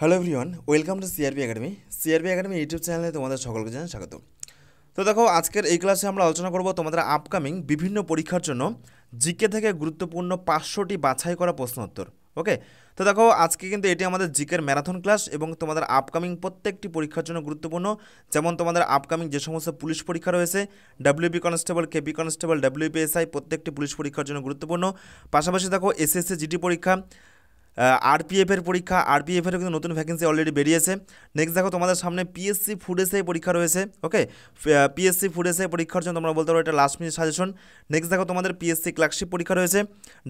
hello everyone welcome to CRB academy CRB academy YouTube চ্যানেলে তোমাদের সকলকে জানাই স্বাগত তো দেখো আজকের এই ক্লাসে আমরা আলোচনা করব তোমাদের আপকামিং বিভিন্ন পরীক্ষার জন্য জিকে থেকে গুরুত্বপূর্ণ পাঁচশোটি বাছাই করা প্রশ্ন উত্তর ওকে তো দেখো আজকে কিন্তু এটি আমাদের জিকের ম্যারাথন ক্লাস এবং তোমাদের আপকামিং প্রত্যেকটি পরীক্ষার জন্য গুরুত্বপূর্ণ যেমন তোমাদের আপকামিং যে সমস্ত পুলিশ পরীক্ষা রয়েছে WB constable KP constable WBSI প্রত্যেকটি পুলিশ পরীক্ষার জন্য গুরুত্বপূর্ণ পাশাপাশি দেখো এসএসসি জিটি পরীক্ষা আরপিএফের পরীক্ষা আরপিএফেরও কিন্তু নতুন ভ্যাকেন্সি অলরেডি বেরিয়েছে নেক্সট দেখো তোমাদের সামনে পিএসসি ফুড এসে পরীক্ষা রয়েছে ওকে পিএসসি ফুড এসে পরীক্ষার জন্য তোমরা বলতে পারো এটা লাস্ট মিনিট সাজেশন নেক্সট দেখো তোমাদের পিএসসি ক্লার্কশিপ পরীক্ষা রয়েছে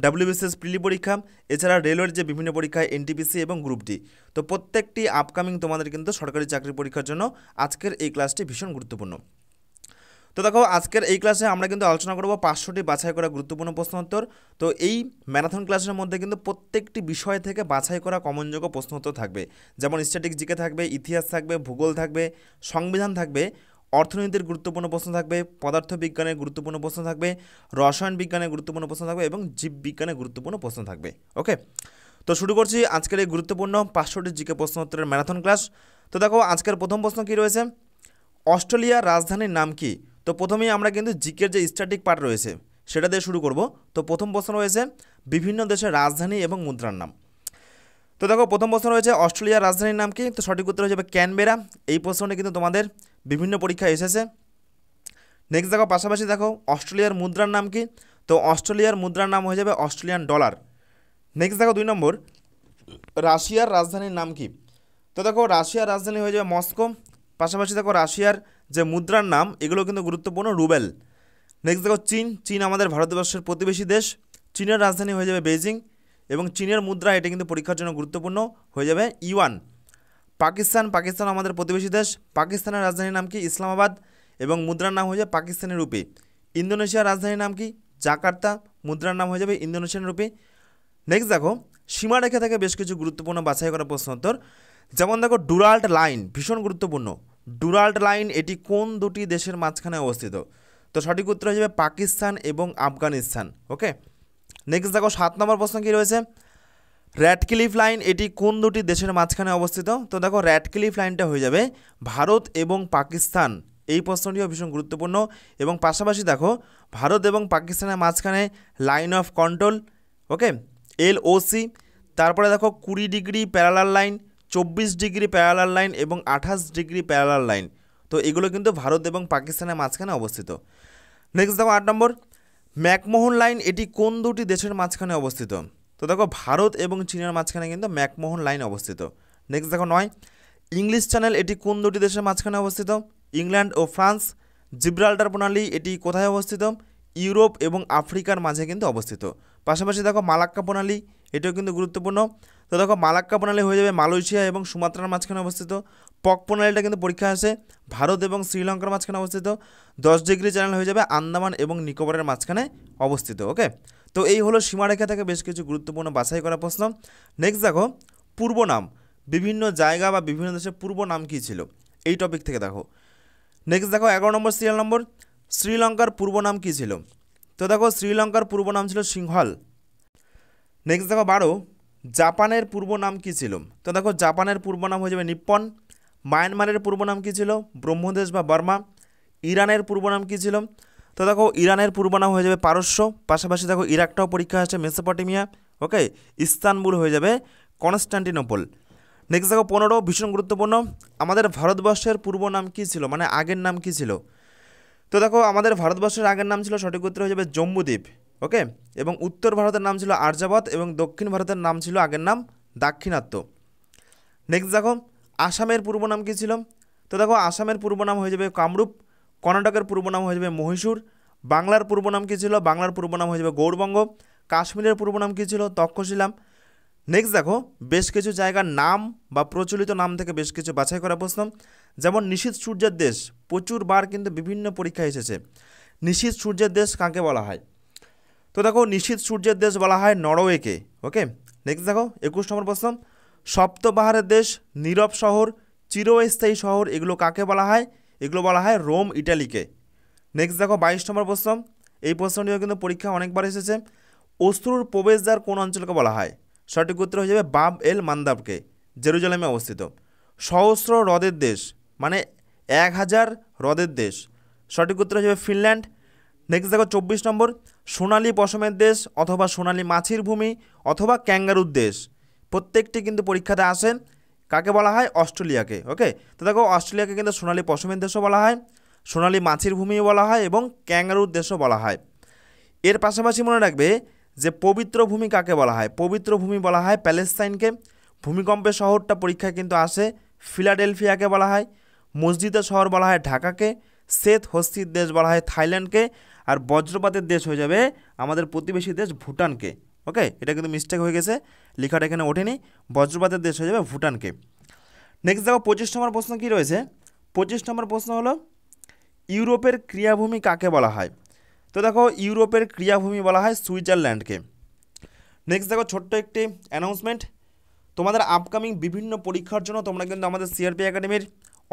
ডাব্লিউবিসিএস প্রিলি পরীক্ষা এছাড়া রেলওয়ের যে বিভিন্ন পরীক্ষা এনটিপিসি এবং গ্রুপ ডি তো প্রত্যেকটি আপকামিং তোমাদের কিন্তু সরকারি চাকরি পরীক্ষার জন্য আজকের এই ক্লাসটি ভীষণ গুরুত্বপূর্ণ তো দেখো আজকের এই ক্লাসে আমরা কিন্তু আলোচনা করব পাঁচশোটি বাছাই করা গুরুত্বপূর্ণ প্রশ্নোত্তর তো এই ম্যারাথন ক্লাসের মধ্যে কিন্তু প্রত্যেকটি বিষয় থেকে বাছাই করা কমনযোগ্য প্রশ্নোত্তর থাকবে যেমন স্ট্যাটিক জিকে থাকবে ইতিহাস থাকবে ভূগোল থাকবে সংবিধান থাকবে অর্থনীতির গুরুত্বপূর্ণ প্রশ্ন থাকবে পদার্থবিজ্ঞানের গুরুত্বপূর্ণ প্রশ্ন থাকবে রসায়ন বিজ্ঞানের গুরুত্বপূর্ণ প্রশ্ন থাকবে এবং জীববিজ্ঞানের গুরুত্বপূর্ণ প্রশ্ন থাকবে ওকে তো শুরু করছি আজকের এই গুরুত্বপূর্ণ পাঁচশোটি জিকে প্রশ্নোত্তরের ম্যারাথন ক্লাস তো দেখো আজকের প্রথম প্রশ্ন কী রয়েছে অস্ট্রেলিয়ার রাজধানীর নাম কী তো প্রথমেই আমরা কিন্তু জিকের যে স্ট্যাটিক পার্ট রয়েছে সেটা দিয়ে শুরু করব তো প্রথম প্রশ্ন রয়েছে বিভিন্ন দেশের রাজধানী এবং মুদ্রার নাম তো দেখো প্রথম প্রশ্ন রয়েছে অস্ট্রেলিয়ার রাজধানীর নাম কি তো সঠিক উত্তর হয়ে যাবে ক্যানবেরা এই প্রশ্নটি কিন্তু তোমাদের বিভিন্ন পরীক্ষায় এসেছে নেক্সট দেখো পাশাপাশি দেখো অস্ট্রেলিয়ার মুদ্রার নাম কি তো অস্ট্রেলিয়ার মুদ্রার নাম হয়ে যাবে অস্ট্রেলিয়ান ডলার নেক্সট দেখো দুই নম্বর রাশিয়ার রাজধানীর নাম কি তো দেখো রাশিয়ার রাজধানী হয়ে যাবে মস্কো পাশাপাশি দেখো রাশিয়ার যে মুদ্রার নাম এগুলো কিন্তু গুরুত্বপূর্ণ রুবেল নেক্সট দেখো চীন চীন আমাদের ভারতবর্ষের প্রতিবেশী দেশ চীনের রাজধানী হয়ে যাবে বেজিং এবং চীনের মুদ্রা এটা কিন্তু পরীক্ষার জন্য গুরুত্বপূর্ণ হয়ে যাবে ইওয়ান পাকিস্তান পাকিস্তান আমাদের প্রতিবেশী দেশ পাকিস্তানের রাজধানীর নাম কি ইসলামাবাদ এবং মুদ্রার নাম হয়ে যাবে পাকিস্তানি রূপে ইন্দোনেশিয়ার রাজধানীর নাম কি জাকার্তা মুদ্রার নাম হয়ে যাবে ইন্দোনেশিয়ান রূপে নেক্সট দেখো সীমারেখা থেকে বেশ কিছু গুরুত্বপূর্ণ বাছাই করা প্রশ্নোত্তর যেমন দেখো ডুরাল্ট লাইন ভীষণ গুরুত্বপূর্ণ ডুরাল্ট লাইন এটি কোন দুটি দেশের মাঝখানে অবস্থিত তো সঠিক উত্তর হিসেবে পাকিস্তান এবং আফগানিস্তান ওকে নেক্সট দেখো সাত নম্বর প্রশ্ন কী রয়েছে র্যাডক্লিফ লাইন এটি কোন দুটি দেশের মাঝখানে অবস্থিত তো দেখো র্যাডক্লিফ লাইনটা হয়ে যাবে ভারত এবং পাকিস্তান এই প্রশ্নটিও ভীষণ গুরুত্বপূর্ণ এবং পাশাপাশি দেখো ভারত এবং পাকিস্তানের মাঝখানে line of control okay L OC তারপরে দেখো কুড়ি ডিগ্রি প্যারালাল লাইন চব্বিশ ডিগ্রি প্যারালাল লাইন এবং আঠাশ ডিগ্রি প্যারালাল লাইন তো এগুলো কিন্তু ভারত এবং পাকিস্তানের মাঝখানে অবস্থিত নেক্সট দেখো আট নম্বর ম্যাকমোহন লাইন এটি কোন দুটি দেশের মাঝখানে অবস্থিত তো দেখো ভারত এবং চীনের মাঝখানে কিন্তু ম্যাকমোহন লাইন অবস্থিত নেক্সট দেখো নয় ইংলিশ চ্যানেল এটি কোন দুটি দেশের মাঝখানে অবস্থিত ইংল্যান্ড ও ফ্রান্স জিব্রাল্টার প্রণালী এটি কোথায় অবস্থিত ইউরোপ এবং আফ্রিকার মাঝে কিন্তু অবস্থিত পাশাপাশি দেখো মালাক্কা প্রণালী এটিও কিন্তু গুরুত্বপূর্ণ তো দেখো মালাক্কা প্রণালী হয়ে যাবে মালয়েশিয়া এবং সুমাত্রার মাঝখানে অবস্থিত পক প্রণালীটা কিন্তু পরীক্ষা আসে ভারত এবং শ্রীলঙ্কার মাঝখানে অবস্থিত দশ ডিগ্রি চ্যানেল হয়ে যাবে আন্দামান এবং নিকোবরের মাঝখানে অবস্থিত ওকে তো এই হলো সীমারেখা থেকে বেশ কিছু গুরুত্বপূর্ণ বাছাই করা প্রশ্ন নেক্সট দেখো পূর্ব নাম বিভিন্ন জায়গা বা বিভিন্ন দেশের পূর্ব নাম কী ছিল এই টপিক থেকে দেখো নেক্সট দেখো এগারো নম্বর সিরিয়াল নম্বর শ্রীলঙ্কার পূর্ব নাম কী ছিল তো দেখো শ্রীলঙ্কার পূর্ব নাম ছিল সিংহল নেক্সট দেখো বারো জাপানের পূর্ব নাম কী ছিল তো দেখো জাপানের পূর্ব নাম হয়ে যাবে নিপ্পন মায়ানমারের পূর্ব নাম কী ছিল ব্রহ্মদেশ বা বর্মা ইরানের পূর্ব নাম কী ছিল তো দেখো ইরানের পূর্ব নাম হয়ে যাবে পারস্য পাশাপাশি দেখো ইরাকটাও পরীক্ষা আসছে মেসোপটেমিয়া ওকে ইস্তানবুল হয়ে যাবে কনস্টান্টিনোপল নেক্সট দেখো পনেরো ভীষণ গুরুত্বপূর্ণ আমাদের ভারতবর্ষের পূর্ব নাম কী ছিল মানে আগের নাম কী ছিল তো দেখো আমাদের ভারতবর্ষের আগের নাম ছিল সঠিক উত্তর হয়ে যাবে জম্মুদ্বীপ ওকে এবং উত্তর ভারতের নাম ছিল আর্যাবত এবং দক্ষিণ ভারতের নাম ছিল আগের নাম দাক্ষিণাত্য নেক্সট দেখো আসামের পূর্ব নাম কী ছিল তো দেখো আসামের পূর্ব নাম হয়ে যাবে কামরূপ কর্ণাটকের পূর্ব নাম হয়ে যাবে মহীশূর বাংলার পূর্ব নাম কী ছিল বাংলার পূর্ব নাম হয়ে যাবে গৌরবঙ্গ কাশ্মীরের পূর্ব নাম কী ছিল তক্ষশিলাম নেক্সট দেখো বেশ কিছু জায়গার নাম বা প্রচলিত নাম থেকে বেশ কিছু বাছাই করা প্রশ্ন যেমন নিশীত সূর্যের দেশ প্রচুরবার কিন্তু বিভিন্ন পরীক্ষায় এসেছে নিশীত সূর্যের দেশ কাকে বলা হয় তো দেখো নিশ্চিত সূর্যের দেশ বলা হয় নরওয়েকে ওকে নেক্সট দেখো একুশ নম্বর প্রশ্ন সপ্তবাহারের দেশ নীরব শহর চিরস্থায়ী শহর এগুলো কাকে বলা হয় এগুলো বলা হয় রোম ইটালিকে নেক্সট দেখো বাইশ নম্বর প্রশ্ন এই প্রশ্নটিও কিন্তু পরীক্ষা অনেকবার এসেছে অশ্রুর প্রবেশদ্বার কোন অঞ্চলকে বলা হয় সঠিক উত্তর হয়ে যাবে বাব এল মান্দাবকে জেরুজালেমে অবস্থিত সহস্র হ্রদের দেশ মানে এক হাজার হ্রদের দেশ সঠিক উত্তর হয়ে যাবে ফিনল্যান্ড নেক্সট দেখো চব্বিশ নম্বর সোনালি পশমের দেশ অথবা সোনালি মাছির ভূমি অথবা ক্যাঙ্গারুর দেশ প্রত্যেকটি কিন্তু পরীক্ষাতে আসেন কাকে বলা হয় অস্ট্রেলিয়াকে ওকে তো দেখো অস্ট্রেলিয়াকে কিন্তু সোনালি পশমের দেশও বলা হয় সোনালি মাছির ভূমিও বলা হয় এবং ক্যাঙ্গারুর দেশও বলা হয় এর পাশাপাশি মনে রাখবে যে পবিত্র ভূমি কাকে বলা হয় পবিত্র ভূমি বলা হয় প্যালেস্তাইনকে ভূমিকম্পের শহরটা পরীক্ষায় কিন্তু আসে ফিলাডেলফিয়াকে বলা হয় মসজিদের শহর বলা হয় ঢাকাকে শ্বেত হস্তির দেশ বলা হয় থাইল্যান্ডকে আর বজ্রপাতের দেশ হয়ে যাবে আমাদের প্রতিবেশী দেশ ভুটানকে ওকে এটা কিন্তু মিস্টেক হয়ে গেছে লেখাটা এখানে ওঠেনি বজ্রপাতের দেশ হয়ে যাবে ভুটানকে নেক্সট দেখো পঁচিশ নম্বর প্রশ্ন কী রয়েছে পঁচিশ নম্বর প্রশ্ন হলো ইউরোপের ক্রিয়াভূমি কাকে বলা হয় তো দেখো ইউরোপের ক্রিয়াভূমি বলা হয় সুইজারল্যান্ডকে নেক্সট দেখো ছোট্ট একটি অ্যানাউন্সমেন্ট তোমাদের আপকামিং বিভিন্ন পরীক্ষার জন্য তোমরা কিন্তু আমাদের সিআরপি একাডেমির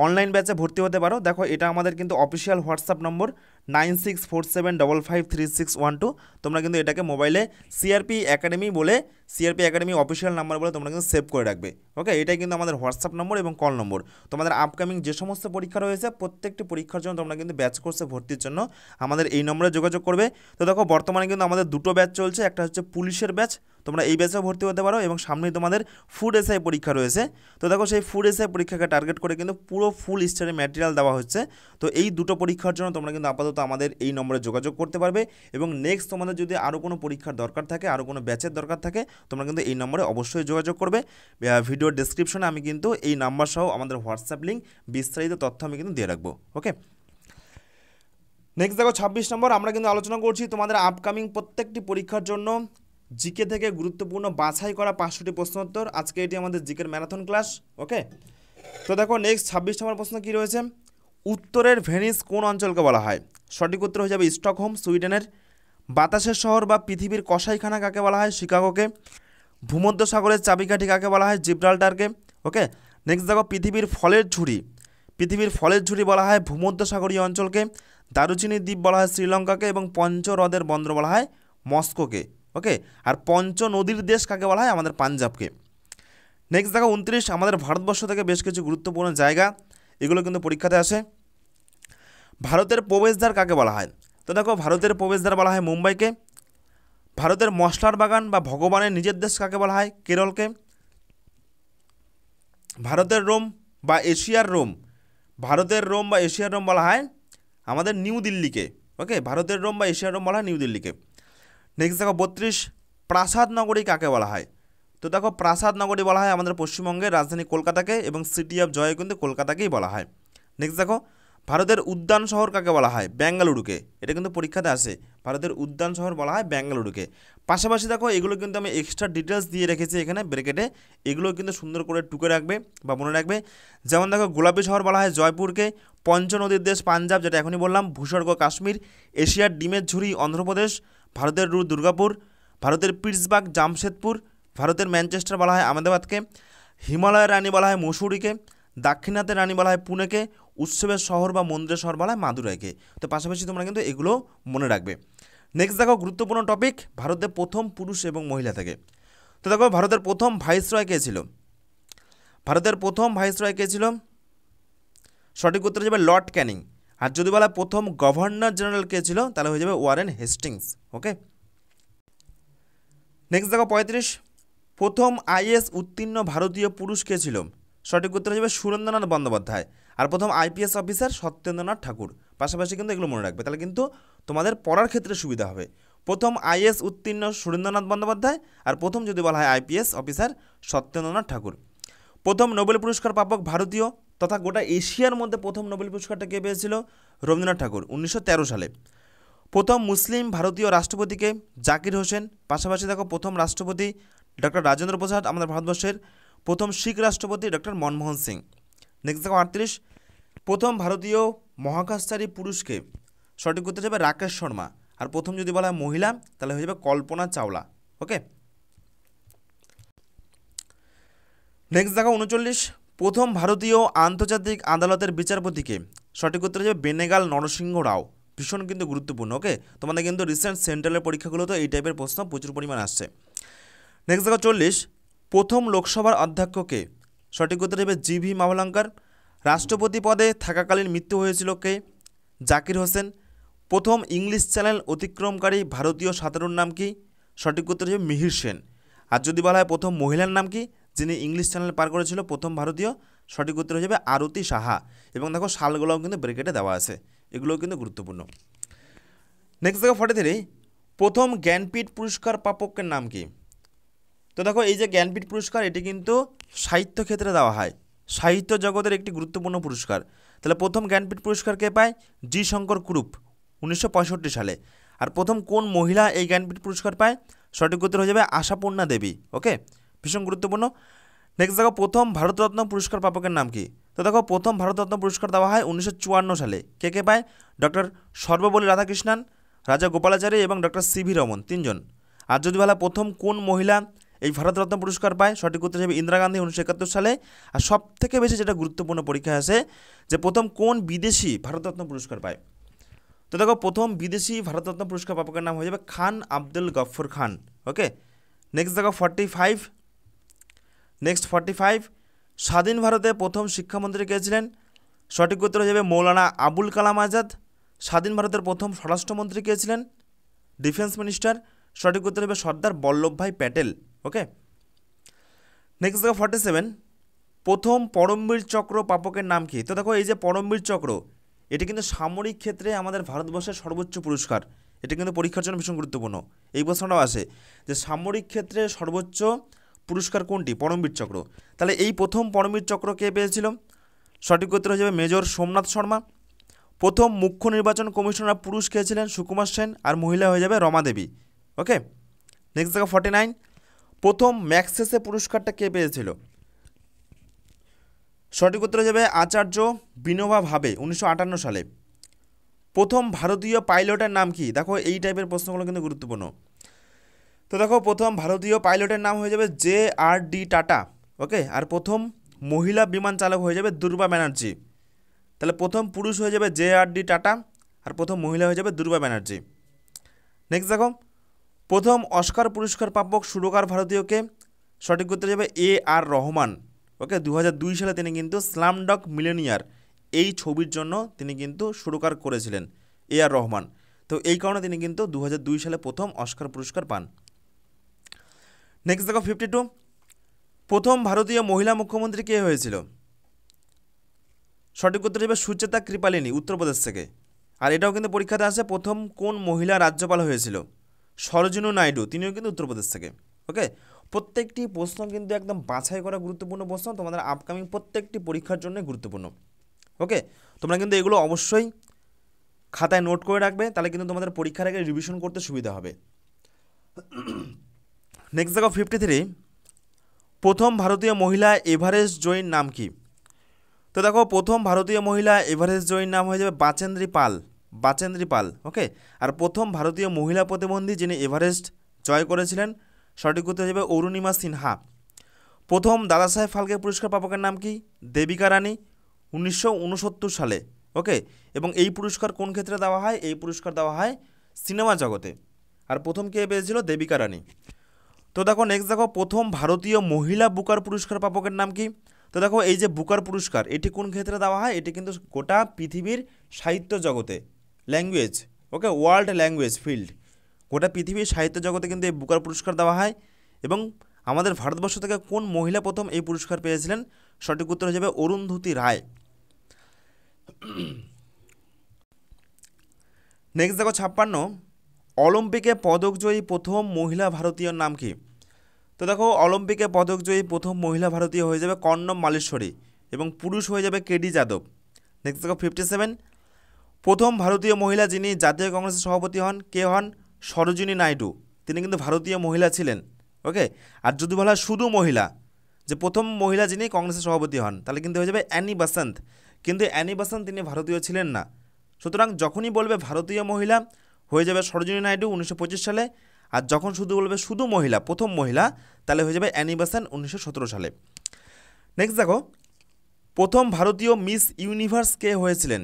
অনলাইন ব্যাচে ভর্তি হতে পারো দেখো এটা আমাদের কিন্তু official WhatsApp number nine six four seven double five three six one two তোমরা কিন্তু এটাকে মোবাইলে সিআরপি একাডেমি বলে সিআরপি একাডেমি অফিসিয়াল নাম্বার বলে তোমরা কিন্তু সেভ করে রাখবে ওকে এটাই কিন্তু আমাদের হোয়াটসঅ্যাপ নম্বর এবং কল নম্বর তোমাদের আপকামিং যে সমস্ত পরীক্ষা রয়েছে প্রত্যেকটি পরীক্ষার জন্য তোমরা কিন্তু ব্যাচ কোর্সে ভর্তির জন্য আমাদের এই নম্বরে যোগাযোগ করবে তো দেখো বর্তমানে কিন্তু আমাদের দুটো ব্যাচ চলছে একটা হচ্ছে পুলিশের ব্যাচ তোমরা এই ব্যাচেও ভর্তি হতে পারো এবং সামনেই তোমাদের ফুড এসআই পরীক্ষা রয়েছে তো দেখো সেই ফুড এসআই পরীক্ষাকে টার্গেট করে কিন্তু পুরো ফুল স্টারের ম্যাটেরিয়াল দেওয়া হচ্ছে তো এই দুটো পরীক্ষার জন্য তোমরা কিন্তু আপাতত তো আমাদের এই নম্বরে যোগাযোগ করতে পারবে এবং নেক্সট তোমাদের যদি আরও কোনো পরীক্ষার দরকার থাকে আরও কোনো ব্যাচের দরকার থাকে তোমরা কিন্তু এই নম্বরে অবশ্যই যোগাযোগ করবে ভিডিওর ডিসক্রিপশনে আমি কিন্তু এই নাম্বার সহ আমাদের হোয়াটসঅ্যাপ লিঙ্ক বিস্তারিত তথ্য আমি কিন্তু দিয়ে রাখবো ওকে নেক্সট দেখো ছাব্বিশ নম্বর আমরা কিন্তু আলোচনা করছি তোমাদের আপকামিং প্রত্যেকটি পরীক্ষার জন্য জিকে থেকে গুরুত্বপূর্ণ বাছাই করা পাঁচশোটি প্রশ্নোত্তর আজকে এটি আমাদের জিকের ম্যারাথন ক্লাস ওকে তো দেখো নেক্সট ছাব্বিশ নম্বর প্রশ্ন কী রয়েছে উত্তরের ভেনিস কোন অঞ্চলকে বলা হয় সঠিক উত্তর হয়ে যাবে স্টকহোম সুইডেনের বাতাসের শহর বা পৃথিবীর কসাইখানা কাকে বলা হয় শিকাগোকে ভূমধ্যসাগরের চাবিকাঠি কাকে বলা হয় জিব্রাল্টারকে ওকে নেক্সট দেখো পৃথিবীর ফলের ঝুড়ি পৃথিবীর ফলের ঝুড়ি বলা হয় ভূমধ্যসাগরীয় অঞ্চলকে দারুচিনি দ্বীপ বলা হয় শ্রীলঙ্কাকে এবং হ্রদের বন্দর বলা হয় মস্কোকে ওকে আর পঞ্চ নদীর দেশ কাকে বলা হয় আমাদের পাঞ্জাবকে নেক্সট দেখো উনত্রিশ আমাদের ভারতবর্ষ থেকে বেশ কিছু গুরুত্বপূর্ণ জায়গা এগুলো কিন্তু পরীক্ষাতে আসে ভারতের প্রবেশদ্বার কাকে বলা হয় তো দেখো ভারতের প্রবেশদ্বার বলা হয় মুম্বাইকে ভারতের মশলার বাগান বা ভগবানের নিজের দেশ কাকে বলা হয় কেরলকে ভারতের রোম বা এশিয়ার রোম ভারতের রোম বা এশিয়ার রোম বলা হয় আমাদের নিউ দিল্লিকে ওকে ভারতের রোম বা এশিয়ার রোম বলা হয় নিউ দিল্লিকে নেক্সট দেখো বত্রিশ প্রাসাদ নগরী কাকে বলা হয় তো দেখো প্রাসাদ নগরী বলা হয় আমাদের পশ্চিমবঙ্গের রাজধানী কলকাতাকে এবং সিটি অফ জয় কিন্তু কলকাতাকেই বলা হয় নেক্সট দেখো ভারতের উদ্যান শহর কাকে বলা হয় বেঙ্গালুরুকে এটা কিন্তু পরীক্ষাতে আসে ভারতের উদ্যান শহর বলা হয় বেঙ্গালুরুকে পাশাপাশি দেখো এগুলো কিন্তু আমি এক্সট্রা ডিটেলস দিয়ে রেখেছি এখানে ব্রেকেটে এগুলো কিন্তু সুন্দর করে টুকে রাখবে বা মনে রাখবে যেমন দেখো গোলাপি শহর বলা হয় জয়পুরকে পঞ্চনদীর দেশ পাঞ্জাব যেটা এখনই বললাম ভূস্বর্গ কাশ্মীর এশিয়ার ডিমের ঝুড়ি অন্ধ্রপ্রদেশ ভারতের রু দুর্গাপুর ভারতের পিটসবাগ জামশেদপুর ভারতের ম্যানচেস্টার বলা হয় আমেদাবাদকে হিমালয়ের রানী বলা হয় মসুরিকে দাক্ষিণাতের রানী বলা হয় পুনেকে উৎসবের শহর বা মন্দিরের শহর বলা হয় মাদুরাইকে তো পাশাপাশি তোমরা কিন্তু এগুলো মনে রাখবে নেক্সট দেখো গুরুত্বপূর্ণ টপিক ভারতের প্রথম পুরুষ এবং মহিলা থেকে তো দেখো ভারতের প্রথম ভাইসরয় কে ছিল ভারতের প্রথম ভাইসরয় কে ছিল সঠিক উত্তর যাবে লর্ড ক্যানিং আর যদি বলা প্রথম গভর্নর জেনারেল কে ছিল তাহলে হয়ে যাবে ওয়ারেন হেস্টিংস ওকে নেক্সট দেখো পঁয়ত্রিশ প্রথম আইএস উত্তীর্ণ ভারতীয় পুরুষ কে ছিল সঠিক উত্তর হিসেবে সুরেন্দ্রনাথ বন্দ্যোপাধ্যায় আর প্রথম আইপিএস অফিসার সত্যেন্দ্রনাথ ঠাকুর পাশাপাশি কিন্তু এগুলো মনে রাখবে তাহলে কিন্তু তোমাদের পড়ার ক্ষেত্রে সুবিধা হবে প্রথম আইএস উত্তীর্ণ সুরেন্দ্রনাথ বন্দ্যোপাধ্যায় আর প্রথম যদি বলা হয় আইপিএস অফিসার সত্যেন্দ্রনাথ ঠাকুর প্রথম নোবেল পুরস্কার প্রাপক ভারতীয় তথা গোটা এশিয়ার মধ্যে প্রথম নোবেল পুরস্কারটা কে পেয়েছিল রবীন্দ্রনাথ ঠাকুর উনিশশো সালে প্রথম মুসলিম ভারতীয় রাষ্ট্রপতিকে জাকির হোসেন পাশাপাশি দেখো প্রথম রাষ্ট্রপতি ডক্টর রাজেন্দ্র প্রসাদ আমাদের ভারতবর্ষের প্রথম শিখ রাষ্ট্রপতি ডক্টর মনমোহন সিং নেক্সট দেখো আটত্রিশ প্রথম ভারতীয় মহাকাশচারী পুরুষকে সঠিক উত্তর যাবে রাকেশ শর্মা আর প্রথম যদি বলা হয় মহিলা তাহলে হয়ে যাবে কল্পনা চাওলা ওকে নেক্সট দেখো উনচল্লিশ প্রথম ভারতীয় আন্তর্জাতিক আদালতের বিচারপতিকে সঠিক উত্তর যাবে বেনেগাল নরসিংহ রাও ভীষণ কিন্তু গুরুত্বপূর্ণ ওকে তোমাদের কিন্তু রিসেন্ট সেন্ট্রালের পরীক্ষাগুলোতে এই টাইপের প্রশ্ন প্রচুর পরিমাণ আসছে নেক্সট দেখো চল্লিশ প্রথম লোকসভার অধ্যক্ষকে সঠিক উত্তর জি জিভি মামলাঙ্কার রাষ্ট্রপতি পদে থাকাকালীন মৃত্যু হয়েছিল কে জাকির হোসেন প্রথম ইংলিশ চ্যানেল অতিক্রমকারী ভারতীয় সাঁতারুর নাম কি সঠিক উত্তর হিসেবে মিহির সেন আর যদি বলা হয় প্রথম মহিলার নাম কি যিনি ইংলিশ চ্যানেল পার করেছিল প্রথম ভারতীয় সঠিক উত্তর হিসেবে আরতি সাহা এবং দেখো শালগুলোও কিন্তু ব্রেকেটে দেওয়া আছে এগুলোও কিন্তু গুরুত্বপূর্ণ নেক্সট দেখো ফটে থ্রি প্রথম জ্ঞানপীঠ পুরস্কার প্রাপকের নাম কি তো দেখো এই যে জ্ঞানপীঠ পুরস্কার এটি কিন্তু সাহিত্য ক্ষেত্রে দেওয়া হয় সাহিত্য জগতের একটি গুরুত্বপূর্ণ পুরস্কার তাহলে প্রথম জ্ঞানপীঠ পুরস্কার কে পায় জি শঙ্কর কুরুপ উনিশশো সালে আর প্রথম কোন মহিলা এই জ্ঞানপীঠ পুরস্কার পায় সঠিক উত্তর হয়ে যাবে আশাপূর্ণা দেবী ওকে ভীষণ গুরুত্বপূর্ণ নেক্সট দেখো প্রথম ভারতরত্ন পুরস্কার প্রাপকের নাম কি তো দেখো প্রথম ভারতরত্ন পুরস্কার দেওয়া হয় উনিশশো সালে কে কে পায় ডক্টর সর্বপল্লী রাধাকৃষ্ণান রাজা গোপালাচারী এবং ডক্টর সি ভি রমন তিনজন আর যদি বলা প্রথম কোন মহিলা এই ভারতরত্ন পুরস্কার পায় সঠিক উত্তর হিসেবে ইন্দিরা গান্ধী উনিশশো একাত্তর সালে আর সব থেকে বেশি যেটা গুরুত্বপূর্ণ পরীক্ষা আছে যে প্রথম কোন বিদেশি ভারতরত্ন পুরস্কার পায় তো দেখো প্রথম বিদেশি ভারতরত্ন পুরস্কার প্রাপকের নাম হয়ে যাবে খান আব্দুল গফর খান ওকে নেক্সট দেখো forty five next forty five স্বাধীন ভারতে প্রথম শিক্ষামন্ত্রী কে ছিলেন সঠিক উত্তর হয়ে যাবে মৌলানা আবুল কালাম আজাদ স্বাধীন ভারতের প্রথম স্বরাষ্ট্রমন্ত্রী কে ছিলেন ডিফেন্স মিনিস্টার সঠিক উত্তর হবে সর্দার বল্লভভাই প্যাটেল ওকে নেক্সট দেখো ফর্টি সেভেন প্রথম পরমবীর চক্র পাপকের নাম কি তো দেখো এই যে পরমবীর চক্র এটি কিন্তু সামরিক ক্ষেত্রে আমাদের ভারতবর্ষের সর্বোচ্চ পুরস্কার এটি কিন্তু পরীক্ষার জন্য ভীষণ গুরুত্বপূর্ণ এই প্রশ্নটাও আসে যে সামরিক ক্ষেত্রে সর্বোচ্চ পুরস্কার কোনটি পরমবীর চক্র তাহলে এই প্রথম পরমবীর চক্র কে পেয়েছিল সঠিক উত্তর হয়ে যাবে মেজর সোমনাথ শর্মা প্রথম মুখ্য নির্বাচন কমিশনার পুরুষ খেয়েছিলেন সুকুমার সেন আর মহিলা হয়ে যাবে রমা দেবী ওকে নেক্সট দেখা ফর্টি নাইন প্রথম ম্যাক্সেসে পুরস্কারটা কে পেয়েছিল সঠিক উত্তর যাবে আচার্য বিনোবা ভাবে উনিশশো সালে প্রথম ভারতীয় পাইলটের নাম কি দেখো এই টাইপের প্রশ্নগুলো কিন্তু গুরুত্বপূর্ণ তো দেখো প্রথম ভারতীয় পাইলটের নাম হয়ে যাবে J R D Tata okay আর প্রথম মহিলা বিমান চালক হয়ে যাবে দুর্বা ব্যানার্জি তাহলে প্রথম পুরুষ হয়ে যাবে জে আর ডি টাটা আর প্রথম মহিলা হয়ে যাবে দুর্বা ব্যানার্জি নেক্সট দেখো প্রথম অস্কার পুরস্কার প্রাপক সুরকার ভারতীয়কে সঠিক করতে যাবে এ আর রহমান ওকে দু সালে তিনি কিন্তু স্লামডক মিলেনিয়ার এই ছবির জন্য তিনি কিন্তু সুরকার করেছিলেন এ আর রহমান তো এই কারণে তিনি কিন্তু দু সালে প্রথম অস্কার পুরস্কার পান নেক্সট দেখো ফিফটি টু প্রথম ভারতীয় মহিলা মুখ্যমন্ত্রী কে হয়েছিল সঠিক উত্তর হিসেবে সুচেতা কৃপালিনী উত্তরপ্রদেশ থেকে আর এটাও কিন্তু পরীক্ষাতে আসে প্রথম কোন মহিলা রাজ্যপাল হয়েছিল সরোজিনু নাইডু তিনিও কিন্তু উত্তরপ্রদেশ থেকে ওকে প্রত্যেকটি প্রশ্ন কিন্তু একদম বাছাই করা গুরুত্বপূর্ণ প্রশ্ন তোমাদের আপকামিং প্রত্যেকটি পরীক্ষার জন্য গুরুত্বপূর্ণ ওকে তোমরা কিন্তু এগুলো অবশ্যই খাতায় নোট করে রাখবে তাহলে কিন্তু তোমাদের পরীক্ষার আগে রিভিশন করতে সুবিধা হবে নেক্সট দেখো ফিফটি থ্রি প্রথম ভারতীয় মহিলা এভারেস্ট জয়ীর নাম কি তো দেখো প্রথম ভারতীয় মহিলা এভারেস্ট জয়ীর নাম হয়ে যাবে বাচেন্দ্রী পাল বাচেন্দ্রী পাল ওকে আর প্রথম ভারতীয় মহিলা প্রতিবন্ধী যিনি এভারেস্ট জয় করেছিলেন সঠিক উত্তর হিসেবে অরুণিমা সিনহা প্রথম দাদাসাহেব ফালকে পুরস্কার পাবকের নাম কি দেবিকা রানী উনিশশো সালে ওকে এবং এই পুরস্কার কোন ক্ষেত্রে দেওয়া হয় এই পুরস্কার দেওয়া হয় সিনেমা জগতে আর প্রথম কে পেয়েছিল দেবিকা রানী তো দেখো নেক্সট দেখো প্রথম ভারতীয় মহিলা বুকার পুরস্কার পাবকের নাম কি তো দেখো এই যে বুকার পুরস্কার এটি কোন ক্ষেত্রে দেওয়া হয় এটি কিন্তু গোটা পৃথিবীর সাহিত্য জগতে language okay world language field গোটা পৃথিবীর সাহিত্য জগতে কিন্তু এই বুকার পুরস্কার দেওয়া হয় এবং আমাদের ভারতবর্ষ থেকে কোন মহিলা প্রথম এই পুরস্কার পেয়েছিলেন সঠিক উত্তর হয়ে যাবে অরুন্ধতি রায় নেক্সট দেখো ছাপ্পান্ন অলিম্পিকে পদকজয়ী প্রথম মহিলা ভারতীয়র নাম কি তো দেখো অলিম্পিকে পদকজয়ী প্রথম মহিলা ভারতীয় হয়ে যাবে কর্ণম মালেশ্বরী এবং পুরুষ হয়ে যাবে কেডি যাদব নেক্সট দেখো ফিফটি সেভেন প্রথম ভারতীয় মহিলা যিনি জাতীয় কংগ্রেসের সভাপতি হন কে হন সরোজিনী নাইডু তিনি কিন্তু ভারতীয় মহিলা ছিলেন ওকে আর যদি বলা শুধু মহিলা যে প্রথম মহিলা যিনি কংগ্রেসের সভাপতি হন তাহলে কিন্তু হয়ে যাবে অ্যানি বাসন্ত কিন্তু অ্যানি বাসন্ত তিনি ভারতীয় ছিলেন না সুতরাং যখনই বলবে ভারতীয় মহিলা হয়ে যাবে সরোজিনী নাইডু উনিশশো সালে আর যখন শুধু বলবে শুধু মহিলা প্রথম মহিলা তাহলে হয়ে যাবে অ্যানি বাসন্ত উনিশশো সালে নেক্সট দেখো প্রথম ভারতীয় মিস ইউনিভার্স কে হয়েছিলেন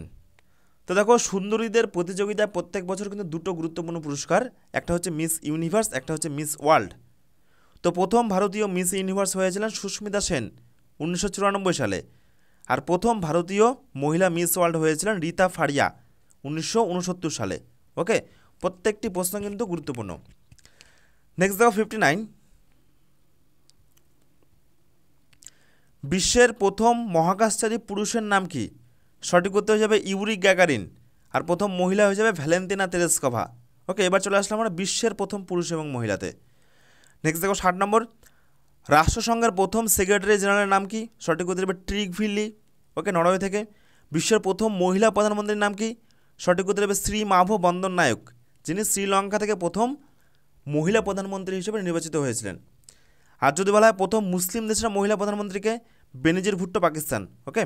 তো দেখো সুন্দরীদের প্রতিযোগিতায় প্রত্যেক বছর কিন্তু দুটো গুরুত্বপূর্ণ পুরস্কার একটা হচ্ছে মিস ইউনিভার্স একটা হচ্ছে মিস ওয়ার্ল্ড তো প্রথম ভারতীয় মিস ইউনিভার্স হয়েছিলেন সুস্মিতা সেন উনিশশো সালে আর প্রথম ভারতীয় মহিলা মিস ওয়ার্ল্ড হয়েছিলেন রীতা ফারিয়া উনিশশো সালে ওকে প্রত্যেকটি প্রশ্ন কিন্তু গুরুত্বপূর্ণ নেক্সট দেখো ফিফটি নাইন বিশ্বের প্রথম মহাকাশচারী পুরুষের নাম কি সঠিক উত্তর হয়ে যাবে ইউরি গ্যাগারিন আর প্রথম মহিলা হয়ে যাবে ভ্যালেন্টিনা তেরেসকভা ওকে এবার চলে আসলাম আমরা বিশ্বের প্রথম পুরুষ এবং মহিলাতে নেক্সট দেখো ষাট নম্বর রাষ্ট্রসংঘের প্রথম সেক্রেটারি জেনারেলের নাম কি সঠিক উত্তর হবে ট্রিগভিল্লি ওকে নরওয়ে থেকে বিশ্বের প্রথম মহিলা প্রধানমন্ত্রীর নাম কি সঠিক উত্তর হবে শ্রী মাভো বন্দন নায়ক যিনি শ্রীলঙ্কা থেকে প্রথম মহিলা প্রধানমন্ত্রী হিসেবে নির্বাচিত হয়েছিলেন আর যদি বলা হয় প্রথম মুসলিম দেশের মহিলা প্রধানমন্ত্রীকে বেনিজির ভুট্টো পাকিস্তান ওকে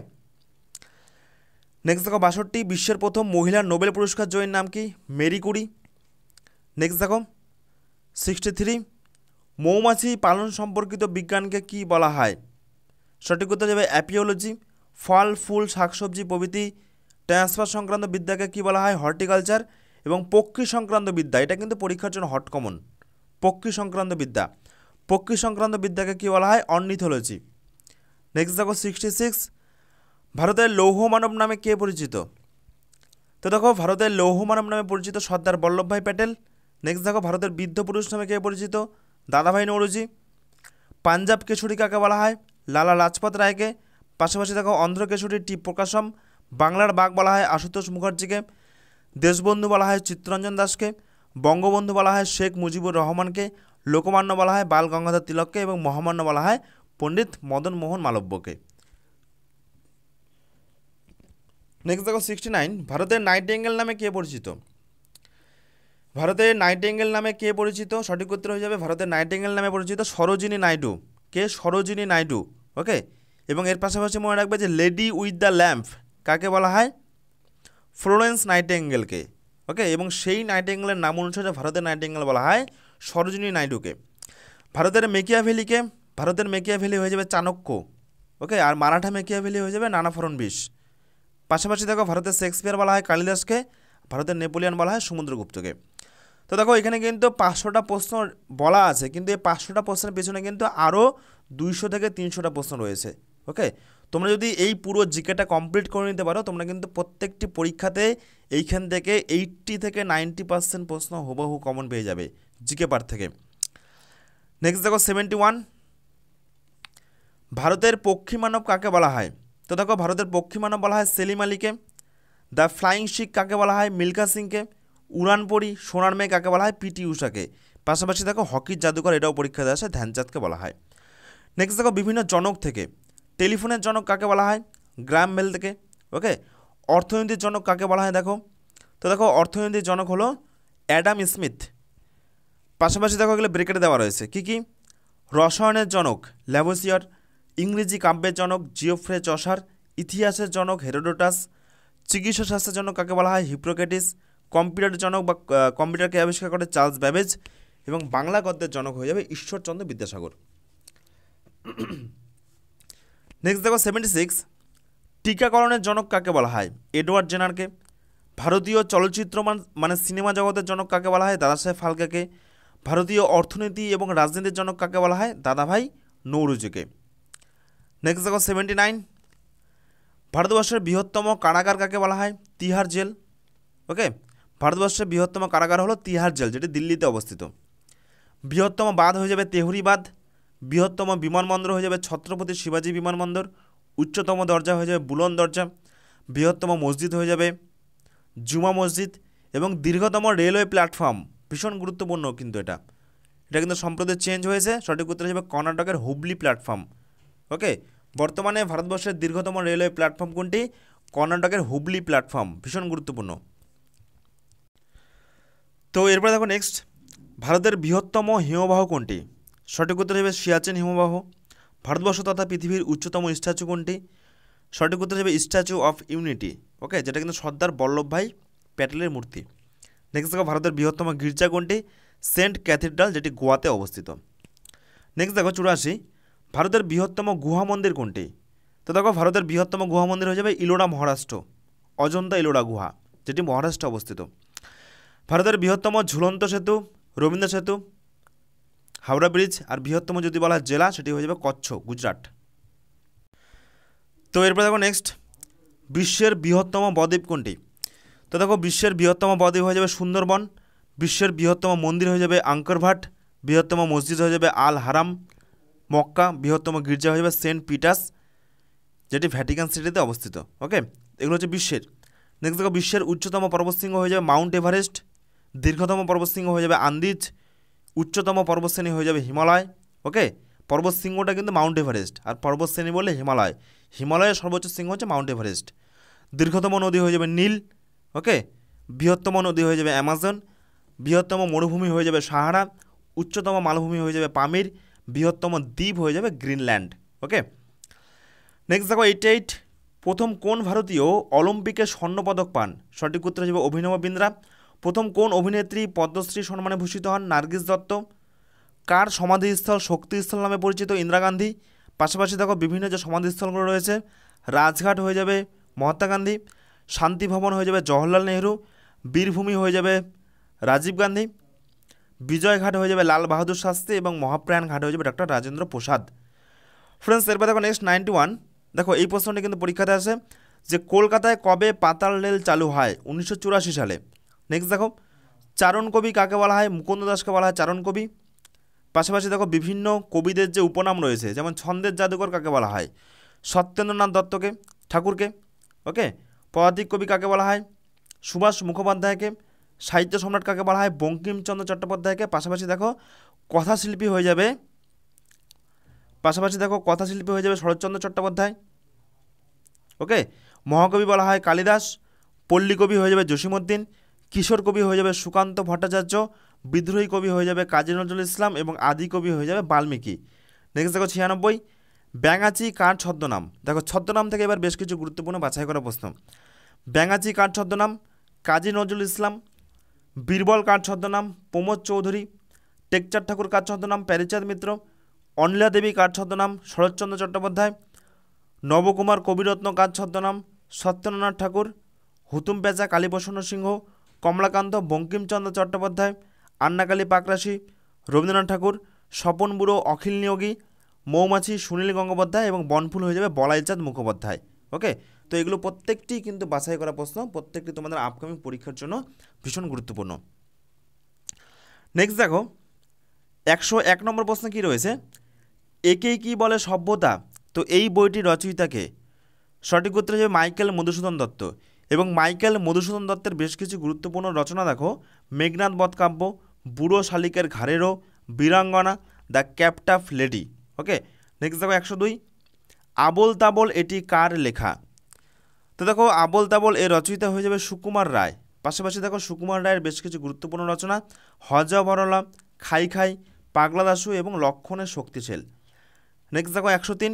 নেক্সট দেখো বাষট্টি বিশ্বের প্রথম মহিলা নোবেল পুরস্কার জয়ের নাম কি মেরি কুড়ি নেক্সট দেখো সিক্সটি থ্রি মৌমাছি পালন সম্পর্কিত বিজ্ঞানকে কি বলা হয় সঠিক উত্তর যাবে অ্যাপিওলজি ফল ফুল শাকসবজি প্রভৃতি ট্রান্সফার সংক্রান্ত বিদ্যাকে কি বলা হয় হর্টিকালচার এবং পক্ষী সংক্রান্ত বিদ্যা এটা কিন্তু পরীক্ষার জন্য হট কমন পক্ষী সংক্রান্ত বিদ্যা পক্ষী সংক্রান্ত বিদ্যাকে কি বলা হয় অর্নিথোলজি নেক্সট দেখো সিক্সটি সিক্স ভারতের লৌহ মানব নামে কে পরিচিত তো দেখো ভারতের লৌহ মানব নামে পরিচিত সর্দার বল্লভভাই প্যাটেল নেক্সট দেখো ভারতের বৃদ্ধ পুরুষ নামে কে পরিচিত দাদাভাই নৌরজি পাঞ্জাব কেশরী কাকে বলা হয় লালা লাজপত রায়কে পাশাপাশি দেখো অন্ধ্র কেশরী টি প্রকাশম বাংলার বাঘ বলা হয় আশুতোষ মুখার্জিকে দেশবন্ধু বলা হয় চিত্তরঞ্জন দাসকে বঙ্গবন্ধু বলা হয় শেখ মুজিবুর রহমানকে লোকমান্য বলা হয় বাল গঙ্গাধর তিলককে এবং মহামান্য বলা হয় পণ্ডিত মদন মোহন মালব্যকে নেক্সট দেখো সিক্সটি নাইন ভারতের এঙ্গেল নামে কে পরিচিত ভারতের নাইট এঙ্গেল নামে কে পরিচিত সঠিক উত্তর হয়ে যাবে ভারতের এঙ্গেল নামে পরিচিত সরোজিনী নাইডু কে সরোজিনী নাইডু ওকে এবং এর পাশাপাশি মনে রাখবে যে লেডি উইথ দ্য ল্যাম্প কাকে বলা হয় ফ্লোরেন্স নাইট এঙ্গেলকে ওকে এবং সেই নাইট এঙ্গেলের নাম অনুসারে ভারতের এঙ্গেল বলা হয় সরোজিনী নাইডুকে ভারতের মেকিয়া ভ্যালিকে ভারতের মেকিয়া ভ্যালি হয়ে যাবে চাণক্য ওকে আর মারাঠা মেকিয়া ভ্যালি হয়ে যাবে নানা ফরণবিশ পাশাপাশি দেখো ভারতের শেক্সপিয়ার বলা হয় কালিদাসকে ভারতের নেপোলিয়ান বলা হয় সমুদ্রগুপ্তকে তো দেখো এখানে কিন্তু পাঁচশোটা প্রশ্ন বলা আছে কিন্তু এই পাঁচশোটা প্রশ্নের পেছনে কিন্তু আরও দুইশো থেকে তিনশোটা প্রশ্ন রয়েছে ওকে তোমরা যদি এই পুরো জিকেটা কমপ্লিট করে নিতে পারো তোমরা কিন্তু প্রত্যেকটি পরীক্ষাতে এইখান থেকে এইটটি থেকে নাইনটি পার্সেন্ট প্রশ্ন হুবহু কমন পেয়ে যাবে জিকে পার থেকে নেক্সট দেখো সেভেন্টি ওয়ান ভারতের পক্ষী মানব কাকে বলা হয় তো দেখো ভারতের মানব বলা হয় সেলিম আলীকে দ্য ফ্লাইং শিক কাকে বলা হয় মিল্কা সিংকে উড়ানপরি সোনার মেয়ে কাকে বলা হয় পিটি উষাকে পাশাপাশি দেখো হকির জাদুঘর এটাও পরীক্ষা দেওয়া আসে ধ্যানচাঁদকে বলা হয় নেক্সট দেখো বিভিন্ন জনক থেকে টেলিফোনের জনক কাকে বলা হয় গ্রাম মেল থেকে ওকে অর্থনীতির জনক কাকে বলা হয় দেখো তো দেখো অর্থনীতির জনক হলো অ্যাডাম স্মিথ পাশাপাশি দেখো এগুলো ব্রেকেটে দেওয়া রয়েছে কি কি রসায়নের জনক ল্যাবোসিয়ার ইংরেজি কাব্যের জনক জিওফ্রে চসার ইতিহাসের জনক হেরোডোটাস চিকিৎসাশাস্ত্রের জন্য কাকে বলা হয় হিপ্রোকেটিস কম্পিউটার জনক বা কম্পিউটারকে আবিষ্কার করে চার্লস ব্যাবেজ এবং বাংলা গদ্যের জনক হয়ে যাবে ঈশ্বরচন্দ্র বিদ্যাসাগর নেক্সট দেখো সেভেন্টি সিক্স টিকাকরণের জনক কাকে বলা হয় এডওয়ার্ড জেনারকে ভারতীয় চলচ্চিত্র মানে সিনেমা জগতের জনক কাকে বলা হয় দাদাসাহেব ফালকাকে ভারতীয় অর্থনীতি এবং রাজনীতির জনক কাকে বলা হয় দাদাভাই নৌরুজিকে নেক্সট দেখো সেভেন্টি নাইন ভারতবর্ষের বৃহত্তম কারাগার কাকে বলা হয় তিহার জেল ওকে ভারতবর্ষের বৃহত্তম কারাগার হলো তিহার জেল যেটি দিল্লিতে অবস্থিত বৃহত্তম বাঁধ হয়ে যাবে তেহুরি বাঁধ বৃহত্তম বিমানবন্দর হয়ে যাবে ছত্রপতি শিবাজি বিমানবন্দর উচ্চতম দরজা হয়ে যাবে বুলন দরজা বৃহত্তম মসজিদ হয়ে যাবে জুমা মসজিদ এবং দীর্ঘতম রেলওয়ে প্ল্যাটফর্ম ভীষণ গুরুত্বপূর্ণ কিন্তু এটা এটা কিন্তু সম্প্রতি চেঞ্জ হয়েছে সঠিক উত্তর হিসেবে কর্ণাটকের হুবলি প্ল্যাটফর্ম ওকে বর্তমানে ভারতবর্ষের দীর্ঘতম রেলওয়ে প্ল্যাটফর্ম কোনটি কর্ণাটকের হুবলি প্ল্যাটফর্ম ভীষণ গুরুত্বপূর্ণ তো এরপরে দেখো নেক্সট ভারতের বৃহত্তম হিমবাহ কোনটি সঠিক উত্তর হিসেবে সিয়াচেন হিমবাহ ভারতবর্ষ তথা পৃথিবীর উচ্চতম স্ট্যাচু কোনটি সঠিক উত্তর হিসেবে স্ট্যাচু অফ ইউনিটি ওকে যেটা কিন্তু সর্দার বল্লভভাই প্যাটেলের মূর্তি নেক্সট দেখো ভারতের বৃহত্তম গির্জা কোনটি সেন্ট ক্যাথিড্রাল যেটি গোয়াতে অবস্থিত নেক্সট দেখো চুরাশি ভারতের বৃহত্তম গুহা মন্দির কোনটি তো দেখো ভারতের বৃহত্তম গুহা মন্দির হয়ে যাবে ইলোড়া মহারাষ্ট্র অজন্তা ইলোডা গুহা যেটি মহারাষ্ট্রে অবস্থিত ভারতের বৃহত্তম ঝুলন্ত সেতু রবীন্দ্র সেতু হাওড়া ব্রিজ আর বৃহত্তম যদি বলা জেলা সেটি হয়ে যাবে কচ্ছ গুজরাট তো এরপর দেখো নেক্সট বিশ্বের বৃহত্তম বদ্বীপ কোনটি তো দেখো বিশ্বের বৃহত্তম বদ্বীপ হয়ে যাবে সুন্দরবন বিশ্বের বৃহত্তম মন্দির হয়ে যাবে আঙ্করভাট বৃহত্তম মসজিদ হয়ে যাবে আল হারাম মক্কা বৃহত্তম গির্জা হয়ে যাবে সেন্ট পিটার্স যেটি ভ্যাটিকান সিটিতে অবস্থিত ওকে এগুলো হচ্ছে বিশ্বের নেক্সট দেখো বিশ্বের উচ্চতম পর্বতশৃঙ্গ হয়ে যাবে মাউন্ট এভারেস্ট দীর্ঘতম পর্বতশৃঙ্গ হয়ে যাবে আন্দিজ উচ্চতম পর্বতশ্রেণী হয়ে যাবে হিমালয় ওকে পর্বতশৃঙ্গটা কিন্তু মাউন্ট এভারেস্ট আর পর্বতশ্রেণী বলে হিমালয় হিমালয়ের সর্বোচ্চ শৃঙ্গ হচ্ছে মাউন্ট এভারেস্ট দীর্ঘতম নদী হয়ে যাবে নীল ওকে বৃহত্তম নদী হয়ে যাবে অ্যামাজন বৃহত্তম মরুভূমি হয়ে যাবে সাহারা উচ্চতম মালভূমি হয়ে যাবে পামির বৃহত্তম দ্বীপ হয়ে যাবে গ্রিনল্যান্ড ওকে নেক্সট দেখো এইট এইট প্রথম কোন ভারতীয় অলিম্পিকে স্বর্ণপদক পান সঠিক উত্তর হিসেবে অভিনব বিন্দ্রা প্রথম কোন অভিনেত্রী পদ্মশ্রী সম্মানে ভূষিত হন নার্গিস দত্ত কার সমাধিস্থল শক্তিস্থল নামে পরিচিত ইন্দিরা গান্ধী পাশাপাশি দেখো বিভিন্ন যে সমাধিস্থলগুলো রয়েছে রাজঘাট হয়ে যাবে মহাত্মা গান্ধী শান্তি ভবন হয়ে যাবে জওহরলাল নেহরু বীরভূমি হয়ে যাবে রাজীব গান্ধী বিজয় ঘাট হয়ে যাবে লাল বাহাদুর শাস্ত্রী এবং মহাপ্রাণ ঘাট হয়ে যাবে ডক্টর রাজেন্দ্র প্রসাদ ফ্রেন্ডস এরপর দেখো নেক্সট নাইনটি ওয়ান দেখো এই প্রশ্নটি কিন্তু পরীক্ষাতে আসে যে কলকাতায় কবে পাতাল রেল চালু হয় উনিশশো সালে নেক্সট দেখো চারণ কবি কাকে বলা হয় মুকুন্দ দাসকে বলা হয় চারণ কবি পাশাপাশি দেখো বিভিন্ন কবিদের যে উপনাম রয়েছে যেমন ছন্দের জাদুকর কাকে বলা হয় সত্যেন্দ্রনাথ দত্তকে ঠাকুরকে ওকে পদাতিক কবি কাকে বলা হয় সুভাষ মুখোপাধ্যায়কে সাহিত্য সম্রাট কাকে বলা হয় বঙ্কিমচন্দ্র চট্টোপাধ্যায়কে পাশাপাশি দেখো কথাশিল্পী হয়ে যাবে পাশাপাশি দেখো কথাশিল্পী হয়ে যাবে শরৎচন্দ্র চট্টোপাধ্যায় ওকে মহাকবি বলা হয় কালিদাস পল্লী কবি হয়ে যাবে জসিমুদ্দিন কিশোর কবি হয়ে যাবে সুকান্ত ভট্টাচার্য বিদ্রোহী কবি হয়ে যাবে কাজী নজরুল ইসলাম এবং আদি কবি হয়ে যাবে বাল্মীকি নেক্সট দেখো ছিয়ানব্বই ব্যাঙাচি কার ছদ্মনাম দেখো ছদ্মনাম থেকে এবার বেশ কিছু গুরুত্বপূর্ণ বাছাই করা প্রশ্ন ব্যাঙাচি কার ছদ্মনাম কাজী নজরুল ইসলাম বীরবল কার ছদ্মনাম প্রমোদ চৌধুরী টেকচার ঠাকুর কার ছদ্মনাম প্যারিচাঁদ মিত্র অনিলা দেবী কার ছদ্মনাম শরৎচন্দ্র চট্টোপাধ্যায় নবকুমার কবিরত্ন কার ছদ্মনাম সত্যেন্দ্রনাথ ঠাকুর হুতুম পেঁচা কালীপ্রসন্ন সিংহ কমলাকান্ত বঙ্কিমচন্দ্র চট্টোপাধ্যায় আন্নাকালী পাকরাশি রবীন্দ্রনাথ ঠাকুর স্বপন বুড়ো অখিল নিয়োগী মৌমাছি সুনীল গঙ্গোপাধ্যায় এবং বনফুল হয়ে যাবে বলাইচাঁদ মুখোপাধ্যায় ওকে তো এগুলো প্রত্যেকটি কিন্তু বাছাই করা প্রশ্ন প্রত্যেকটি তোমাদের আপকামিং পরীক্ষার জন্য ভীষণ গুরুত্বপূর্ণ নেক্সট দেখো একশো এক নম্বর প্রশ্ন কি রয়েছে একেই কি বলে সভ্যতা তো এই বইটি রচয়িতাকে সঠিক উত্তর হিসেবে মাইকেল মধুসূদন দত্ত এবং মাইকেল মধুসূদন দত্তের বেশ কিছু গুরুত্বপূর্ণ রচনা দেখো মেঘনাথ বধকাব্য বুড়ো শালিকের ঘাড়েরও Birangana the captive lady okay next দেখো একশো দুই আবল তাবল এটি কার লেখা তো দেখো আবল তাবল এর রচয়িতা হয়ে যাবে সুকুমার রায় পাশাপাশি দেখো সুকুমার রায়ের বেশ কিছু গুরুত্বপূর্ণ রচনা হজা ভরলা খাই খাই পাগলা দাসু এবং লক্ষণের শক্তিশীল নেক্সট দেখো একশো তিন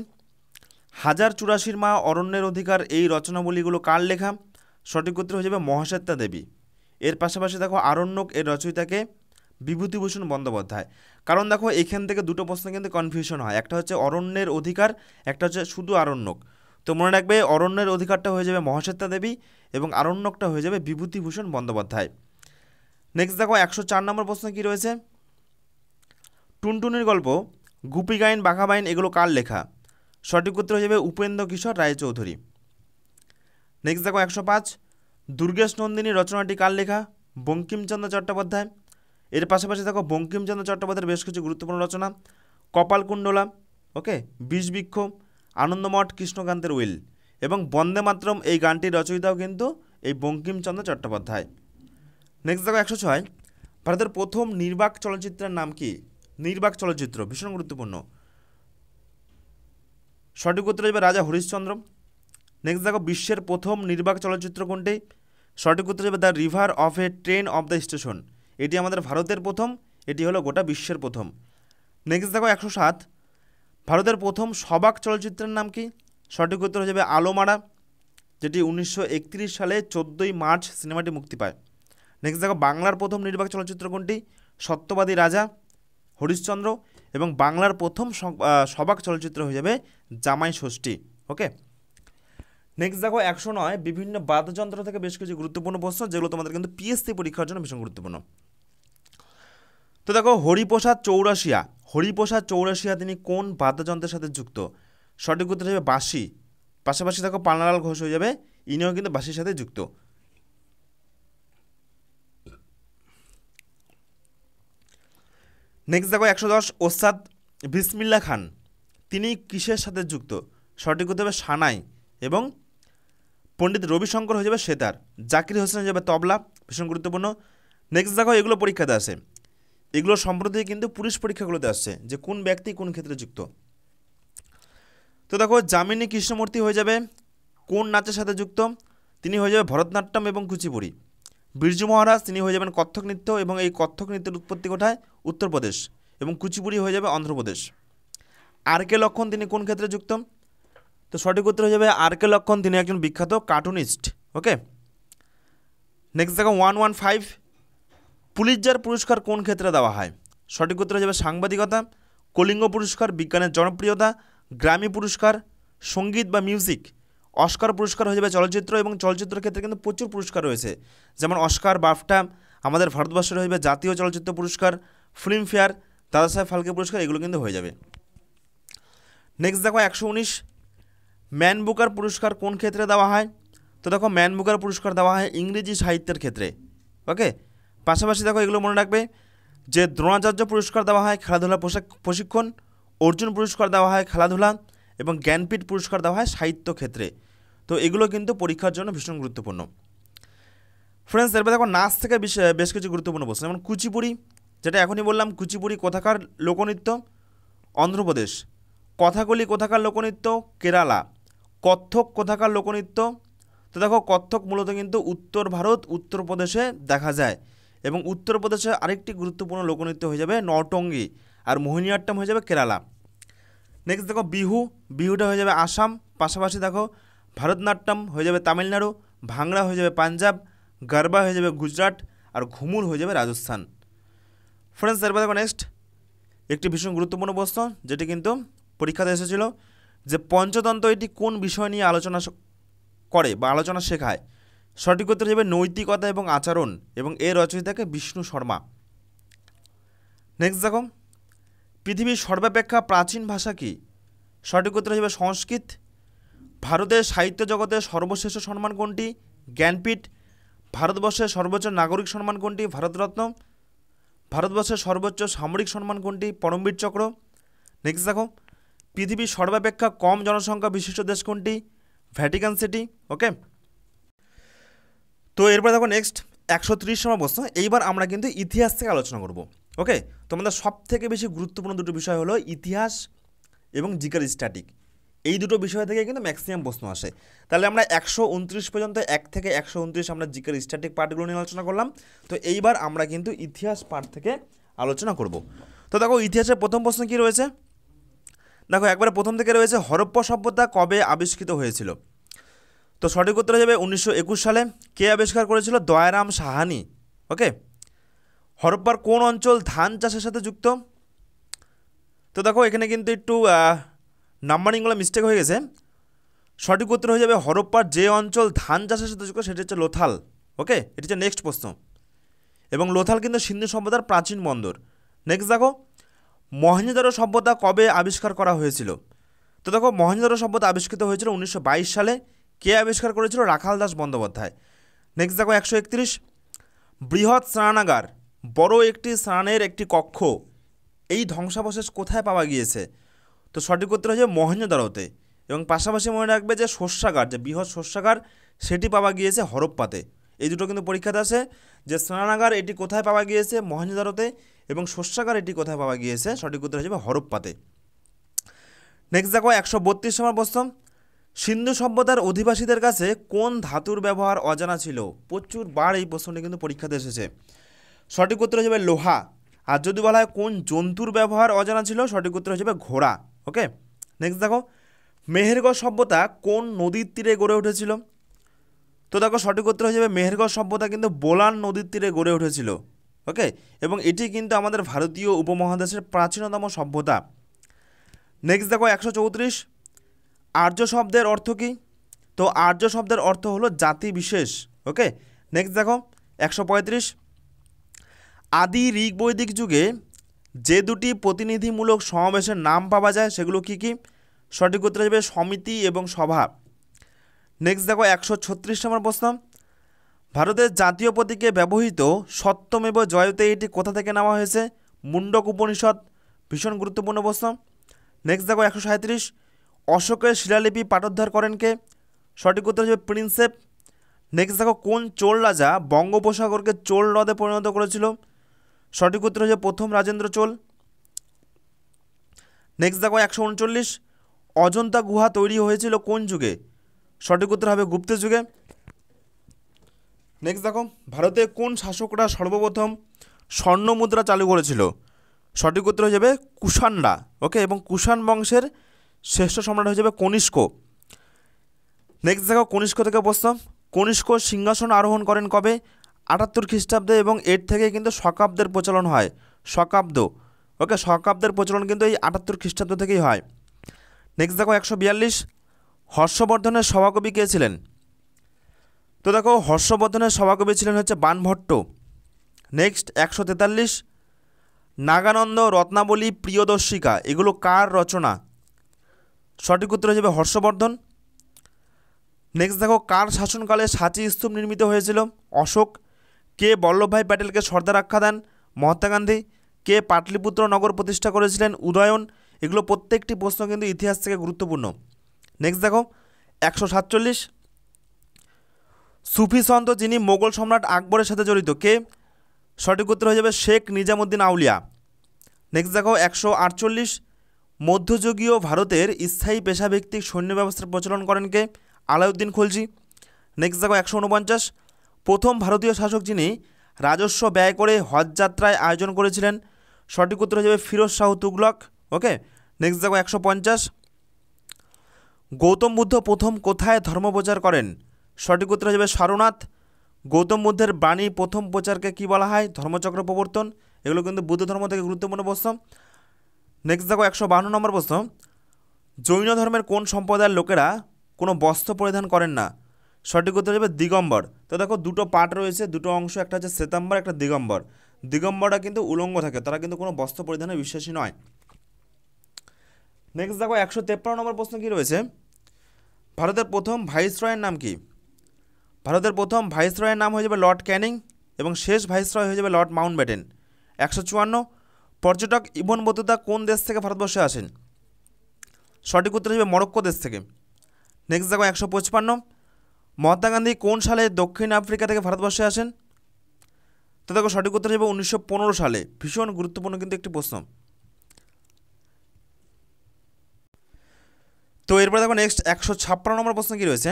হাজার চুরাশির মা অরণ্যের অধিকার এই রচনাবলীগুলো কার লেখা সঠিক উত্তর হয়ে যাবে মহাশ্বেতা দেবী এর পাশাপাশি দেখো আরণ্যক এর রচয়িতাকে বিভূতিভূষণ বন্দ্যোপাধ্যায় কারণ দেখো এখান থেকে দুটো প্রশ্ন কিন্তু কনফিউশন হয় একটা হচ্ছে অরণ্যের অধিকার একটা হচ্ছে শুধু আরণ্যক তো মনে রাখবে অরণ্যের অধিকারটা হয়ে যাবে মহাশ্বেতা দেবী এবং আরণ্যকটা হয়ে যাবে বিভূতিভূষণ বন্দ্যোপাধ্যায় নেক্সট দেখো একশো চার নম্বর প্রশ্ন কী রয়েছে টুনটুনির গল্প গুপি গাইন বাঘা বাইন এগুলো কার লেখা সঠিক উত্তর হয়ে যাবে উপেন্দ্র কিশোর রায়চৌধুরী নেক্সট দেখো একশো পাঁচ দুর্গেশ নন্দিনী রচনাটি কার লেখা বঙ্কিমচন্দ্র চট্টোপাধ্যায় এর পাশাপাশি দেখো বঙ্কিমচন্দ্র চট্টোপাধ্যায়ের বেশ কিছু গুরুত্বপূর্ণ রচনা কপালকুণ্ডলা ওকে বিষবৃক্ষ আনন্দমঠ কৃষ্ণকান্তের উইল এবং বন্দে মাতরম এই গানটির রচয়িতাও কিন্তু এই বঙ্কিমচন্দ্র চট্টোপাধ্যায় নেক্সট দেখো একশো ছয় ভারতের প্রথম নির্বাক চলচ্চিত্রের নাম কি নির্বাক চলচ্চিত্র ভীষণ গুরুত্বপূর্ণ সঠিক উত্তর যাবে রাজা হরিশ্চন্দ্র নেক্সট দেখো বিশ্বের প্রথম নির্বাক চলচ্চিত্র কোনটি সঠিক উত্তর যাবে the river of a train of the station এটি আমাদের ভারতের প্রথম এটি হলো গোটা বিশ্বের প্রথম নেক্সট দেখো একশো সাত ভারতের প্রথম সবাক চলচ্চিত্রের নাম কি সঠিক উত্তর হয়ে যাবে আলোমারা যেটি উনিশশো সালে চোদ্দোই মার্চ সিনেমাটি মুক্তি পায় নেক্সট দেখো বাংলার প্রথম নির্বাক চলচ্চিত্র কোনটি সত্যবাদী রাজা হরিশ্চন্দ্র এবং বাংলার প্রথম সবাক চলচ্চিত্র হয়ে যাবে জামাই ষষ্ঠী ওকে নেক্সট দেখো একশো নয় বিভিন্ন বাদ্যযন্ত্র থেকে বেশ কিছু গুরুত্বপূর্ণ প্রশ্ন যেগুলো তোমাদের কিন্তু পিএসসি পরীক্ষার জন্য ভীষণ গুরুত্বপূর্ণ তো দেখো হরিপ্রসাদ চৌরাশিয়া হরিপ্রসাদ চৌরাশিয়া তিনি কোন বাদ্যযন্ত্রের সাথে যুক্ত সঠিক উত্তর হিসেবে বাঁশি পাশাপাশি দেখো পান্নালাল ঘোষ হয়ে যাবে ইনিও কিন্তু বাঁশির সাথে যুক্ত নেক্সট দেখো একশো দশ ওস্তাদ বিসমিল্লা খান তিনি কিসের সাথে যুক্ত সঠিক উত্তর হবে সানাই এবং পণ্ডিত রবিশঙ্কর হয়ে যাবে সেতার জাকির হোসেন হয়ে যাবে তবলা ভীষণ গুরুত্বপূর্ণ নেক্সট দেখো এগুলো পরীক্ষাতে আসে এগুলো সম্প্রতি কিন্তু পুলিশ পরীক্ষাগুলোতে আসছে যে কোন ব্যক্তি কোন ক্ষেত্রে যুক্ত তো দেখো যামিনী কৃষ্ণমূর্তি হয়ে যাবে কোন নাচের সাথে যুক্ত তিনি হয়ে যাবে ভরতনাট্যম এবং কুচিপুড়ি বীরজু মহারাজ তিনি হয়ে যাবেন কত্থক নৃত্য এবং এই কত্থক নৃত্যের উৎপত্তি কোথায় উত্তরপ্রদেশ এবং কুচিপুড়ি হয়ে যাবে অন্ধ্রপ্রদেশ আর কে লক্ষণ তিনি কোন ক্ষেত্রে যুক্ত তো সঠিক উত্তর হয়ে যাবে আর কে লক্ষণ তিনি একজন বিখ্যাত কার্টুনিস্ট ওকে নেক্সট দেখো ওয়ান ওয়ান ফাইভ পুলিশজার পুরস্কার কোন ক্ষেত্রে দেওয়া হয় সঠিক উত্তর যাবে সাংবাদিকতা কলিঙ্গ পুরস্কার বিজ্ঞানের জনপ্রিয়তা গ্রামী পুরস্কার সঙ্গীত বা মিউজিক অস্কার পুরস্কার হয়ে যাবে চলচ্চিত্র এবং চলচ্চিত্র ক্ষেত্রে কিন্তু প্রচুর পুরস্কার রয়েছে যেমন অস্কার বাফটা আমাদের ভারতবর্ষের হয়ে যাবে জাতীয় চলচ্চিত্র পুরস্কার ফিল্মফেয়ার দাদা সাহেব ফালকে পুরস্কার এগুলো কিন্তু হয়ে যাবে নেক্সট দেখো একশো উনিশ ম্যান বুকার পুরস্কার কোন ক্ষেত্রে দেওয়া হয় তো দেখো ম্যান বুকার পুরস্কার দেওয়া হয় ইংরেজি সাহিত্যের ক্ষেত্রে ওকে পাশাপাশি দেখো এগুলো মনে রাখবে যে দ্রোণাচার্য পুরস্কার দেওয়া হয় খেলাধুলা পোশাক প্রশিক্ষণ অর্জুন পুরস্কার দেওয়া হয় খেলাধুলা এবং জ্ঞানপীঠ পুরস্কার দেওয়া হয় সাহিত্য ক্ষেত্রে তো এগুলো কিন্তু পরীক্ষার জন্য ভীষণ গুরুত্বপূর্ণ ফ্রেন্ডস এরপর দেখো নাচ থেকে বেশ কিছু গুরুত্বপূর্ণ প্রশ্ন যেমন কুচিপুরি যেটা এখনই বললাম কুচিপুড়ি কোথাকার লোকনৃত্য অন্ধ্রপ্রদেশ কথাকলি কোথাকার লোকনৃত্য কেরালা কত্থক কোথাকার লোকনৃত্য তো দেখো কত্থক মূলত কিন্তু উত্তর ভারত উত্তরপ্রদেশে দেখা যায় এবং উত্তরপ্রদেশের আরেকটি গুরুত্বপূর্ণ লোকনৃত্য হয়ে যাবে নটঙ্গি আর মোহিনীয়াট্টম হয়ে যাবে কেরালা নেক্সট দেখো বিহু বিহুটা হয়ে যাবে আসাম পাশাপাশি দেখো ভারতনাট্যম হয়ে যাবে তামিলনাড়ু ভাংড়া হয়ে যাবে পাঞ্জাব গারবা হয়ে যাবে গুজরাট আর ঘুমুর হয়ে যাবে রাজস্থান ফ্রেন্ডস এরপর দেখো নেক্সট একটি ভীষণ গুরুত্বপূর্ণ প্রশ্ন যেটি কিন্তু পরীক্ষাতে এসেছিল যে পঞ্চতন্ত্র এটি কোন বিষয় নিয়ে আলোচনা করে বা আলোচনা শেখায় সঠিক উত্তর যাবে নৈতিকতা এবং আচরণ এবং এর রচয়িতাকে বিষ্ণু শর্মা নেক্সট দেখো পৃথিবীর সর্বাপেক্ষা প্রাচীন ভাষা কি সঠিক উত্তর হিসেবে সংস্কৃত ভারতের সাহিত্য জগতের সর্বশ্রেষ্ঠ সম্মান কোনটি জ্ঞানপীঠ ভারতবর্ষের সর্বোচ্চ নাগরিক সম্মান কোনটি ভারতরত্ন ভারতবর্ষের সর্বোচ্চ সামরিক সম্মান কোনটি পরমবীর চক্র নেক্সট দেখো পৃথিবীর সর্বাপেক্ষা কম জনসংখ্যা বিশিষ্ট দেশ কোনটি ভ্যাটিকান সিটি ওকে তো এরপরে দেখো নেক্সট একশো ত্রিশ নম্বর প্রশ্ন এইবার আমরা কিন্তু ইতিহাস থেকে আলোচনা করব ওকে তোমাদের সব থেকে বেশি গুরুত্বপূর্ণ দুটো বিষয় হলো ইতিহাস এবং জিকার স্ট্যাটিক এই দুটো বিষয় থেকে কিন্তু ম্যাক্সিমাম প্রশ্ন আসে তাহলে আমরা একশো উনত্রিশ পর্যন্ত এক থেকে একশো উনত্রিশ আমরা জিকার স্ট্যাটিক পার্টগুলো নিয়ে আলোচনা করলাম তো এইবার আমরা কিন্তু ইতিহাস পার্ট থেকে আলোচনা করব তো দেখো ইতিহাসের প্রথম প্রশ্ন কি রয়েছে দেখো একবারে প্রথম থেকে রয়েছে হরপ্পা সভ্যতা কবে আবিষ্কৃত হয়েছিল তো সঠিক উত্তর যাবে উনিশশো সালে কে আবিষ্কার করেছিল দয়ারাম সাহানি ওকে হরপ্পার কোন অঞ্চল ধান চাষের সাথে যুক্ত তো দেখো এখানে কিন্তু একটু নাম্বারিংগুলো মিস্টেক হয়ে গেছে সঠিক উত্তর হয়ে যাবে হরপ্পার যে অঞ্চল ধান চাষের সাথে যুক্ত সেটি হচ্ছে লোথাল ওকে এটি হচ্ছে নেক্সট প্রশ্ন এবং লোথাল কিন্তু সিন্ধু সভ্যতার প্রাচীন বন্দর নেক্সট দেখো মহেন্দ্র সভ্যতা কবে আবিষ্কার করা হয়েছিল তো দেখো মহেন্দ্র সভ্যতা আবিষ্কৃত হয়েছিল উনিশশো সালে কে আবিষ্কার করেছিল রাখাল দাস বন্দ্যোপাধ্যায় নেক্সট দেখো একশো একত্রিশ বৃহৎ স্নানাগার বড় একটি স্নানের একটি কক্ষ এই ধ্বংসাবশেষ কোথায় পাওয়া গিয়েছে তো সঠিক উত্তর হয়েছে মহেঞ্জোদারোতে এবং পাশাপাশি মনে রাখবে যে শস্যাগার যে বৃহৎ শস্যাগার সেটি পাওয়া গিয়েছে হরপ্পাতে এই দুটো কিন্তু পরীক্ষাতে আসে যে স্নানাগার এটি কোথায় পাওয়া গিয়েছে মহেঞ্জোদারোতে এবং শস্যাগার এটি কোথায় পাওয়া গিয়েছে সঠিক উত্তর হিসেবে হরপ্পাতে নেক্সট দেখো একশো বত্রিশ নম্বর প্রশ্ন সিন্ধু সভ্যতার অধিবাসীদের কাছে কোন ধাতুর ব্যবহার অজানা ছিল প্রচুর বার এই প্রশ্নটি কিন্তু পরীক্ষাতে এসেছে সঠিক উত্তর হিসেবে লোহা আর যদি বলা হয় কোন জন্তুর ব্যবহার অজানা ছিল সঠিক উত্তর হিসেবে ঘোড়া ওকে নেক্সট দেখো মেহেরগড় সভ্যতা কোন নদীর তীরে গড়ে উঠেছিল তো দেখো সঠিক উত্তর হিসেবে মেহেরগড় সভ্যতা কিন্তু বোলান নদীর তীরে গড়ে উঠেছিল ওকে এবং এটি কিন্তু আমাদের ভারতীয় উপমহাদেশের প্রাচীনতম সভ্যতা নেক্সট দেখো একশো চৌত্রিশ আর্য শব্দের অর্থ কি তো আর্য শব্দের অর্থ হলো জাতি বিশেষ ওকে নেক্সট দেখো একশো পঁয়ত্রিশ আদি ঋগ বৈদিক যুগে যে দুটি প্রতিনিধিমূলক সমাবেশের নাম পাওয়া যায় সেগুলো কি কি সঠিক উত্তর হিসেবে সমিতি এবং সভা নেক্সট দেখো একশো ছত্রিশ নম্বর প্রশ্ন ভারতের জাতীয় প্রতীকে ব্যবহৃত সত্যমেব জয়তে এটি কোথা থেকে নেওয়া হয়েছে মুন্ডক উপনিষদ ভীষণ গুরুত্বপূর্ণ প্রশ্ন নেক্সট দেখো একশো সাঁত্রিশ অশোকের শিলালিপি পাঠোদ্ধার করেন কে সঠিক উত্তর হচ্ছে প্রিন্সেপ নেক্সট দেখো কোন চোল রাজা বঙ্গোপসাগরকে চোল হ্রদে পরিণত করেছিল সঠিক উত্তর হচ্ছে প্রথম রাজেন্দ্র চোল নেক্সট দেখো একশো উনচল্লিশ অজন্তা গুহা তৈরি হয়েছিল কোন যুগে সঠিক উত্তর হবে গুপ্ত যুগে নেক্সট দেখো ভারতে কোন শাসকরা সর্বপ্রথম স্বর্ণ মুদ্রা চালু করেছিল সঠিক উত্তর হয়ে যাবে কুষাণরা ওকে এবং কুষাণ বংশের শ্রেষ্ঠ সম্রাট হয়ে যাবে কনিষ্ক নেক্সট দেখো কনিষ্ক থেকে বসতাম কনিষ্ক সিংহাসন আরোহণ করেন কবে আটাত্তর খ্রিস্টাব্দে এবং এর থেকে কিন্তু শকাব্দের প্রচলন হয় শকাব্দ ওকে শকাব্দের প্রচলন কিন্তু এই আটাত্তর খ্রিস্টাব্দ থেকেই হয় নেক্সট দেখো একশো বিয়াল্লিশ হর্ষবর্ধনের সভাকবি কে ছিলেন তো দেখো হর্ষবর্ধনের সভাকবি ছিলেন হচ্ছে বানভট্ট নেক্সট একশো তেতাল্লিশ নাগানন্দ রত্নাবলী প্রিয়দর্শিকা এগুলো কার রচনা সঠিক উত্তর হয়ে যাবে হর্ষবর্ধন নেক্সট দেখো কার শাসনকালে সাঁচি স্তূপ নির্মিত হয়েছিল অশোক কে বল্লভভাই প্যাটেলকে সর্দার আখ্যা দেন মহাত্মা গান্ধী কে পাটলিপুত্র নগর প্রতিষ্ঠা করেছিলেন উদয়ন এগুলো প্রত্যেকটি প্রশ্ন কিন্তু ইতিহাস থেকে গুরুত্বপূর্ণ নেক্সট দেখো একশো সাতচল্লিশ সুফি সন্ত যিনি মোগল সম্রাট আকবরের সাথে জড়িত কে সঠিক উত্তর হয়ে যাবে শেখ নিজামুদ্দিন আউলিয়া নেক্সট দেখো একশো আটচল্লিশ মধ্যযুগীয় ভারতের স্থায়ী পেশাভিত্তিক সৈন্য ব্যবস্থার প্রচলন করেন কে আলাউদ্দিন খলজি নেক্সট দেখো একশো উনপঞ্চাশ প্রথম ভারতীয় শাসক যিনি রাজস্ব ব্যয় করে হজযাত্রায় আয়োজন করেছিলেন সঠিক উত্তর হিসেবে ফিরোজ শাহ তুগলক ওকে নেক্সট দেখো একশো পঞ্চাশ গৌতম বুদ্ধ প্রথম কোথায় ধর্ম প্রচার করেন সঠিক উত্তর হিসেবে সারনাথ গৌতম বুদ্ধের বাণী প্রথম প্রচারকে কি বলা হয় ধর্মচক্র প্রবর্তন এগুলো কিন্তু বুদ্ধ ধর্ম থেকে গুরুত্বপূর্ণ প্রশ্ন নেক্সট দেখো একশো বাহান্ন নম্বর প্রশ্ন জৈন ধর্মের কোন সম্প্রদায়ের লোকেরা কোনো বস্ত্র পরিধান করেন না সঠিক উত্তর হবে দিগম্বর তো দেখো দুটো পার্ট রয়েছে দুটো অংশ একটা হচ্ছে শ্বেতাম্বর একটা দিগম্বর দিগম্বরটা কিন্তু উলঙ্গ থাকে তারা কিন্তু কোনো বস্ত্র পরিধানে বিশ্বাসী নয় নেক্সট দেখো একশো তেপ্পান্ন নম্বর প্রশ্ন কী রয়েছে ভারতের প্রথম ভাইসরয়ের নাম কি ভারতের প্রথম ভাইসরয়ের নাম হয়ে যাবে লর্ড ক্যানিং এবং শেষ ভাইসরয় হয়ে যাবে লর্ড ব্যাটেন একশো চুয়ান্ন পর্যটক ইবন বতুতা কোন দেশ থেকে ভারতবর্ষে আসেন সঠিক উত্তর হিসেবে মরক্কো দেশ থেকে নেক্সট দেখো একশো পঁচপান্ন মহাত্মা গান্ধী কোন সালে দক্ষিণ আফ্রিকা থেকে ভারতবর্ষে আসেন তো দেখো সঠিক উত্তর হিসেবে উনিশশো সালে ভীষণ গুরুত্বপূর্ণ কিন্তু একটি প্রশ্ন তো এরপরে দেখো নেক্সট একশো ছাপ্পান্ন নম্বর প্রশ্ন কী রয়েছে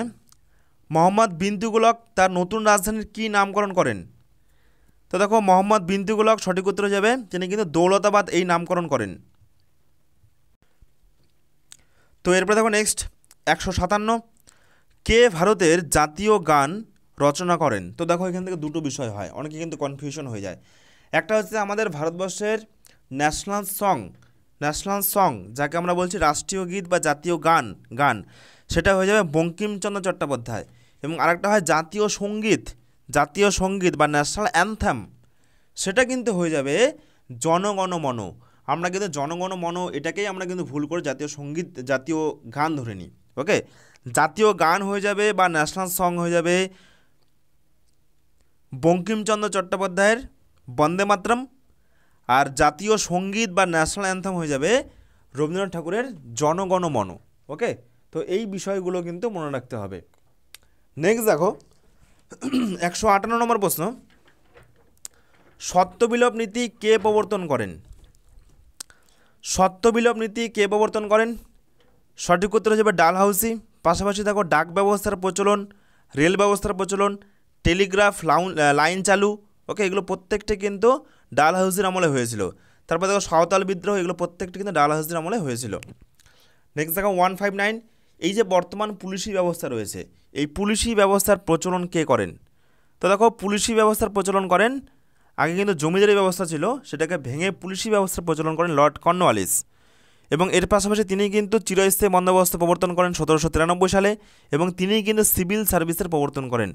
মোহাম্মদ বিন্দুগুলক তার নতুন রাজধানীর কী নামকরণ করেন তো দেখো মোহাম্মদ বিন্তুগুলক সঠিক উত্তর যাবে যিনি কিন্তু দৌলতাবাদ এই নামকরণ করেন তো এরপরে দেখো নেক্সট একশো সাতান্ন কে ভারতের জাতীয় গান রচনা করেন তো দেখো এখান থেকে দুটো বিষয় হয় অনেকে কিন্তু কনফিউশন হয়ে যায় একটা হচ্ছে আমাদের ভারতবর্ষের ন্যাশনাল সং ন্যাশনাল সং যাকে আমরা বলছি রাষ্ট্রীয় গীত বা জাতীয় গান গান সেটা হয়ে যাবে বঙ্কিমচন্দ্র চট্টোপাধ্যায় এবং আরেকটা হয় জাতীয় সঙ্গীত জাতীয় সঙ্গীত বা ন্যাশনাল অ্যান্থাম সেটা কিন্তু হয়ে যাবে জনগণমন আমরা কিন্তু জনগণমন এটাকেই আমরা কিন্তু ভুল করে জাতীয় সঙ্গীত জাতীয় গান ধরে নিই ওকে জাতীয় গান হয়ে যাবে বা ন্যাশনাল সং হয়ে যাবে বঙ্কিমচন্দ্র চট্টোপাধ্যায়ের বন্দে মাতরম আর জাতীয় সঙ্গীত বা ন্যাশনাল অ্যান্থাম হয়ে যাবে রবীন্দ্রনাথ ঠাকুরের জনগণমন ওকে তো এই বিষয়গুলো কিন্তু মনে রাখতে হবে নেক্সট দেখো একশো আটান্ন নম্বর প্রশ্ন সত্যবিলোপ নীতি কে প্রবর্তন করেন সত্যবিলোপ নীতি কে প্রবর্তন করেন সঠিক উত্তর হিসেবে হাউসি পাশাপাশি দেখো ডাক ব্যবস্থার প্রচলন রেল ব্যবস্থার প্রচলন টেলিগ্রাফ লাউন লাইন চালু ওকে এগুলো প্রত্যেকটি কিন্তু ডাল হাউসির আমলে হয়েছিল তারপর দেখো সাঁওতাল বিদ্রোহ এগুলো প্রত্যেকটি কিন্তু ডাল হাউসির আমলে হয়েছিল নেক্সট দেখো ওয়ান ফাইভ নাইন এই যে বর্তমান পুলিশি ব্যবস্থা রয়েছে এই পুলিশি ব্যবস্থার প্রচলন কে করেন তো দেখো পুলিশি ব্যবস্থার প্রচলন করেন আগে কিন্তু জমিদারি ব্যবস্থা ছিল সেটাকে ভেঙে পুলিশি ব্যবস্থার প্রচলন করেন লর্ড কর্নওয়ালিস এবং এর পাশাপাশি তিনি কিন্তু চিরস্থায়ী বন্দোবস্ত প্রবর্তন করেন সতেরোশো তিরানব্বই সালে এবং তিনি কিন্তু সিভিল সার্ভিসের প্রবর্তন করেন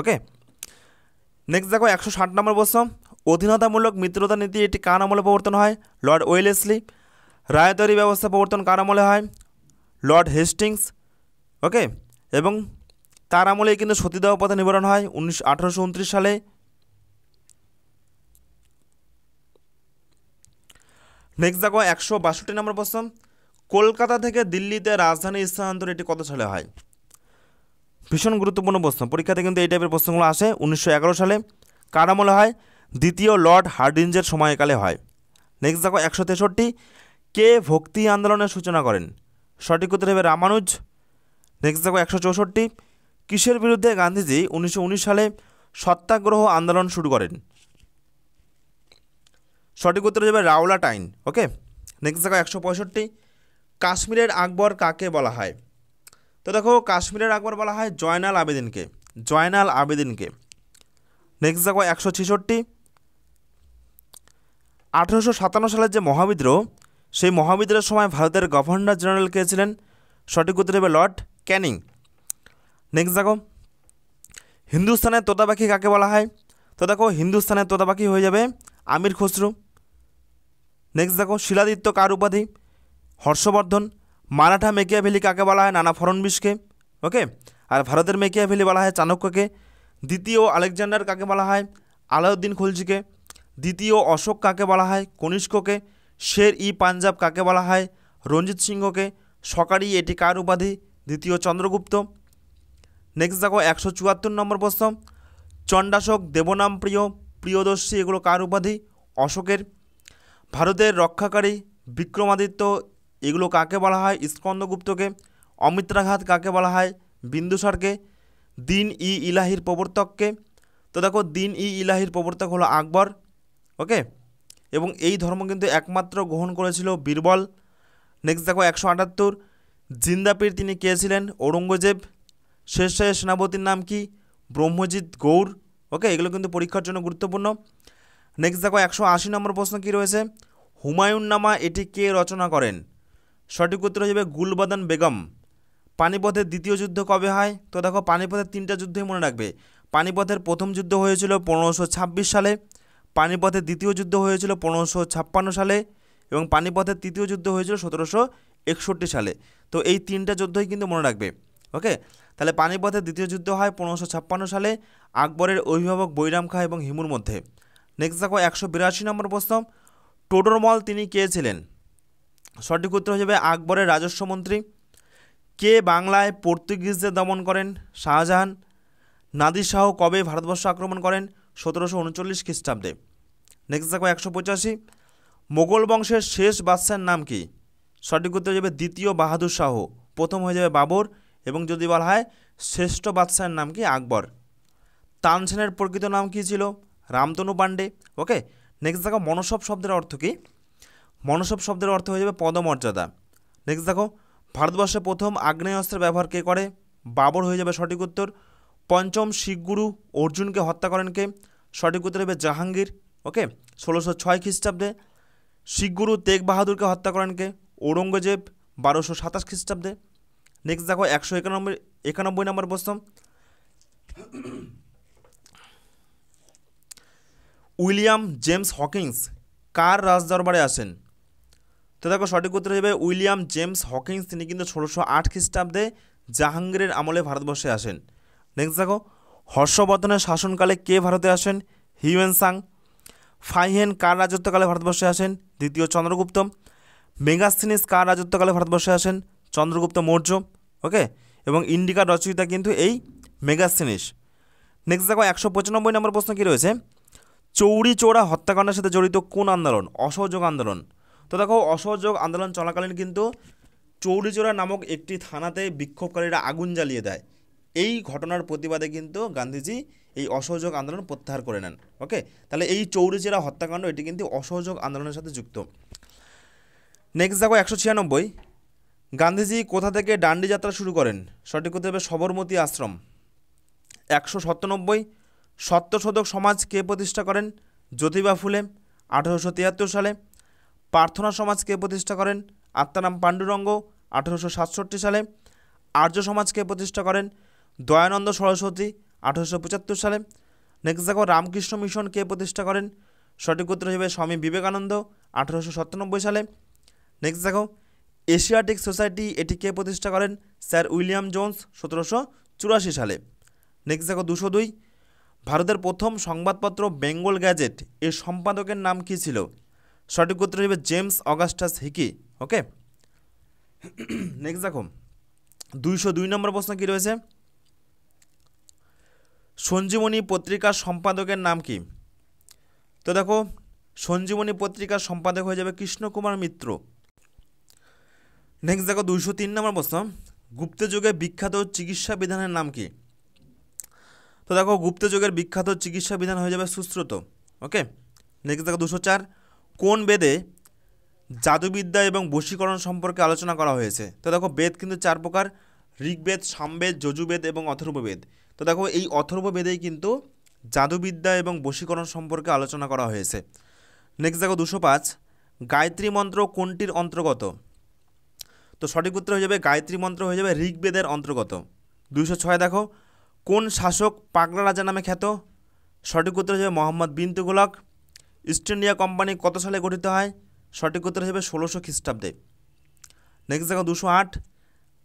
ওকে নেক্সট দেখো একশো ষাট নম্বর প্রশ্ন অধীনতামূলক মিত্রতা নীতি এটি কার আমলে প্রবর্তন হয় লর্ড ওয়েলেসলি রায়তারি ব্যবস্থা প্রবর্তন কার আমলে হয় লর্ড হেস্টিংস ওকে এবং তার আমলে কিন্তু সতীদাহ প্রথা নিবারণ হয় উনিশ আঠারোশো সালে নেক্সট দেখো একশো বাষট্টি নম্বর প্রশ্ন কলকাতা থেকে দিল্লিতে রাজধানী স্থানান্তর এটি কত সালে হয় ভীষণ গুরুত্বপূর্ণ প্রশ্ন পরীক্ষাতে কিন্তু এই টাইপের প্রশ্নগুলো আসে উনিশশো সালে কার আমলে হয় দ্বিতীয় লর্ড হার্ডিনজের সময়কালে হয় নেক্সট দেখো একশো তেষট্টি কে ভক্তি আন্দোলনের সূচনা করেন সঠিক উত্তর হবে রামানুজ নেক্সট দেখো একশো চৌষট্টি কিসের বিরুদ্ধে গান্ধীজি উনিশশো সালে সত্যাগ্রহ আন্দোলন শুরু করেন সঠিক উত্তর যাবে রাওলা টাইন ওকে নেক্সট দেখো একশো পঁয়ষট্টি কাশ্মীরের আকবর কাকে বলা হয় তো দেখো কাশ্মীরের আকবর বলা হয় জয়নাল আবেদিনকে জয়নাল আবেদিনকে নেক্সট দেখো একশো ছেষট্টি আঠেরোশো সাতান্ন সালের যে মহাবিদ্রোহ সেই মহাবিদ্রোহের সময় ভারতের গভর্নর জেনারেল কে ছিলেন সঠিক উত্তর হবে লর্ড ক্যানিং নেক্সট দেখো হিন্দুস্তানের পাখি কাকে বলা হয় তো দেখো হিন্দুস্তানের পাখি হয়ে যাবে আমির খসরু নেক্সট দেখো শিলাদিত্য কার উপাধি হর্ষবর্ধন মারাঠা মেকিয়াভেলি কাকে বলা হয় নানা ফড়নবিশকে ওকে আর ভারতের মেকিয়াভেলি বলা হয় চাণক্যকে দ্বিতীয় আলেকজান্ডার কাকে বলা হয় আলাউদ্দিন খলজিকে দ্বিতীয় অশোক কাকে বলা হয় কনিষ্ককে শের ই পাঞ্জাব কাকে বলা হয় রঞ্জিত সিংহকে সকারি এটি কার উপাধি দ্বিতীয় চন্দ্রগুপ্ত নেক্সট দেখো একশো চুয়াত্তর নম্বর প্রশ্ন চণ্ডাশোক দেবনাম প্রিয় প্রিয়দর্শী এগুলো কার উপাধি অশোকের ভারতের রক্ষাকারী বিক্রমাদিত্য এগুলো কাকে বলা হয় স্কন্দগুপ্তকে অমিত্রাঘাত কাকে বলা হয় বিন্দুসারকে দিন ই ইলাহির প্রবর্তককে তো দেখো দিন ই ইলাহির প্রবর্তক হলো আকবর ওকে এবং এই ধর্ম কিন্তু একমাত্র গ্রহণ করেছিল বীরবল নেক্সট দেখো একশো আটাত্তর জিন্দাপির তিনি কে ছিলেন ঔরঙ্গজেব শেরশাহ সেনাপতির নাম কি ব্রহ্মজিৎ গৌর ওকে এগুলো কিন্তু পরীক্ষার জন্য গুরুত্বপূর্ণ নেক্সট দেখো একশো আশি নম্বর প্রশ্ন কী রয়েছে হুমায়ুন নামা এটি কে রচনা করেন সঠিক উত্তর হিসেবে গুলবাদন বেগম পানিপথের দ্বিতীয় যুদ্ধ কবে হয় তো দেখো পানিপথের তিনটা যুদ্ধই মনে রাখবে পানিপথের প্রথম যুদ্ধ হয়েছিল পনেরোশো ছাব্বিশ সালে পানিপথের দ্বিতীয় যুদ্ধ হয়েছিল পনেরোশো ছাপ্পান্ন সালে এবং পানিপথের তৃতীয় যুদ্ধ হয়েছিল সতেরোশো একষট্টি সালে তো এই তিনটা যুদ্ধই কিন্তু মনে রাখবে ওকে তাহলে পানিপথের দ্বিতীয় যুদ্ধ হয় পনেরোশো ছাপ্পান্ন সালে আকবরের অভিভাবক বৈরাম খাঁ এবং হিমুর মধ্যে নেক্সট দেখো একশো বিরাশি নম্বর প্রশ্ন টোডরমল তিনি কে ছিলেন সঠিক উত্তর হিসেবে আকবরের রাজস্ব মন্ত্রী কে বাংলায় পর্তুগিজদের দমন করেন শাহজাহান নাদির শাহ কবে ভারতবর্ষ আক্রমণ করেন সতেরোশো উনচল্লিশ খ্রিস্টাব্দে নেক্সট দেখো একশো পঁচাশি মোগল বংশের শেষ বাদশার নাম কি সঠিক উত্তর যাবে দ্বিতীয় বাহাদুর শাহ প্রথম হয়ে যাবে বাবর এবং যদি বলা হয় শ্রেষ্ঠ বাদশাহের নাম কি আকবর তানসেনের প্রকৃত নাম কী ছিল রামতনু পাণ্ডে ওকে নেক্সট দেখো মনসব শব্দের অর্থ কী মনসব শব্দের অর্থ হয়ে যাবে পদমর্যাদা নেক্সট দেখো ভারতবর্ষে প্রথম অস্ত্রের ব্যবহার কে করে বাবর হয়ে যাবে সঠিক উত্তর পঞ্চম শিখ গুরু অর্জুনকে হত্যা করেন কে সঠিক উত্তর হবে জাহাঙ্গীর ওকে ষোলোশো ছয় খ্রিস্টাব্দে শিখ গুরু তেগ বাহাদুরকে হত্যা করেন কে ঔরঙ্গজেব বারোশো সাতাশ খ্রিস্টাব্দে নেক্সট দেখো একশো একানব্বই একানব্বই নম্বর প্রশ্ন উইলিয়াম জেমস হকিংস কার রাজদরবারে আসেন তো দেখো সঠিক উত্তর হিসেবে উইলিয়াম জেমস হকিংস তিনি কিন্তু ষোলোশো আট খ্রিস্টাব্দে জাহাঙ্গীরের আমলে ভারতবর্ষে আসেন নেক্সট দেখো হর্ষবর্ধনের শাসনকালে কে ভারতে আসেন হিউয়েন সাং ফাইহেন কার রাজত্বকালে ভারতবর্ষে আসেন দ্বিতীয় চন্দ্রগুপ্ত মেগাস্থিনিস কার রাজত্বকালে ভারতবর্ষে আসেন চন্দ্রগুপ্ত মৌর্য ওকে এবং ইন্ডিকার রচয়িতা কিন্তু এই মেগাস্থিনিস নেক্সট দেখো একশো পঁচানব্বই নম্বর প্রশ্ন কী রয়েছে চৌরি চৌড়া হত্যাকাণ্ডের সাথে জড়িত কোন আন্দোলন অসহযোগ আন্দোলন তো দেখো অসহযোগ আন্দোলন চলাকালীন কিন্তু চৌরিচোরা নামক একটি থানাতে বিক্ষোভকারীরা আগুন জ্বালিয়ে দেয় এই ঘটনার প্রতিবাদে কিন্তু গান্ধীজি এই অসহযোগ আন্দোলন প্রত্যাহার করে নেন ওকে তাহলে এই চৌরিচেরা হত্যাকাণ্ড এটি কিন্তু অসহযোগ আন্দোলনের সাথে যুক্ত নেক্সট দেখো একশো ছিয়ানব্বই গান্ধীজি কোথা থেকে ডান্ডি যাত্রা শুরু করেন সঠিক হতে হবে সবরমতী আশ্রম একশো সত্তানব্বই সত্যশোধক সমাজ কে প্রতিষ্ঠা করেন জ্যোতিবা ফুলে আঠেরোশো তিয়াত্তর সালে প্রার্থনা সমাজ কে প্রতিষ্ঠা করেন আত্মারাম পাণ্ডুরঙ্গ আঠেরোশো সাতষট্টি সালে আর্য সমাজকে প্রতিষ্ঠা করেন দয়ানন্দ সরস্বতী আঠেরোশো পঁচাত্তর সালে নেক্সট দেখো রামকৃষ্ণ মিশন কে প্রতিষ্ঠা করেন সঠিক উত্তর হিসেবে স্বামী বিবেকানন্দ আঠেরোশো সালে নেক্সট দেখো এশিয়াটিক সোসাইটি এটিকে প্রতিষ্ঠা করেন স্যার উইলিয়াম জোন্স সতেরোশো চুরাশি সালে নেক্সট দেখো দুশো দুই ভারতের প্রথম সংবাদপত্র বেঙ্গল গ্যাজেট এর সম্পাদকের নাম কী ছিল সঠিক উত্তর হিসেবে James Augustus Hicky okay next দেখো দুইশো দুই নম্বর প্রশ্ন কী রয়েছে সঞ্জীবনী পত্রিকার সম্পাদকের নাম কি তো দেখো সঞ্জীবনী পত্রিকার সম্পাদক হয়ে যাবে কৃষ্ণকুমার মিত্র নেক্সট দেখো দুইশো তিন নম্বর প্রশ্ন গুপ্তযুগে বিখ্যাত চিকিৎসা বিধানের নাম কি তো দেখো গুপ্তযুগের বিখ্যাত চিকিৎসা বিধান হয়ে যাবে সুশ্রুত ওকে নেক্সট দেখো দুশো চার কোন বেদে জাদুবিদ্যা এবং বশীকরণ সম্পর্কে আলোচনা করা হয়েছে তো দেখো বেদ কিন্তু চার প্রকার ঋগ্বেদ সামবেদ যজুবেদ এবং অথর্ববেদ তো দেখো এই অথর্ববেদেই কিন্তু জাদুবিদ্যা এবং বশীকরণ সম্পর্কে আলোচনা করা হয়েছে নেক্সট দেখো দুশো পাঁচ গায়ত্রী মন্ত্র কোনটির অন্তর্গত তো সঠিক উত্তর হয়ে যাবে গায়ত্রী মন্ত্র হয়ে যাবে ঋগ্বেদের অন্তর্গত দুইশো ছয় দেখো কোন শাসক পাগলা রাজা নামে খ্যাত সঠিক উত্তর হয়ে যাবে Mohammad bin Tughlaq East India company কত সালে গঠিত হয় সঠিক উত্তর হিসেবে ষোলোশো খ্রিস্টাব্দে নেক্সট দেখো দুশো আট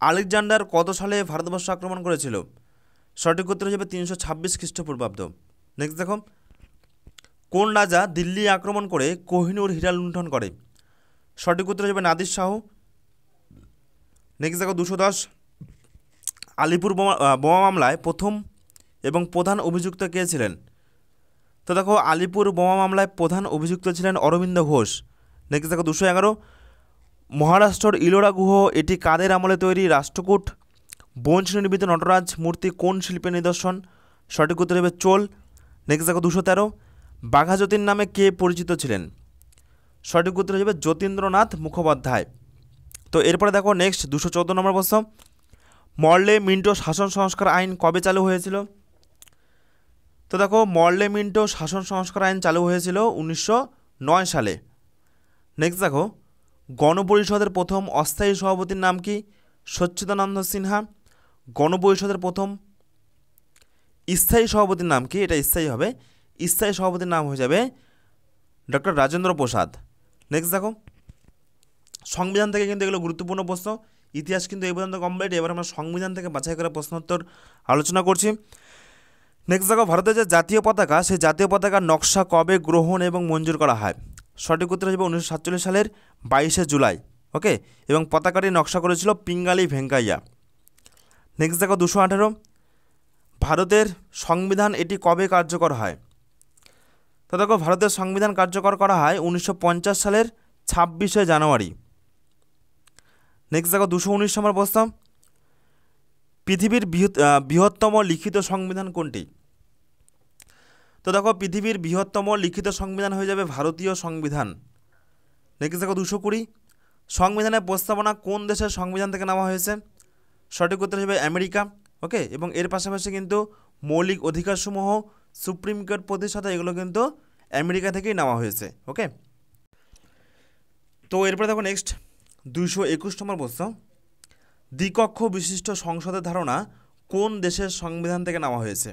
আলেকজান্ডার কত সালে ভারতবর্ষ আক্রমণ করেছিল সঠিক উত্তর হিসেবে তিনশো ছাব্বিশ খ্রিস্টপূর্বাব্দ নেক্সট দেখো কোন রাজা দিল্লি আক্রমণ করে কোহিনুর হীরা লুণ্ঠন করে সঠিক উত্তর হিসেবে নাদির শাহ নেক্সট দেখো দুশো দশ আলিপুর বোমা বোমা মামলায় প্রথম এবং প্রধান অভিযুক্ত কে ছিলেন তো দেখো আলিপুর বোমা মামলায় প্রধান অভিযুক্ত ছিলেন অরবিন্দ ঘোষ নেক্সট দেখো দুশো এগারো মহারাষ্ট্রর ইলোরা গুহ এটি কাদের আমলে তৈরি রাষ্ট্রকূট বঞ্চ নির্মিত নটরাজ মূর্তি কোন শিল্পের নিদর্শন সঠিক উত্তর হবে চোল নেক্সট দেখো দুশো তেরো বাঘাযতীন নামে কে পরিচিত ছিলেন সঠিক উত্তর হিসেবে যতীন্দ্রনাথ মুখোপাধ্যায় তো এরপরে দেখো নেক্সট দুশো চোদ্দো নম্বর প্রশ্ন মর্লে মিন্টো শাসন সংস্কার আইন কবে চালু হয়েছিল তো দেখো মর্লে মিন্টো শাসন সংস্কার আইন চালু হয়েছিল উনিশশো নয় সালে নেক্সট দেখো গণপরিষদের প্রথম অস্থায়ী সভাপতির নাম কি সচ্চিদানন্দ সিনহা গণপরিষদের প্রথম স্থায়ী সভাপতির নাম কি এটা স্থায়ী হবে স্থায়ী সভাপতির নাম হয়ে যাবে ডক্টর রাজেন্দ্র প্রসাদ নেক্সট দেখো সংবিধান থেকে কিন্তু এগুলো গুরুত্বপূর্ণ প্রশ্ন ইতিহাস কিন্তু এই পর্যন্ত কমপ্লিট এবার আমরা সংবিধান থেকে বাছাই করে প্রশ্নোত্তর আলোচনা করছি নেক্সট দেখো ভারতের যে জাতীয় পতাকা সেই জাতীয় পতাকার নকশা কবে গ্রহণ এবং মঞ্জুর করা হয় সঠিক উত্তর হিসেবে উনিশশো সাতচল্লিশ সালের বাইশে জুলাই ওকে এবং পতাকাটি নকশা করেছিল পিঙ্গালি ভেঙ্কাইয়া নেক্সট দেখো দুশো আঠেরো ভারতের সংবিধান এটি কবে কার্যকর হয় তো দেখো ভারতের সংবিধান কার্যকর করা হয় উনিশশো সালের ছাব্বিশে জানুয়ারি নেক্সট দেখো দুশো উনিশ নম্বর প্রশ্ন পৃথিবীর বৃহত্তম লিখিত সংবিধান কোনটি তো দেখো পৃথিবীর বৃহত্তম লিখিত সংবিধান হয়ে যাবে ভারতীয় সংবিধান নেক্সট দেখো দুশো কুড়ি সংবিধানের প্রস্তাবনা কোন দেশের সংবিধান থেকে নেওয়া হয়েছে সঠিক উত্তর হিসেবে আমেরিকা ওকে এবং এর পাশাপাশি কিন্তু মৌলিক অধিকারসমূহ সুপ্রিম কোর্ট প্রতিষ্ঠাতা এগুলো কিন্তু আমেরিকা থেকেই নেওয়া হয়েছে ওকে তো এরপরে দেখো নেক্সট দুইশো একুশ নম্বর প্রশ্ন দ্বিকক্ষ বিশিষ্ট সংসদের ধারণা কোন দেশের সংবিধান থেকে নেওয়া হয়েছে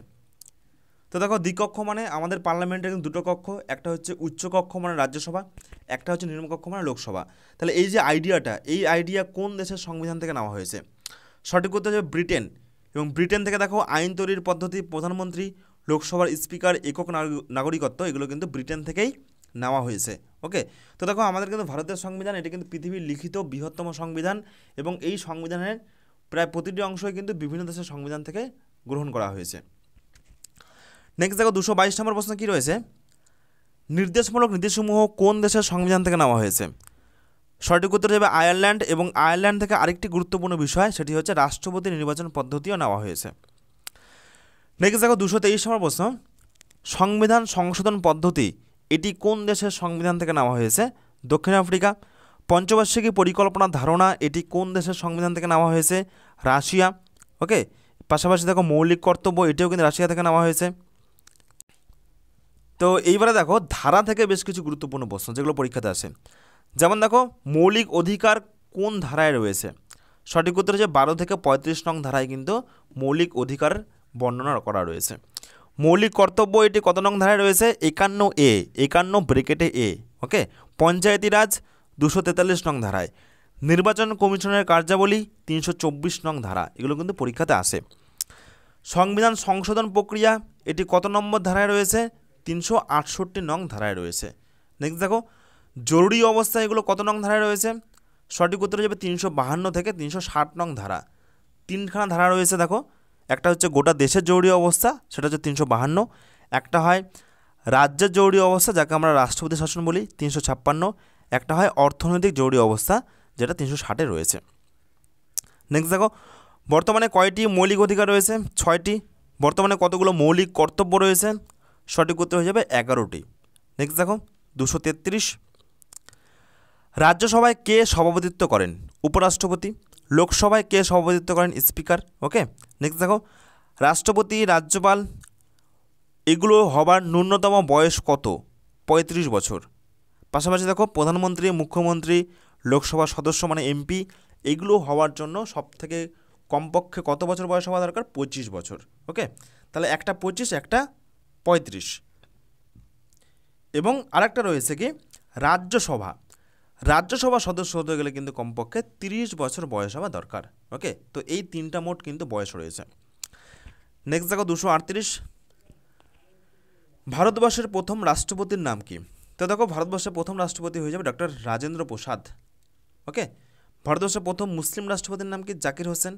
তো দেখো দ্বিকক্ষ মানে আমাদের পার্লামেন্টের কিন্তু দুটো কক্ষ একটা হচ্ছে উচ্চকক্ষ মানে রাজ্যসভা একটা হচ্ছে নিম্নকক্ষ মানে লোকসভা তাহলে এই যে আইডিয়াটা এই আইডিয়া কোন দেশের সংবিধান থেকে নেওয়া হয়েছে সঠিক করতে হচ্ছে ব্রিটেন এবং ব্রিটেন থেকে দেখো আইন তৈরির পদ্ধতি প্রধানমন্ত্রী লোকসভার স্পিকার একক নাগরিকত্ব এগুলো কিন্তু ব্রিটেন থেকেই নেওয়া হয়েছে ওকে তো দেখো আমাদের কিন্তু ভারতের সংবিধান এটি কিন্তু পৃথিবীর লিখিত বৃহত্তম সংবিধান এবং এই সংবিধানের প্রায় প্রতিটি অংশই কিন্তু বিভিন্ন দেশের সংবিধান থেকে গ্রহণ করা হয়েছে নেক্সট দেখো দুশো বাইশ নম্বর প্রশ্ন কী রয়েছে নির্দেশমূলক নীতিসমূহ কোন দেশের সংবিধান থেকে নেওয়া হয়েছে সঠিক উত্তর হিসেবে আয়ারল্যান্ড এবং আয়ারল্যান্ড থেকে আরেকটি গুরুত্বপূর্ণ বিষয় সেটি হচ্ছে রাষ্ট্রপতি নির্বাচন পদ্ধতিও নেওয়া হয়েছে নেক্সট দেখো দুশো তেইশ নম্বর প্রশ্ন সংবিধান সংশোধন পদ্ধতি এটি কোন দেশের সংবিধান থেকে নেওয়া হয়েছে দক্ষিণ আফ্রিকা পঞ্চবার্ষিকী পরিকল্পনার ধারণা এটি কোন দেশের সংবিধান থেকে নেওয়া হয়েছে রাশিয়া ওকে পাশাপাশি দেখো মৌলিক কর্তব্য এটিও কিন্তু রাশিয়া থেকে নেওয়া হয়েছে তো এইবারে দেখো ধারা থেকে বেশ কিছু গুরুত্বপূর্ণ প্রশ্ন যেগুলো পরীক্ষাতে আসে যেমন দেখো মৌলিক অধিকার কোন ধারায় রয়েছে সঠিক উত্তর হচ্ছে বারো থেকে পঁয়ত্রিশ নং ধারায় কিন্তু মৌলিক অধিকার বর্ণনা করা রয়েছে মৌলিক কর্তব্য এটি কত নং ধারায় রয়েছে একান্ন এ একান্ন ব্রেকেটে এ ওকে পঞ্চায়েতি রাজ দুশো তেতাল্লিশ নং ধারায় নির্বাচন কমিশনের কার্যাবলী তিনশো চব্বিশ নং ধারা এগুলো কিন্তু পরীক্ষাতে আসে সংবিধান সংশোধন প্রক্রিয়া এটি কত নম্বর ধারায় রয়েছে তিনশো আটষট্টি নং ধারায় রয়েছে নেক্সট দেখো জরুরি অবস্থা এগুলো কত নং ধারায় রয়েছে সঠিক উত্তর যাবে তিনশো বাহান্ন থেকে তিনশো ষাট নং ধারা তিনখানা ধারা রয়েছে দেখো একটা হচ্ছে গোটা দেশের জরুরি অবস্থা সেটা হচ্ছে তিনশো বাহান্ন একটা হয় রাজ্যের জরুরি অবস্থা যাকে আমরা রাষ্ট্রপতি শাসন বলি তিনশো ছাপ্পান্ন একটা হয় অর্থনৈতিক জরুরি অবস্থা যেটা তিনশো ষাটে রয়েছে নেক্সট দেখো বর্তমানে কয়টি মৌলিক অধিকার রয়েছে ছয়টি বর্তমানে কতগুলো মৌলিক কর্তব্য রয়েছে সঠিক উত্তর হয়ে যাবে এগারোটি নেক্সট দেখো দুশো তেত্রিশ রাজ্যসভায় কে সভাপতিত্ব করেন উপরাষ্ট্রপতি লোকসভায় কে সভাপতিত্ব করেন স্পিকার ওকে নেক্সট দেখো রাষ্ট্রপতি রাজ্যপাল এগুলো হবার ন্যূনতম বয়স কত ৩৫ বছর পাশাপাশি দেখো প্রধানমন্ত্রী মুখ্যমন্ত্রী লোকসভা সদস্য মানে এমপি এগুলো হওয়ার জন্য সবথেকে কমপক্ষে কত বছর বয়স হওয়া দরকার পঁচিশ বছর ওকে তাহলে একটা পঁচিশ একটা পঁয়ত্রিশ এবং আরেকটা রয়েছে কি রাজ্যসভা রাজ্যসভা সদস্য হতে গেলে কিন্তু কমপক্ষে তিরিশ বছর বয়স হওয়া দরকার ওকে তো এই তিনটা মোট কিন্তু বয়স রয়েছে নেক্সট দেখো দুশো আটত্রিশ ভারতবর্ষের প্রথম রাষ্ট্রপতির নাম কি তো দেখো ভারতবর্ষের প্রথম রাষ্ট্রপতি হয়ে যাবে ডক্টর রাজেন্দ্র প্রসাদ ওকে ভারতবর্ষের প্রথম মুসলিম রাষ্ট্রপতির নাম কি জাকির হোসেন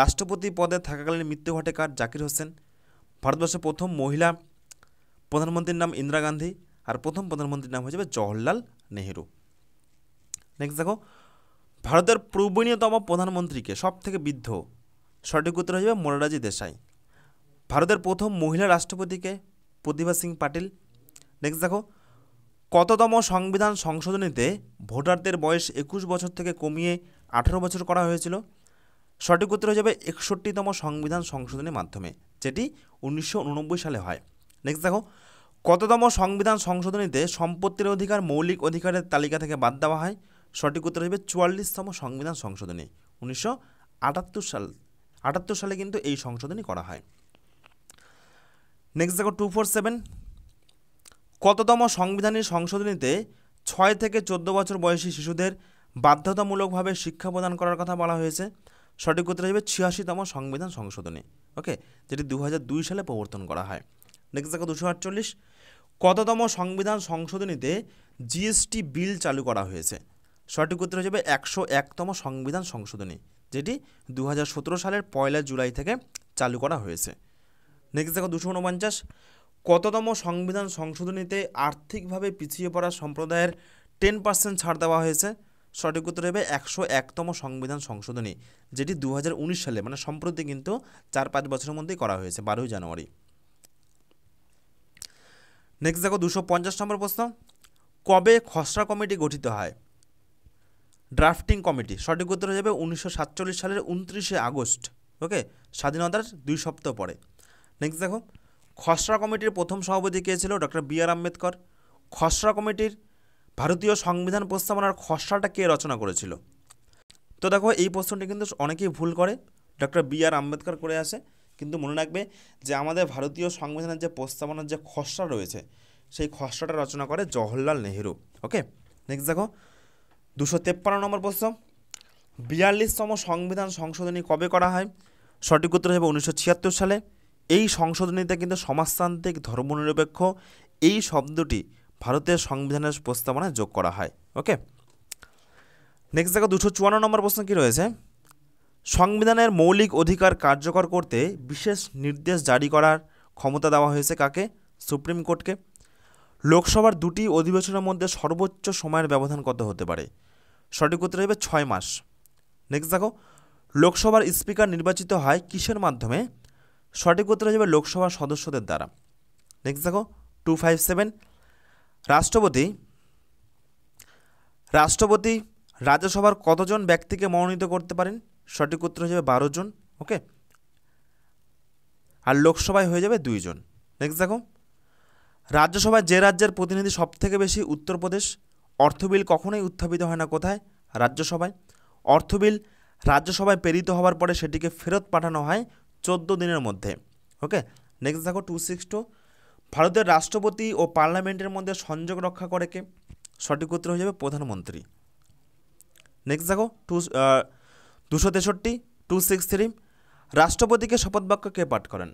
রাষ্ট্রপতি পদে থাকাকালীন মৃত্যু ঘটে কার জাকির হোসেন ভারতবর্ষের প্রথম মহিলা প্রধানমন্ত্রীর নাম ইন্দিরা গান্ধী আর প্রথম প্রধানমন্ত্রীর নাম হয়ে যাবে জওহরলাল নেহেরু নেক্সট দেখো ভারতের প্রবণীয়তম প্রধানমন্ত্রীকে সব থেকে বৃদ্ধ সঠিক উত্তর হয়ে যাবে দেশাই ভারতের প্রথম মহিলা রাষ্ট্রপতিকে প্রতিভা সিং পাটিল নেক্সট দেখো কততম সংবিধান সংশোধনীতে ভোটারদের বয়স একুশ বছর থেকে কমিয়ে আঠারো বছর করা হয়েছিল সঠিক উত্তর হয়ে যাবে একষট্টিতম সংবিধান সংশোধনের মাধ্যমে যেটি উনিশশো সালে হয় নেক্সট দেখো কততম সংবিধান সংশোধনীতে সম্পত্তির অধিকার মৌলিক অধিকারের তালিকা থেকে বাদ দেওয়া হয় সঠিক উত্তর হবে চুয়াল্লিশতম সংবিধান সংশোধনী উনিশশো আটাত্তর সাল আটাত্তর সালে কিন্তু এই সংশোধনী করা হয় নেক্সট দেখো টু ফোর সেভেন কততম সংবিধানের সংশোধনীতে ছয় থেকে চোদ্দ বছর বয়সী শিশুদের বাধ্যতামূলকভাবে শিক্ষা প্রদান করার কথা বলা হয়েছে সঠিক উত্তর হিসেবে ছিয়াশিতম সংবিধান সংশোধনী ওকে যেটি দু সালে প্রবর্তন করা হয় নেক্সট দেখো দুশো আটচল্লিশ কততম সংবিধান সংশোধনীতে জিএসটি বিল চালু করা হয়েছে সঠিক উত্তর হয়ে যাবে একশো একতম সংবিধান সংশোধনী যেটি দু সালের পয়লা জুলাই থেকে চালু করা হয়েছে নেক্সট দেখো দুশো উনপঞ্চাশ কততম সংবিধান সংশোধনীতে আর্থিকভাবে পিছিয়ে পড়া সম্প্রদায়ের টেন পার্সেন্ট ছাড় দেওয়া হয়েছে সঠিক উত্তর হবে একশো একতম সংবিধান সংশোধনী যেটি দু সালে মানে সম্প্রতি কিন্তু চার পাঁচ বছরের মধ্যেই করা হয়েছে বারোই জানুয়ারি নেক্সট দেখো দুশো পঞ্চাশ নম্বর প্রশ্ন কবে খসড়া কমিটি গঠিত হয় ড্রাফটিং কমিটি সঠিক উত্তর হয়ে যাবে উনিশশো সালের উনত্রিশে আগস্ট ওকে স্বাধীনতার দুই সপ্তাহ পরে নেক্সট দেখো খসড়া কমিটির প্রথম সভাপতি কে ছিল ডক্টর বি আর আম্বেদকর খসড়া কমিটির ভারতীয় সংবিধান প্রস্তাবনার খসড়াটা কে রচনা করেছিল তো দেখো এই প্রশ্নটি কিন্তু অনেকেই ভুল করে ডক্টর বি আর আম্বেদকর করে আসে কিন্তু মনে রাখবে যে আমাদের ভারতীয় সংবিধানের যে প্রস্তাবনার যে খসড়া রয়েছে সেই খসড়াটা রচনা করে জওহরলাল নেহেরু ওকে নেক্সট দেখো দুশো তেপ্পান্ন নম্বর প্রশ্ন বিয়াল্লিশতম সংবিধান সংশোধনী কবে করা হয় সঠিক উত্তর হবে উনিশশো সালে এই সংশোধনীতে কিন্তু সমাজতান্ত্রিক ধর্মনিরপেক্ষ এই শব্দটি ভারতের সংবিধানের প্রস্তাবনায় যোগ করা হয় ওকে নেক্সট দেখো দুশো চুয়ান্ন নম্বর প্রশ্ন কী রয়েছে সংবিধানের মৌলিক অধিকার কার্যকর করতে বিশেষ নির্দেশ জারি করার ক্ষমতা দেওয়া হয়েছে কাকে সুপ্রিম কোর্টকে লোকসভার দুটি অধিবেশনের মধ্যে সর্বোচ্চ সময়ের ব্যবধান কত হতে পারে সঠিক উত্তর হবে ছয় মাস নেক্সট দেখো লোকসভার স্পিকার নির্বাচিত হয় কিসের মাধ্যমে সঠিক উত্তর হয়ে যাবে লোকসভার সদস্যদের দ্বারা নেক্সট দেখো টু ফাইভ সেভেন রাষ্ট্রপতি রাষ্ট্রপতি রাজ্যসভার কতজন ব্যক্তিকে মনোনীত করতে পারেন সঠিক উত্তর হয়ে যাবে বারো জন ওকে আর লোকসভায় হয়ে যাবে দুইজন নেক্সট দেখো রাজ্যসভায় যে রাজ্যের প্রতিনিধি সবথেকে বেশি উত্তরপ্রদেশ অর্থ বিল কখনোই উত্থাপিত হয় না কোথায় রাজ্যসভায় অর্থ বিল রাজ্যসভায় প্রেরিত হওয়ার পরে সেটিকে ফেরত পাঠানো হয় চোদ্দ দিনের মধ্যে ওকে নেক্সট দেখো টু সিক্স টু ভারতের রাষ্ট্রপতি ও পার্লামেন্টের মধ্যে সংযোগ রক্ষা করে কে সঠিক উত্তর হয়ে যাবে প্রধানমন্ত্রী নেক্সট দেখো টু দুশো তেষট্টি টু সিক্স থ্রি রাষ্ট্রপতিকে শপথ বাক্য কে পাঠ করেন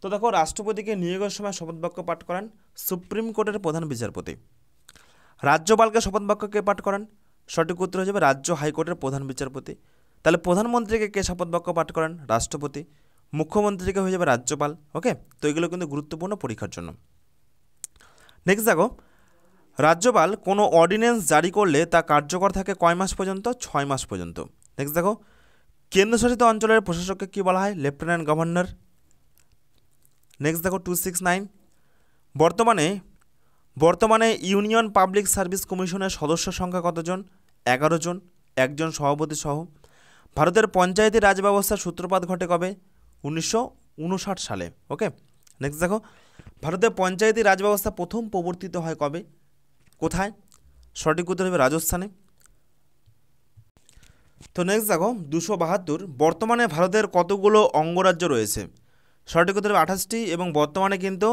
তো দেখো রাষ্ট্রপতিকে নিয়োগের সময় শপথ বাক্য পাঠ করেন সুপ্রিম কোর্টের প্রধান বিচারপতি রাজ্যপালকে শপথ কে পাঠ করান সঠিক উত্তর হয়ে যাবে রাজ্য হাইকোর্টের প্রধান বিচারপতি তাহলে প্রধানমন্ত্রীকে কে শপথ বাক্য পাঠ করান রাষ্ট্রপতি মুখ্যমন্ত্রীকে হয়ে যাবে রাজ্যপাল ওকে তো এগুলো কিন্তু গুরুত্বপূর্ণ পরীক্ষার জন্য নেক্সট দেখো রাজ্যপাল কোনো অর্ডিন্যান্স জারি করলে তা কার্যকর থাকে কয় মাস পর্যন্ত ছয় মাস পর্যন্ত নেক্সট দেখো কেন্দ্রশাসিত অঞ্চলের প্রশাসককে কী বলা হয় লেফটেন্যান্ট গভর্নর নেক্সট দেখো টু সিক্স নাইন বর্তমানে বর্তমানে ইউনিয়ন পাবলিক সার্ভিস কমিশনের সদস্য সংখ্যা কতজন এগারো জন একজন সভাপতি সহ ভারতের পঞ্চায়েতি রাজ ব্যবস্থার সূত্রপাত ঘটে কবে উনিশশো সালে ওকে নেক্সট দেখো ভারতের পঞ্চায়েতি রাজ ব্যবস্থা প্রথম প্রবর্তিত হয় কবে কোথায় সঠিক উত্তর হবে রাজস্থানে তো নেক্সট দেখো দুশো বাহাত্তর বর্তমানে ভারতের কতগুলো অঙ্গরাজ্য রয়েছে সঠিক উত্তর আঠাশটি এবং বর্তমানে কিন্তু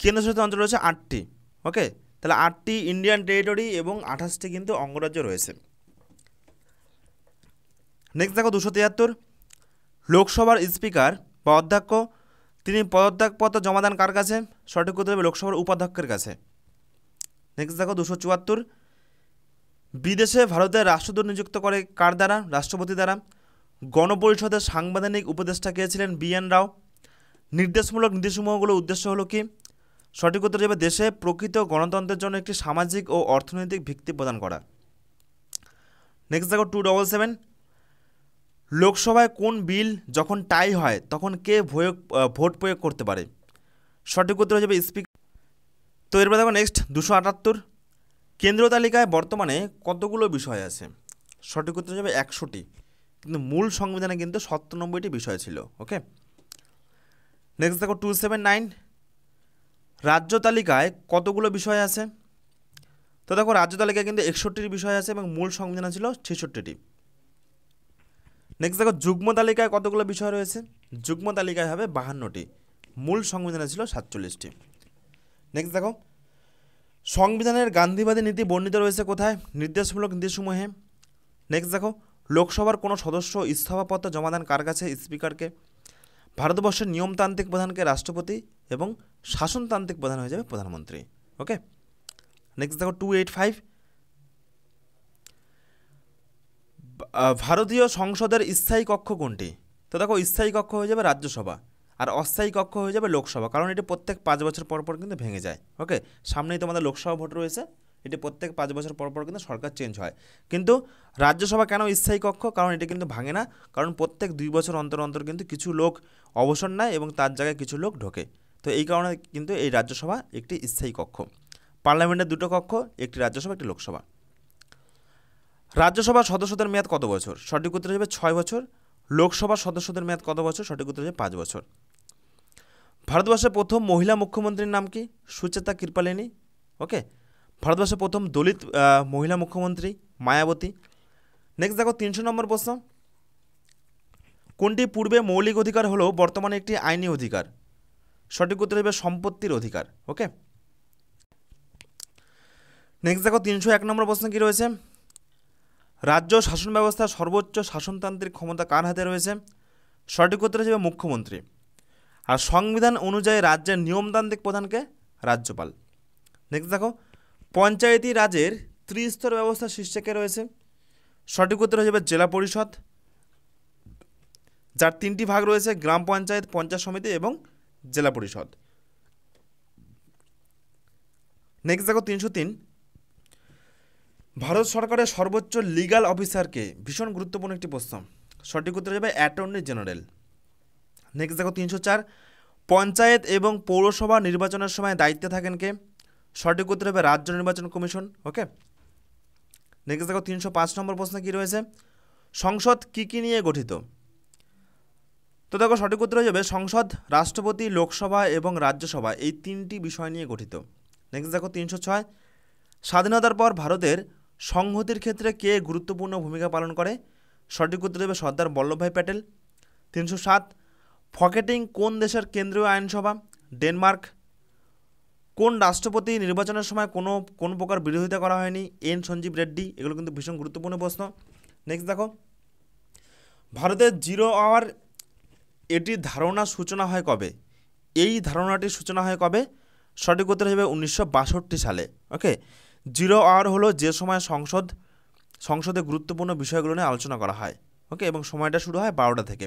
কেন্দ্রশাসিত অঞ্চল রয়েছে আটটি ওকে তাহলে আটটি ইন্ডিয়ান টেরিটরি এবং আঠাশটি কিন্তু অঙ্গরাজ্য রয়েছে নেক্সট দেখো দুশো তিয়াত্তর লোকসভার স্পিকার বা অধ্যক্ষ তিনি পদত্যাগপত্র জমা দেন কার কাছে সঠিক করতে হবে লোকসভার উপাধ্যক্ষের কাছে নেক্সট দেখো দুশো চুয়াত্তর বিদেশে ভারতের রাষ্ট্রদূত নিযুক্ত করে কার দ্বারা রাষ্ট্রপতি দ্বারা গণপরিষদের সাংবিধানিক উপদেষ্টা কে ছিলেন বি এন রাও নির্দেশমূলক নীতিসমূহগুলোর উদ্দেশ্য হলো কি সঠিক উত্তর যাবে দেশে প্রকৃত গণতন্ত্রের জন্য একটি সামাজিক ও অর্থনৈতিক ভিত্তি প্রদান করা নেক্সট দেখো টু ডবল সেভেন লোকসভায় কোন বিল যখন টাই হয় তখন কে ভোট প্রয়োগ করতে পারে সঠিক উত্তর হয়ে যাবে স্পিকার তো এরপর দেখো নেক্সট দুশো আটাত্তর কেন্দ্র তালিকায় বর্তমানে কতগুলো বিষয় আছে সঠিক উত্তর যাবে একশোটি কিন্তু মূল সংবিধানে কিন্তু নব্বইটি বিষয় ছিল ওকে নেক্সট দেখো টু সেভেন নাইন রাজ্য তালিকায় কতগুলো বিষয় আছে তো দেখো রাজ্য তালিকায় কিন্তু একষট্টির বিষয় আছে এবং মূল সংবিধান ছিল ছেষট্টিটি নেক্সট দেখো যুগ্ম তালিকায় কতগুলো বিষয় রয়েছে যুগ্ম তালিকায় হবে বাহান্নটি মূল সংবিধানে ছিল সাতচল্লিশটি নেক্সট দেখো সংবিধানের গান্ধীবাদী নীতি বর্ণিত রয়েছে কোথায় নির্দেশমূলক নীতিসমূহে নেক্সট দেখো লোকসভার কোনো সদস্য ইস্তফাপত্র জমাদান কার কাছে স্পিকারকে ভারতবর্ষের নিয়মতান্ত্রিক প্রধানকে রাষ্ট্রপতি এবং শাসনতান্ত্রিক প্রধান হয়ে যাবে প্রধানমন্ত্রী ওকে নেক্সট দেখো টু এইট ফাইভ ভারতীয় সংসদের স্থায়ী কক্ষ কোনটি তো দেখো স্থায়ী কক্ষ হয়ে যাবে রাজ্যসভা আর অস্থায়ী কক্ষ হয়ে যাবে লোকসভা কারণ এটি প্রত্যেক পাঁচ বছর পর পর কিন্তু ভেঙে যায় ওকে সামনেই তোমাদের লোকসভা ভোট রয়েছে এটি প্রত্যেক পাঁচ বছর পর পর কিন্তু সরকার চেঞ্জ হয় কিন্তু রাজ্যসভা কেন স্থায়ী কক্ষ কারণ এটি কিন্তু ভাঙে না কারণ প্রত্যেক দুই বছর অন্তর অন্তর কিন্তু কিছু লোক অবসর নেয় এবং তার জায়গায় কিছু লোক ঢোকে তো এই কারণে কিন্তু এই রাজ্যসভা একটি স্থায়ী কক্ষ পার্লামেন্টের দুটো কক্ষ একটি রাজ্যসভা একটি লোকসভা রাজ্যসভার সদস্যদের মেয়াদ কত বছর সঠিক উত্তর হিসেবে ছয় বছর লোকসভার সদস্যদের মেয়াদ কত বছর সঠিক উত্তর হিসেবে পাঁচ বছর ভারতবর্ষের প্রথম মহিলা মুখ্যমন্ত্রীর নাম কি সুচেতা কৃপালিনী ওকে ভারতবর্ষের প্রথম দলিত মহিলা মুখ্যমন্ত্রী মায়াবতী নেক্সট দেখো তিনশো নম্বর প্রশ্ন কোনটি পূর্বে মৌলিক অধিকার হলেও বর্তমানে একটি আইনি অধিকার সঠিক উত্তর হবে সম্পত্তির অধিকার ওকে নেক্সট দেখো তিনশো এক নম্বর প্রশ্ন কী রয়েছে রাজ্য শাসন ব্যবস্থার সর্বোচ্চ শাসনতান্ত্রিক ক্ষমতা কার হাতে রয়েছে সঠিক উত্তর হিসেবে মুখ্যমন্ত্রী আর সংবিধান অনুযায়ী রাজ্যের নিয়মতান্ত্রিক প্রধানকে রাজ্যপাল নেক্সট দেখো পঞ্চায়েতি রাজের ত্রিস্তর ব্যবস্থা শীর্ষকে রয়েছে সঠিক উত্তর হিসেবে জেলা পরিষদ যার তিনটি ভাগ রয়েছে গ্রাম পঞ্চায়েত পঞ্চায়েত সমিতি এবং জেলা পরিষদ নেক্সট দেখো তিনশো তিন ভারত সরকারের সর্বোচ্চ লিগাল অফিসারকে ভীষণ গুরুত্বপূর্ণ একটি প্রশ্ন সঠিক উত্তর যাবে অ্যাটর্নি জেনারেল নেক্সট দেখো তিনশো চার পঞ্চায়েত এবং পৌরসভা নির্বাচনের সময় দায়িত্বে থাকেন কে সঠিক উত্তর হবে রাজ্য নির্বাচন কমিশন ওকে নেক্সট দেখো তিনশো পাঁচ নম্বর প্রশ্ন কী রয়েছে সংসদ কী কী নিয়ে গঠিত তো দেখো সঠিক উত্তর হয়ে যাবে সংসদ রাষ্ট্রপতি লোকসভা এবং রাজ্যসভা এই তিনটি বিষয় নিয়ে গঠিত নেক্সট দেখো তিনশো ছয় স্বাধীনতার পর ভারতের সংহতির ক্ষেত্রে কে গুরুত্বপূর্ণ ভূমিকা পালন করে সঠিক উত্তর দেবে সর্দার বল্লভভাই প্যাটেল তিনশো সাত ফকেটিং কোন দেশের কেন্দ্রীয় আইনসভা ডেনমার্ক কোন রাষ্ট্রপতি নির্বাচনের সময় কোনো কোন প্রকার বিরোধিতা করা হয়নি এন সঞ্জীব রেড্ডি এগুলো কিন্তু ভীষণ গুরুত্বপূর্ণ প্রশ্ন নেক্সট দেখো ভারতের জিরো আওয়ার এটি ধারণা সূচনা হয় কবে এই ধারণাটির সূচনা হয় কবে সঠিক উত্তর হিসেবে উনিশশো সালে ওকে জিরো আওয়ার হলো যে সময় সংসদ সংসদে গুরুত্বপূর্ণ বিষয়গুলো নিয়ে আলোচনা করা হয় ওকে এবং সময়টা শুরু হয় বারোটা থেকে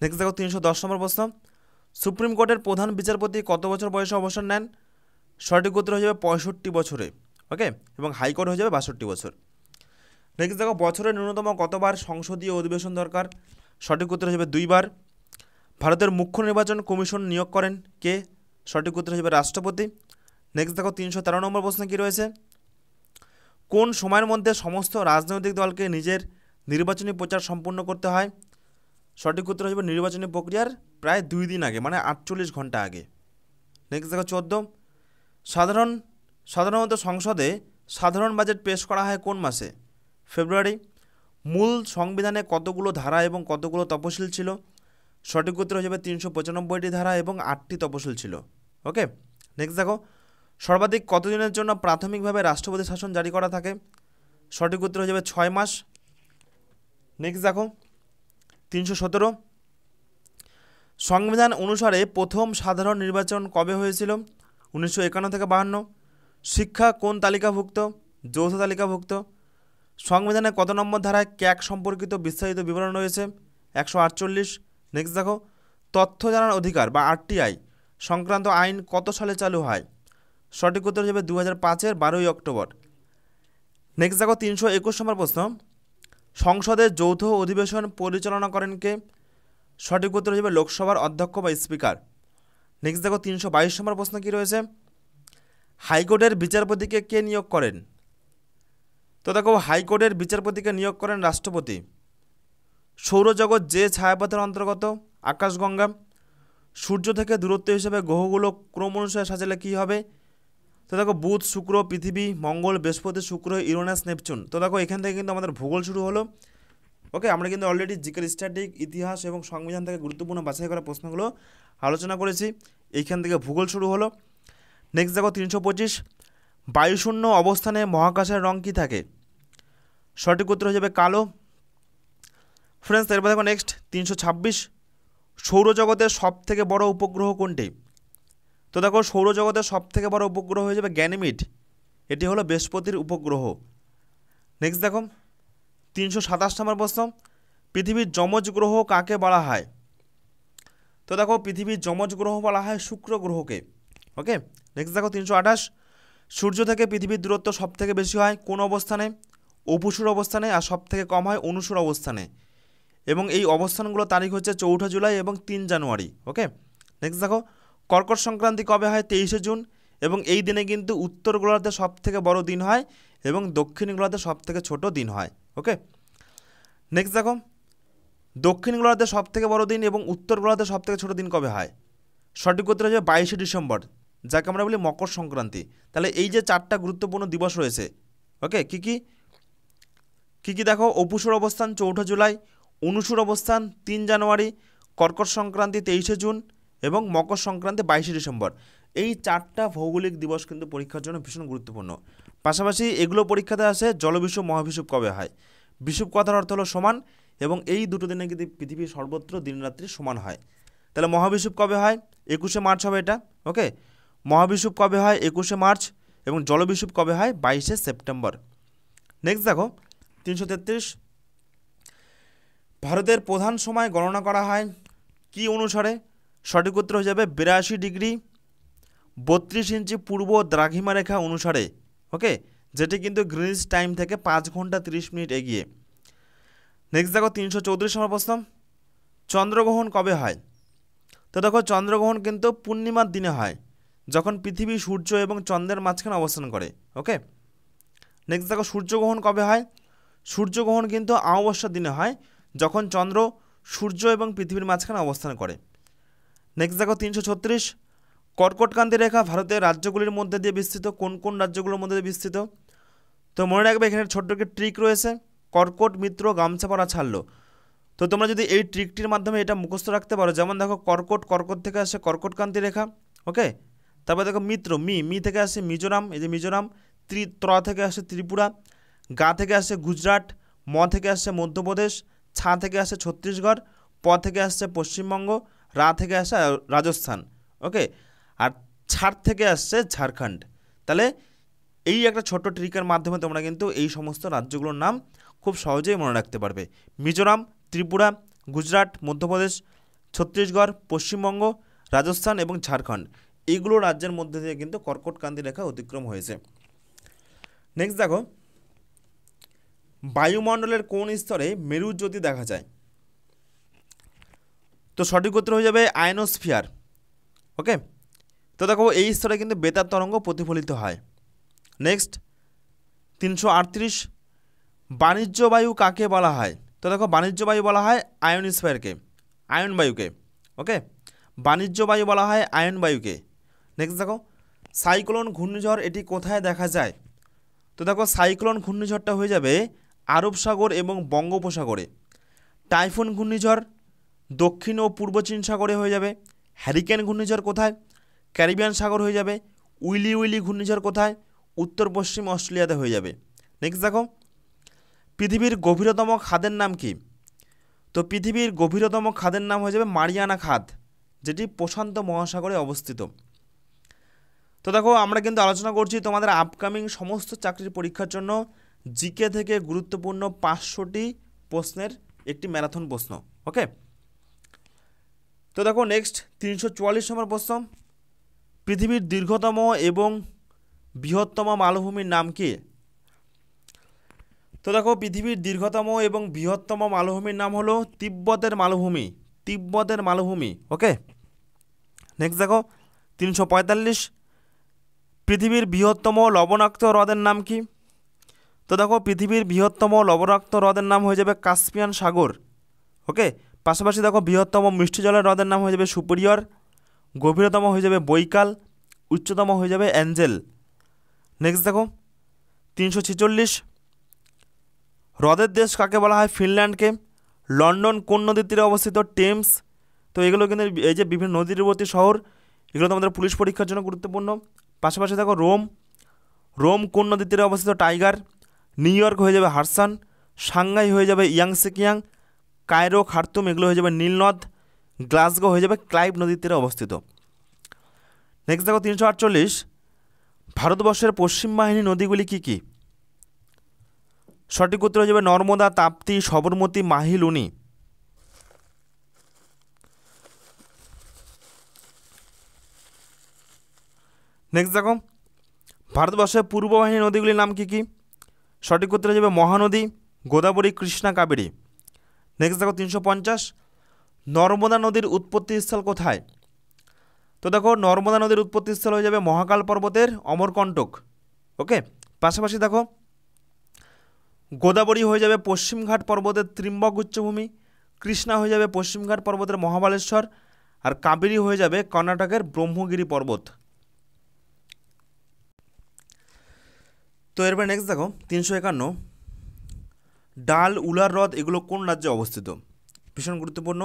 নেক্সট দেখো তিনশো দশ নম্বর প্রশ্ন সুপ্রিম কোর্টের প্রধান বিচারপতি কত বছর বয়সে অবসর নেন সঠিক উত্তর হয়ে যাবে পঁয়ষট্টি বছরে ওকে এবং হাইকোর্ট হয়ে যাবে বাষট্টি বছর নেক্সট দেখো বছরের ন্যূনতম কতবার সংসদীয় অধিবেশন দরকার সঠিক উত্তর হিসেবে দুইবার ভারতের মুখ্য নির্বাচন কমিশন নিয়োগ করেন কে সঠিক উত্তর হিসেবে রাষ্ট্রপতি নেক্সট দেখো তিনশো তেরো নম্বর প্রশ্ন কী রয়েছে কোন সময়ের মধ্যে সমস্ত রাজনৈতিক দলকে নিজের নির্বাচনী প্রচার সম্পূর্ণ করতে হয় সঠিক উত্তর হিসেবে নির্বাচনী প্রক্রিয়ার প্রায় দুই দিন আগে মানে আটচল্লিশ ঘন্টা আগে নেক্সট দেখো চোদ্দ সাধারণ সাধারণত সংসদে সাধারণ বাজেট পেশ করা হয় কোন মাসে ফেব্রুয়ারি মূল সংবিধানে কতগুলো ধারা এবং কতগুলো তপশিল ছিল সঠিক উত্তর হিসেবে তিনশো পঁচানব্বইটি ধারা এবং আটটি তপশিল ছিল ওকে নেক্সট দেখো সর্বাধিক কতদিনের জন্য প্রাথমিকভাবে রাষ্ট্রপতি শাসন জারি করা থাকে সঠিক উত্তর হয়ে যাবে ছয় মাস নেক্সট দেখো তিনশো সতেরো সংবিধান অনুসারে প্রথম সাধারণ নির্বাচন কবে হয়েছিল উনিশশো একান্ন থেকে বাহান্ন শিক্ষা কোন তালিকাভুক্ত যৌথ তালিকাভুক্ত সংবিধানে কত নম্বর ধারায় ক্যাক সম্পর্কিত বিস্তারিত বিবরণ রয়েছে একশো আটচল্লিশ নেক্সট দেখো তথ্য জানার অধিকার বা আরটিআই সংক্রান্ত আইন কত সালে চালু হয় সঠিক উত্তর হিসেবে দু হাজার পাঁচের বারোই অক্টোবর নেক্সট দেখো তিনশো একুশ নম্বর প্রশ্ন সংসদের যৌথ অধিবেশন পরিচালনা করেন কে সঠিক উত্তর হিসেবে লোকসভার অধ্যক্ষ বা স্পিকার নেক্সট দেখো তিনশো বাইশ নম্বর প্রশ্ন কী রয়েছে হাইকোর্টের বিচারপতিকে কে নিয়োগ করেন তো দেখো হাইকোর্টের বিচারপতিকে নিয়োগ করেন রাষ্ট্রপতি সৌরজগৎ যে ছায়াপথের অন্তর্গত আকাশগঙ্গা সূর্য থেকে দূরত্ব হিসেবে গ্রহগুলো ক্রম অনুসারে সাজালে কী হবে তো দেখো বুধ শুক্র পৃথিবী মঙ্গল বৃহস্পতি শুক্র ইউরেনাস নেপচুন তো দেখো এখান থেকে কিন্তু আমাদের ভূগোল শুরু হলো ওকে আমরা কিন্তু অলরেডি জিকেল স্ট্যাটিক ইতিহাস এবং সংবিধান থেকে গুরুত্বপূর্ণ বাছাই করা প্রশ্নগুলো আলোচনা করেছি এইখান থেকে ভূগোল শুরু হলো নেক্সট দেখো তিনশো পঁচিশ বায়ুশূন্য অবস্থানে মহাকাশের রং কী থাকে সঠিক উত্তর হয়ে যাবে কালো ফ্রেন্ডস এরপর দেখো নেক্সট তিনশো ছাব্বিশ সৌরজগতের সব থেকে বড় উপগ্রহ কোনটি তো দেখো সৌরজগতের সব থেকে বড় উপগ্রহ হয়ে যাবে গ্যানিমিড এটি হলো বৃহস্পতির উপগ্রহ নেক্সট দেখো তিনশো সাতাশ নম্বর প্রশ্ন পৃথিবীর যমজ গ্রহ কাকে বলা হয় তো দেখো পৃথিবীর যমজ গ্রহ বলা হয় শুক্র গ্রহকে ওকে নেক্সট দেখো তিনশো আঠাশ সূর্য থেকে পৃথিবীর দূরত্ব সব থেকে বেশি হয় কোন অবস্থানে অপুসুর অবস্থানে আর সব থেকে কম হয় অনুসুর অবস্থানে এবং এই অবস্থানগুলো তারিখ হচ্ছে চৌঠা জুলাই এবং তিন জানুয়ারি ওকে নেক্সট দেখো কর্কট সংক্রান্তি কবে হয় তেইশে জুন এবং এই দিনে কিন্তু উত্তর গোলার্ধে সব থেকে বড় দিন হয় এবং দক্ষিণ গোলার্ধে সব থেকে ছোট দিন হয় ওকে নেক্সট দেখো দক্ষিণ গোলার্ধে সব থেকে বড় দিন এবং উত্তর গোলার্ধে সব থেকে ছোট দিন কবে হয় সঠিক উত্তর হচ্ছে বাইশে ডিসেম্বর যাকে আমরা বলি মকর সংক্রান্তি তাহলে এই যে চারটা গুরুত্বপূর্ণ দিবস রয়েছে ওকে কি কি কী কী দেখো অপুষুর অবস্থান চৌঠা জুলাই অনুসুর অবস্থান তিন জানুয়ারি কর্কট সংক্রান্তি তেইশে জুন এবং মকর সংক্রান্তি বাইশে ডিসেম্বর এই চারটা ভৌগোলিক দিবস কিন্তু পরীক্ষার জন্য ভীষণ গুরুত্বপূর্ণ পাশাপাশি এগুলো পরীক্ষাতে আসে জলবিষুব মহাবিষুব কবে হয় বিষুব কথার অর্থ হলো সমান এবং এই দুটো দিনে কিন্তু পৃথিবীর সর্বত্র দিনরাত্রি সমান হয় তাহলে মহাবিষুব কবে হয় একুশে মার্চ হবে এটা ওকে মহাবিষুব কবে হয় একুশে মার্চ এবং জলবিষুব কবে হয় বাইশে সেপ্টেম্বর নেক্সট দেখো তিনশো তেত্রিশ ভারতের প্রধান সময় গণনা করা হয় কি অনুসারে সঠিক উত্তর হয়ে যাবে বিরাশি ডিগ্রি বত্রিশ ইঞ্চি পূর্ব দ্রাঘিমা রেখা অনুসারে ওকে যেটি কিন্তু গ্রিনিচ টাইম থেকে পাঁচ ঘন্টা তিরিশ মিনিট এগিয়ে নেক্সট দেখো তিনশো চৌত্রিশ নম্বর প্রশ্ন চন্দ্রগ্রহণ কবে হয় তো দেখো চন্দ্রগ্রহণ কিন্তু পূর্ণিমার দিনে হয় যখন পৃথিবী সূর্য এবং চন্দ্রের মাঝখানে অবস্থান করে ওকে নেক্সট দেখো সূর্যগ্রহণ কবে হয় সূর্যগ্রহণ কিন্তু অমাবস্যার দিনে হয় যখন চন্দ্র সূর্য এবং পৃথিবীর মাঝখানে অবস্থান করে নেক্সট দেখো তিনশো ছত্রিশ কর্কটকান্তি রেখা ভারতের রাজ্যগুলির মধ্যে দিয়ে বিস্তৃত কোন কোন রাজ্যগুলোর মধ্যে দিয়ে বিস্তৃত তো মনে রাখবে এখানে ছোট্ট একটি ট্রিক রয়েছে কর্কট মিত্র গামছা পরা ছাড়লো তো তোমরা যদি এই ট্রিকটির মাধ্যমে এটা মুখস্থ রাখতে পারো যেমন দেখো কর্কট কর্কট থেকে আসে কর্কটকান্তি রেখা ওকে তারপর দেখো মিত্র মি মি থেকে আসে মিজোরাম এই যে মিজোরাম ত্রি ত্র থেকে আসে ত্রিপুরা গা থেকে আসে গুজরাট ম থেকে আসছে মধ্যপ্রদেশ ছা থেকে আসে ছত্তিশগড় প থেকে আসছে পশ্চিমবঙ্গ রা থেকে আসে রাজস্থান ওকে আর ছাড় থেকে আসছে ঝাড়খণ্ড তাহলে এই একটা ছোট্ট ট্রিকের মাধ্যমে তোমরা কিন্তু এই সমস্ত রাজ্যগুলোর নাম খুব সহজেই মনে রাখতে পারবে মিজোরাম ত্রিপুরা গুজরাট মধ্যপ্রদেশ ছত্তিশগড় পশ্চিমবঙ্গ রাজস্থান এবং ঝাড়খণ্ড এইগুলো রাজ্যের মধ্যে দিয়ে কিন্তু কর্কটকান্দি রেখা অতিক্রম হয়েছে নেক্সট দেখো বায়ুমণ্ডলের কোন স্তরে যদি দেখা যায় তো সঠিক উত্তর হয়ে যাবে আয়নোস্ফিয়ার ওকে তো দেখো এই স্তরে কিন্তু বেতার তরঙ্গ প্রতিফলিত হয় নেক্সট তিনশো আটত্রিশ বাণিজ্য বায়ু কাকে বলা হয় তো দেখো বাণিজ্য বায়ু বলা হয় আয়ন স্ফিয়ারকে আয়ন বায়ুকে ওকে বাণিজ্য বায়ু বলা হয় আয়ন বায়ুকে নেক্সট দেখো সাইক্লোন ঘূর্ণিঝড় এটি কোথায় দেখা যায় তো দেখো সাইক্লোন ঘূর্ণিঝড়টা হয়ে যাবে আরব সাগর এবং বঙ্গোপসাগরে টাইফুন ঘূর্ণিঝড় দক্ষিণ ও পূর্ব চীন সাগরে হয়ে যাবে হ্যারিকেন ঘূর্ণিঝড় কোথায় ক্যারিবিয়ান সাগর হয়ে যাবে উইলি উইলি ঘূর্ণিঝড় কোথায় উত্তর পশ্চিম অস্ট্রেলিয়াতে হয়ে যাবে নেক্সট দেখো পৃথিবীর গভীরতম খাদের নাম কি তো পৃথিবীর গভীরতম খাদের নাম হয়ে যাবে মারিয়ানা খাদ যেটি প্রশান্ত মহাসাগরে অবস্থিত তো দেখো আমরা কিন্তু আলোচনা করছি তোমাদের আপকামিং সমস্ত চাকরির পরীক্ষার জন্য জিকে থেকে গুরুত্বপূর্ণ পাঁচশোটি প্রশ্নের একটি ম্যারাথন প্রশ্ন ওকে তো দেখো নেক্সট তিনশো চুয়াল্লিশ নম্বর প্রশ্ন পৃথিবীর দীর্ঘতম এবং বৃহত্তম মালভূমির নাম কি তো দেখো পৃথিবীর দীর্ঘতম এবং বৃহত্তম মালভূমির নাম হলো তিব্বতের মালভূমি তিব্বতের মালভূমি ওকে নেক্সট দেখো তিনশো পঁয়তাল্লিশ পৃথিবীর বৃহত্তম লবণাক্ত হ্রদের নাম কি তো দেখো পৃথিবীর বৃহত্তম লবণাক্ত হ্রদের নাম হয়ে যাবে কাস্পিয়ান সাগর ওকে পাশাপাশি দেখো বৃহত্তম মিষ্টি জলের হ্রদের নাম হয়ে যাবে সুপিরিয়র গভীরতম হয়ে যাবে বৈকাল উচ্চতম হয়ে যাবে অ্যাঞ্জেল নেক্সট দেখো তিনশো ছেচল্লিশ হ্রদের দেশ কাকে বলা হয় ফিনল্যান্ডকে লন্ডন কোন নদীর তীরে অবস্থিত টেমস তো এগুলো কিন্তু এই যে বিভিন্ন নদীরবর্তী শহর এগুলো তোমাদের পুলিশ পরীক্ষার জন্য গুরুত্বপূর্ণ পাশাপাশি দেখো রোম রোম কোন নদীর তীরে অবস্থিত টাইগার নিউ ইয়র্ক হয়ে যাবে হারসান সাংহাই হয়ে যাবে ইয়াংসেকিয়াং কায়রো খার্তুম এগুলো হয়ে যাবে নীলনদ গ্লাসগো হয়ে যাবে ক্লাইভ নদীর তীরে অবস্থিত নেক্সট দেখো তিনশো আটচল্লিশ ভারতবর্ষের পশ্চিম বাহিনী নদীগুলি কী কী সঠিক উত্তর হয়ে যাবে নর্মদা তাপ্তি সবরমতী মাহিলুনি নেক্সট দেখো ভারতবর্ষের পূর্ববাহিনী নদীগুলির নাম কী কী সঠিক উত্তরে যাবে মহানদী গোদাবরী কৃষ্ণা কাবেরী নেক্সট দেখো তিনশো পঞ্চাশ নর্মদা নদীর উৎপত্তিস্থল কোথায় তো দেখো নর্মদা নদীর উৎপত্তিস্থল হয়ে যাবে মহাকাল পর্বতের অমরকণ্টক ওকে পাশাপাশি দেখো গোদাবরী হয়ে যাবে পশ্চিমঘাট পর্বতের ত্রিম্বক উচ্চভূমি কৃষ্ণা হয়ে যাবে পশ্চিমঘাট পর্বতের মহাবালেশ্বর আর কাবেরী হয়ে যাবে কর্ণাটকের ব্রহ্মগিরি পর্বত তো এরপর নেক্সট দেখো তিনশো একান্ন ডাল উলার হ্রদ এগুলো কোন রাজ্যে অবস্থিত ভীষণ গুরুত্বপূর্ণ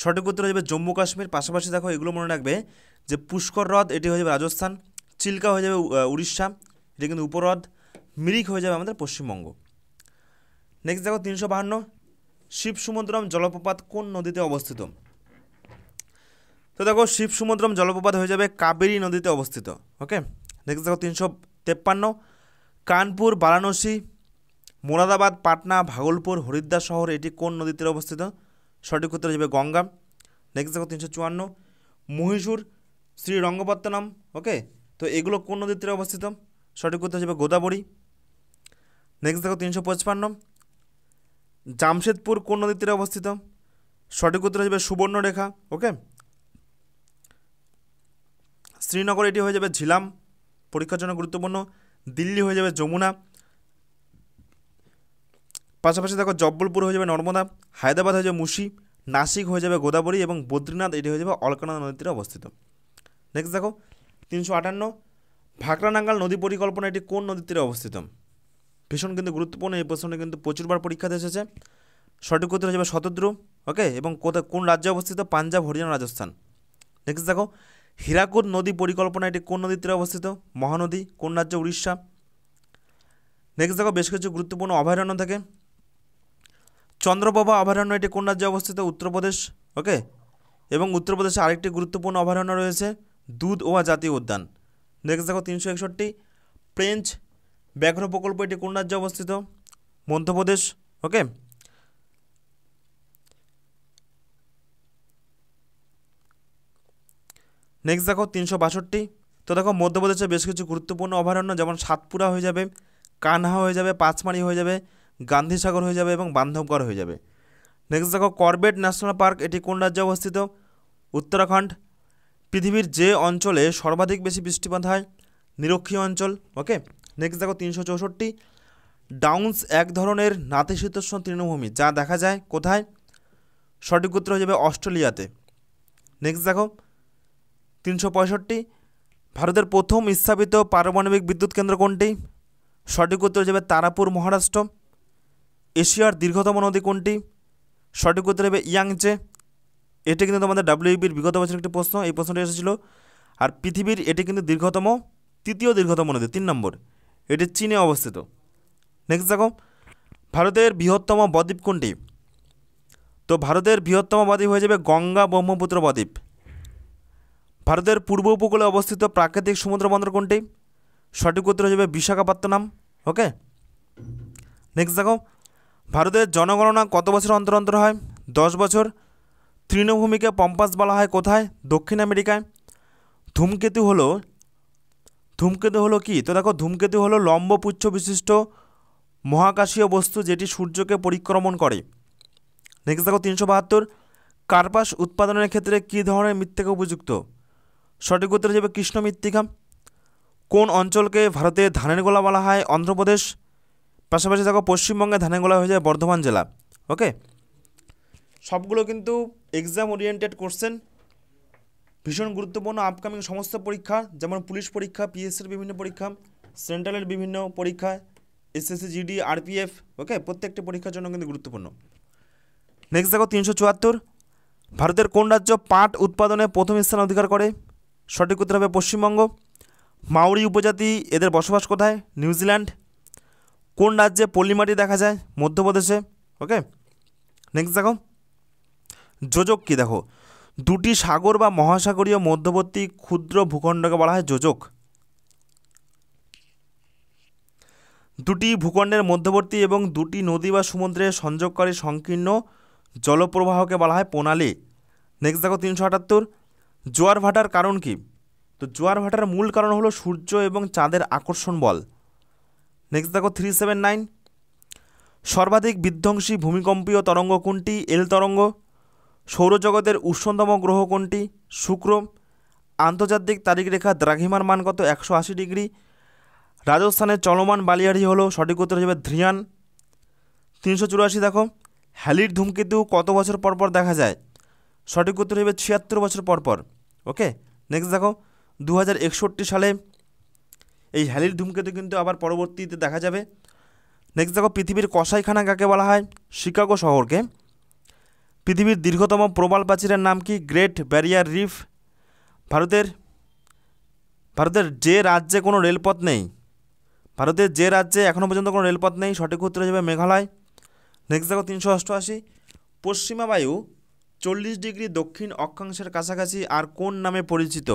সঠিক উত্তর হয়ে যাবে জম্মু কাশ্মীর পাশাপাশি দেখো এগুলো মনে রাখবে যে পুষ্কর হ্রদ এটি হয়ে যাবে রাজস্থান চিল্কা হয়ে যাবে উড়িষ্যা এটি কিন্তু উপহ্রদ মিরিক হয়ে যাবে আমাদের পশ্চিমবঙ্গ নেক্সট দেখো তিনশো বাহান্ন শিব সমুদ্রম জলপ্রপাত কোন নদীতে অবস্থিত তো দেখো শিব সমুদ্রম জলপ্রপাত হয়ে যাবে কাবেরী নদীতে অবস্থিত ওকে নেক্সট দেখো তিনশো তেপ্পান্ন কানপুর বারাণসী মুরাদাবাদ পাটনা ভাগলপুর হরিদ্বার শহর এটি কোন নদীতে অবস্থিত সঠিক উত্তর হিসেবে গঙ্গা নেক্সট দেখো তিনশো চুয়ান্ন মহীশূর শ্রীরঙ্গপত্তনম ওকে তো এগুলো কোন নদীর তীরে অবস্থিত সঠিক উত্তর হিসেবে গোদাবরী নেক্সট দেখো তিনশো পঁচপান্ন জামশেদপুর কোন নদীর তীরে অবস্থিত সঠিক উত্তর হিসেবে সুবর্ণরেখা ওকে শ্রীনগর এটি হয়ে যাবে ঝিলাম পরীক্ষার জন্য গুরুত্বপূর্ণ দিল্লি হয়ে যাবে যমুনা পাশাপাশি দেখো জব্বলপুর হয়ে যাবে নর্মদা হায়দ্রাবাদ হয়ে যাবে মুশি নাসিক হয়ে যাবে গোদাবরী এবং বদ্রীনাথ এটি হয়ে যাবে অলকানা নদীতে অবস্থিত নেক্সট দেখো তিনশো আটান্ন ভাকরানাঙ্গাল নদী পরিকল্পনা এটি কোন নদীর তীরে অবস্থিত ভীষণ কিন্তু গুরুত্বপূর্ণ এই প্রশ্নটি কিন্তু প্রচুরবার পরীক্ষাতে এসেছে সঠিক উত্তর হয়ে যাবে শতদ্রু ওকে এবং কোথায় কোন রাজ্যে অবস্থিত পাঞ্জাব হরিয়ানা রাজস্থান নেক্সট দেখো হীরাকুদ নদী পরিকল্পনা এটি কোন নদীর তীরে অবস্থিত মহানদী কোন রাজ্য উড়িষ্যা নেক্সট দেখো বেশ কিছু গুরুত্বপূর্ণ অভয়ারণ্য থাকে চন্দ্রপ্রভা অভয়ারণ্য এটি কোন রাজ্যে অবস্থিত উত্তরপ্রদেশ ওকে এবং উত্তরপ্রদেশে আরেকটি গুরুত্বপূর্ণ অভয়ারণ্য রয়েছে দুধ ওয়া জাতীয় উদ্যান নেক্সট দেখো তিনশো একষট্টি প্রেঞ্চ ব্যাঘ্র প্রকল্প এটি কোন রাজ্যে অবস্থিত মধ্যপ্রদেশ ওকে নেক্সট দেখো তিনশো বাষট্টি তো দেখো মধ্যপ্রদেশে বেশ কিছু গুরুত্বপূর্ণ অভয়ারণ্য যেমন সাতপুরা হয়ে যাবে কানহা হয়ে যাবে পাঁচমারি হয়ে যাবে গান্ধীসাগর হয়ে যাবে এবং বান্ধবগড় হয়ে যাবে নেক্সট দেখো করবেট ন্যাশনাল পার্ক এটি কোন রাজ্যে অবস্থিত উত্তরাখণ্ড পৃথিবীর যে অঞ্চলে সর্বাধিক বেশি বৃষ্টিপাত হয় নিরক্ষীয় অঞ্চল ওকে নেক্সট দেখো তিনশো চৌষট্টি ডাউন্স এক ধরনের নাতিশীতোষ্ণ তৃণভূমি যা দেখা যায় কোথায় সঠিক উত্তর হয়ে যাবে অস্ট্রেলিয়াতে নেক্সট দেখো তিনশো পঁয়ষট্টি ভারতের প্রথম স্থাপিত পারমাণবিক বিদ্যুৎ কেন্দ্র কোনটি সঠিক উত্তর যাবে তারাপুর মহারাষ্ট্র এশিয়ার দীর্ঘতম নদী কোনটি সঠিক উত্তর হবে ইয়াংচে এটি কিন্তু তোমাদের ডাব্লিউবির বিগত বছরের একটি প্রশ্ন এই প্রশ্নটি এসেছিল আর পৃথিবীর এটি কিন্তু দীর্ঘতম তৃতীয় দীর্ঘতম নদী তিন নম্বর এটি চীনে অবস্থিত নেক্সট দেখো ভারতের বৃহত্তম বদ্বীপ কোনটি তো ভারতের বৃহত্তম বদ্বীপ হয়ে যাবে গঙ্গা ব্রহ্মপুত্র বদ্বীপ ভারতের পূর্ব উপকূলে অবস্থিত প্রাকৃতিক সমুদ্র বন্দর কোনটি সঠিক উত্তর হিসেবে বিশাখাপত্তনম ওকে নেক্সট দেখো ভারতের জনগণনা কত বছর অন্তর অন্তর হয় দশ বছর তৃণভূমিকে পম্পাস বলা হয় কোথায় দক্ষিণ আমেরিকায় ধূমকেতু হলো ধূমকেতু হলো কি তো দেখো ধূমকেতু হলো লম্বপুচ্ছ বিশিষ্ট মহাকাশীয় বস্তু যেটি সূর্যকে পরিক্রমণ করে নেক্সট দেখো তিনশো বাহাত্তর কার্পাস উৎপাদনের ক্ষেত্রে কী ধরনের মৃত্তিকা উপযুক্ত সঠিক উত্তর যাবে কৃষ্ণ মৃত্তিকা কোন অঞ্চলকে ভারতে ধানের গোলা বলা হয় অন্ধ্রপ্রদেশ পাশাপাশি দেখো পশ্চিমবঙ্গে ধানের গোলা হয়ে যায় বর্ধমান জেলা ওকে সবগুলো কিন্তু এক্সাম ওরিয়েন্টেড কোশ্চেন ভীষণ গুরুত্বপূর্ণ আপকামিং সমস্ত পরীক্ষা যেমন পুলিশ পরীক্ষা পিএসসির বিভিন্ন পরীক্ষা সেন্ট্রালের বিভিন্ন পরীক্ষা এসএসসি জিডি আরপিএফ ওকে প্রত্যেকটি পরীক্ষার জন্য কিন্তু গুরুত্বপূর্ণ নেক্সট দেখো তিনশো চুয়াত্তর ভারতের কোন রাজ্য পাট উৎপাদনে প্রথম স্থান অধিকার করে সঠিক উত্তর হবে পশ্চিমবঙ্গ মাউরি উপজাতি এদের বসবাস কোথায় নিউজিল্যান্ড কোন রাজ্যে পল্লিমাটি দেখা যায় মধ্যপ্রদেশে ওকে নেক্সট দেখো যোজক কী দেখো দুটি সাগর বা মহাসাগরীয় মধ্যবর্তী ক্ষুদ্র ভূখণ্ডকে বলা হয় যোজক দুটি ভূখণ্ডের মধ্যবর্তী এবং দুটি নদী বা সমুদ্রে সংযোগকারী সংকীর্ণ জলপ্রবাহকে বলা হয় প্রণালী নেক্সট দেখো তিনশো আটাত্তর জোয়ার ভাটার কারণ কি তো জোয়ার ভাটার মূল কারণ হলো সূর্য এবং চাঁদের আকর্ষণ বল নেক্সট দেখো থ্রি সেভেন নাইন সর্বাধিক বিধ্বংসী ভূমিকম্পীয় তরঙ্গ কোনটি এল তরঙ্গ সৌরজগতের উষ্ণতম গ্রহ কোনটি শুক্র আন্তর্জাতিক তারিখ রেখা দ্রাঘিমার মান কত একশো আশি ডিগ্রি রাজস্থানের চলমান বালিয়াড়ি হলো সঠিক উত্তর হিসেবে ধ্রিয়ান তিনশো চুরাশি দেখো হ্যালির ধূমকেতু কত বছর পর পর দেখা যায় সঠিক উত্তর হবে ছিয়াত্তর বছর পর পর ওকে নেক্সট দেখো দু সালে এই হ্যালির ধূমকেতু কিন্তু আবার পরবর্তীতে দেখা যাবে নেক্সট দেখো পৃথিবীর কষাইখানা কাকে বলা হয় শিকাগো শহরকে পৃথিবীর দীর্ঘতম প্রবাল প্রাচীরের নাম কি গ্রেট ব্যারিয়ার রিফ ভারতের ভারতের যে রাজ্যে কোনো রেলপথ নেই ভারতের যে রাজ্যে এখনও পর্যন্ত কোনো রেলপথ নেই সঠিক উত্তর হিসেবে মেঘালয় নেক্সট দেখো তিনশো অষ্টআশি পশ্চিমা বায়ু চল্লিশ ডিগ্রি দক্ষিণ অক্ষাংশের কাছাকাছি আর কোন নামে পরিচিত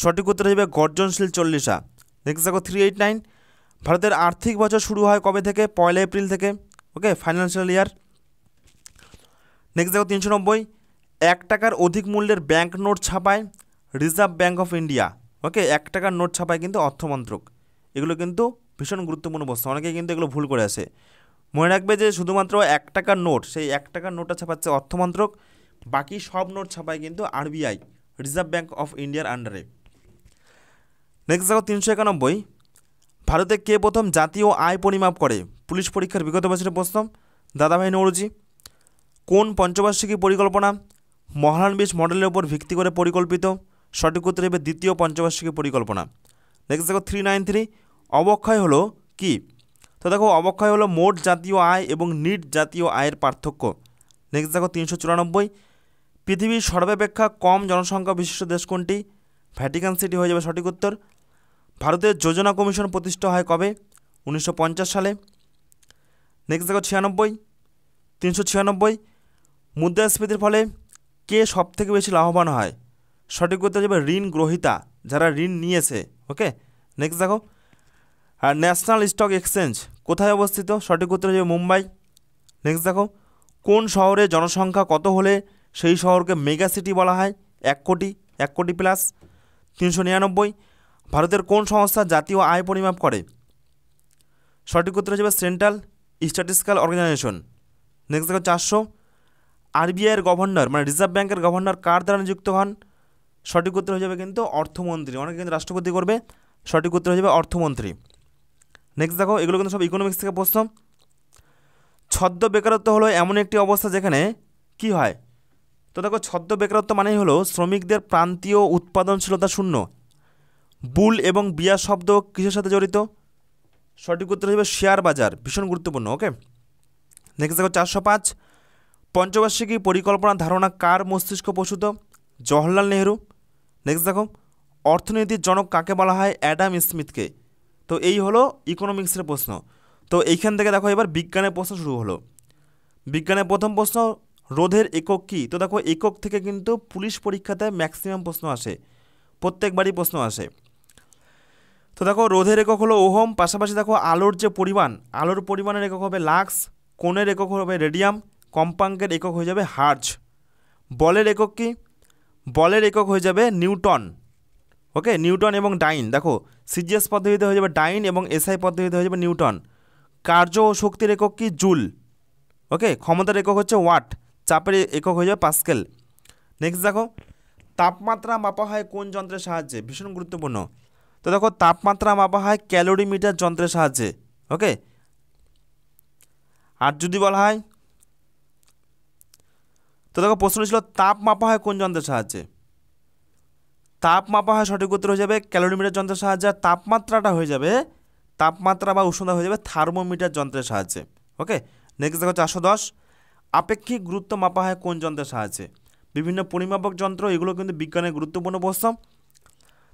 সঠিক উত্তর হিসেবে গর্জনশীল চল্লিশা দেখতে থাকো থ্রি এইট নাইন ভারতের আর্থিক বছর শুরু হয় কবে থেকে পয়লা এপ্রিল থেকে ওকে ফাইন্যান্সিয়াল ইয়ার নেক্সট দেখো তিনশো নব্বই এক টাকার অধিক মূল্যের ব্যাঙ্ক নোট ছাপায় reserve bank of India okay এক টাকার নোট ছাপায় কিন্তু অর্থমন্ত্রক এগুলো কিন্তু ভীষণ গুরুত্বপূর্ণ বস্তু অনেকেই কিন্তু এগুলো ভুল করে আসে মনে রাখবে যে শুধুমাত্র এক টাকার নোট সেই এক টাকার নোটটা ছাপাচ্ছে অর্থমন্ত্রক বাকি সব নোট ছাপায় কিন্তু আরবিআই রিজার্ভ ব্যাঙ্ক অফ ইন্ডিয়ার আন্ডারে নেক্সট দেখো তিনশো একানব্বই ভারতে কে প্রথম জাতীয় আয় পরিমাপ করে পুলিশ পরীক্ষার বিগত বছরের প্রশ্ন দাদাভাই নৌরুজি কোন পঞ্চবার্ষিকী পরিকল্পনা মহানবিশ মডেলের উপর ভিত্তি করে পরিকল্পিত সঠিক উত্তর হবে দ্বিতীয় পঞ্চবার্ষিকী পরিকল্পনা নেক্সট দেখো থ্রি নাইন থ্রি অবক্ষয় হলো কি তো দেখো অবক্ষয় হলো মোট জাতীয় আয় এবং নিট জাতীয় আয়ের পার্থক্য নেক্সট দেখো তিনশো চুরানব্বই পৃথিবীর সর্বাপেক্ষা কম জনসংখ্যা বিশিষ্ট দেশ কোনটি ভ্যাটিকান সিটি হয়ে যাবে সঠিক উত্তর ভারতের যোজনা কমিশন প্রতিষ্ঠা হয় কবে উনিশশো সালে নেক্সট দেখো ছিয়ানব্বই তিনশো ছিয়ানব্বই মুদ্রাস্ফীতির ফলে কে সবথেকে বেশি লাভবান হয় সঠিক উত্তর যাবে ঋণ গ্রহিতা যারা ঋণ নিয়েছে ওকে নেক্সট দেখো আর ন্যাশনাল স্টক এক্সচেঞ্জ কোথায় অবস্থিত সঠিক উত্তর হচ্ছে মুম্বাই নেক্সট দেখো কোন শহরে জনসংখ্যা কত হলে সেই শহরকে মেগা সিটি বলা হয় এক কোটি এক কোটি প্লাস তিনশো নিরানব্বই ভারতের কোন সংস্থা জাতীয় আয় পরিমাপ করে সঠিক উত্তর হিসেবে সেন্ট্রাল স্ট্যাটিস্টিক্যাল অর্গানাইজেশন নেক্সট দেখো চারশো আরবিআইয়ের গভর্নর মানে রিজার্ভ ব্যাঙ্কের গভর্নর কার দ্বারা নিযুক্ত হন সঠিক উত্তর হয়ে যাবে কিন্তু অর্থমন্ত্রী অনেকে কিন্তু রাষ্ট্রপতি করবে সঠিক উত্তর হয়ে যাবে অর্থমন্ত্রী নেক্সট দেখো এগুলো কিন্তু সব ইকোনমিক্স থেকে প্রশ্ন ছদ্ম বেকারত্ব হলো এমন একটি অবস্থা যেখানে কি হয় তো দেখো ছদ্ম বেকারত্ব মানেই হলো শ্রমিকদের প্রান্তীয় উৎপাদনশীলতা শূন্য বুল এবং বিয়া শব্দ কিসের সাথে জড়িত সঠিক উত্তর হিসেবে শেয়ার বাজার ভীষণ গুরুত্বপূর্ণ ওকে নেক্সট দেখো চারশো পাঁচ পঞ্চবার্ষিকী পরিকল্পনা ধারণা কার মস্তিষ্ক প্রসূত জওহরলাল নেহরু নেক্সট দেখো অর্থনীতির জনক কাকে বলা হয় অ্যাডাম স্মিথকে তো এই হলো ইকোনমিক্সের প্রশ্ন তো এইখান থেকে দেখো এবার বিজ্ঞানের প্রশ্ন শুরু হলো বিজ্ঞানের প্রথম প্রশ্ন রোধের একক কী তো দেখো একক থেকে কিন্তু পুলিশ পরীক্ষাতে ম্যাক্সিমাম প্রশ্ন আসে প্রত্যেকবারই প্রশ্ন আসে তো দেখো রোধের একক হলো ওহম পাশাপাশি দেখো আলোর যে পরিমাণ আলোর পরিমাণের একক হবে লাক্স কোণের একক হবে রেডিয়াম কম্পাঙ্কের একক হয়ে যাবে হার্জ বলের একক কি বলের একক হয়ে যাবে নিউটন ওকে নিউটন এবং ডাইন দেখো সিজিএস পদ্ধতিতে হয়ে যাবে ডাইন এবং এসআই পদ্ধতিতে হয়ে যাবে নিউটন কার্য ও শক্তির একক কি জুল ওকে ক্ষমতার একক হচ্ছে ওয়াট চাপের একক হয়ে যাবে পাস্কেল নেক্সট দেখো তাপমাত্রা মাপা হয় কোন যন্ত্রের সাহায্যে ভীষণ গুরুত্বপূর্ণ তো দেখো তাপমাত্রা মাপা হয় ক্যালোরিমিটার যন্ত্রের সাহায্যে ওকে আর যদি বলা হয় তো দেখো প্রশ্ন ছিল তাপ মাপা হয় কোন যন্ত্রের সাহায্যে তাপ মাপা হয় সঠিক উত্তর হয়ে যাবে ক্যালোরিমিটার যন্ত্রের সাহায্যে তাপমাত্রাটা হয়ে যাবে তাপমাত্রা বা উষ্ণতা হয়ে যাবে থার্মোমিটার যন্ত্রের সাহায্যে ওকে নেক্সট দেখো চারশো দশ আপেক্ষিক গুরুত্ব মাপা হয় কোন যন্ত্রের সাহায্যে বিভিন্ন পরিমাপক যন্ত্র এগুলো কিন্তু বিজ্ঞানের গুরুত্বপূর্ণ প্রশ্ন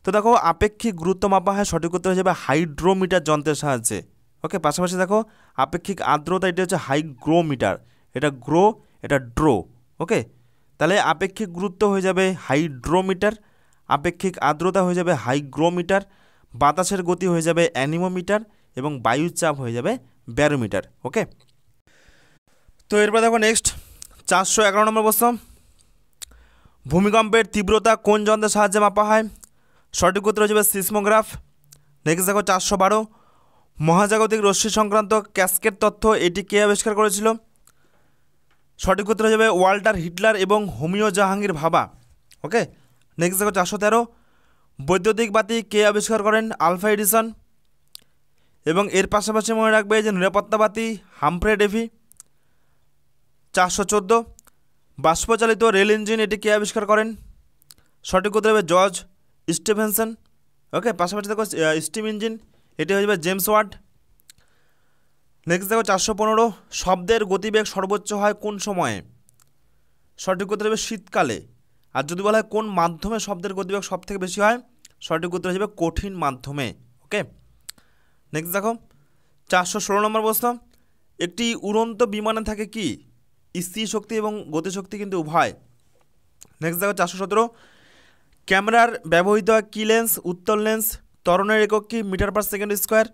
তো দেখো আপেক্ষিক গুরুত্ব মাপা হয় সঠিক উত্তর হয়ে যাবে হাইড্রোমিটার যন্ত্রের সাহায্যে ওকে পাশাপাশি দেখো আপেক্ষিক আর্দ্রতা এটা হচ্ছে হাইগ্রোমিটার এটা গ্রো এটা ড্রো ওকে তাহলে আপেক্ষিক গুরুত্ব হয়ে যাবে হাইড্রোমিটার আপেক্ষিক আর্দ্রতা হয়ে যাবে হাইগ্রোমিটার বাতাসের গতি হয়ে যাবে অ্যানিমোমিটার এবং বায়ুর চাপ হয়ে যাবে ব্যারোমিটার ওকে তো এরপর দেখো নেক্সট চারশো এগারো নম্বর প্রশ্ন ভূমিকম্পের তীব্রতা কোন যন্ত্রের সাহায্যে মাপা হয় সঠিক উত্তর হয়ে যাবে সিসমোগ্রাফ নেক্সট দেখো চারশো বারো মহাজাগতিক রশ্মি সংক্রান্ত ক্যাসকেট তথ্য এটি কে আবিষ্কার করেছিল সঠিক উত্তর হয়ে যাবে ওয়াল্টার হিটলার এবং হোমিও জাহাঙ্গীর ভাবা ওকে নেক্সট দেখো চারশো তেরো বৈদ্যুতিক বাতি কে আবিষ্কার করেন আলফা এডিসন এবং এর পাশাপাশি মনে রাখবে যে নিরাপত্তা বাতি হামফ্রে ডেভি চারশো চোদ্দো বাষ্পচালিত রেল ইঞ্জিন এটি কে আবিষ্কার করেন সঠিক উত্তর হবে জর্জ স্টিভেনসন ওকে পাশাপাশি দেখো স্টিম ইঞ্জিন এটি হয়ে যাবে জেমস ওয়ার্ড নেক্সট দেখো চারশো পনেরো শব্দের গতিবেগ সর্বোচ্চ হয় কোন সময়ে সঠিক উত্তর হবে শীতকালে আর যদি বলা হয় কোন মাধ্যমে শব্দের গতিবেগ সব থেকে বেশি হয় সঠিক উত্তর হিসেবে কঠিন মাধ্যমে ওকে নেক্সট দেখো চারশো ষোলো নম্বর প্রশ্ন একটি উড়ন্ত বিমানে থাকে কি স্থির শক্তি এবং গতিশক্তি কিন্তু উভয় নেক্সট দেখো চারশো সতেরো ক্যামেরার ব্যবহৃত কি লেন্স উত্তল লেন্স তরণের একক কি মিটার পার সেকেন্ড স্কোয়ার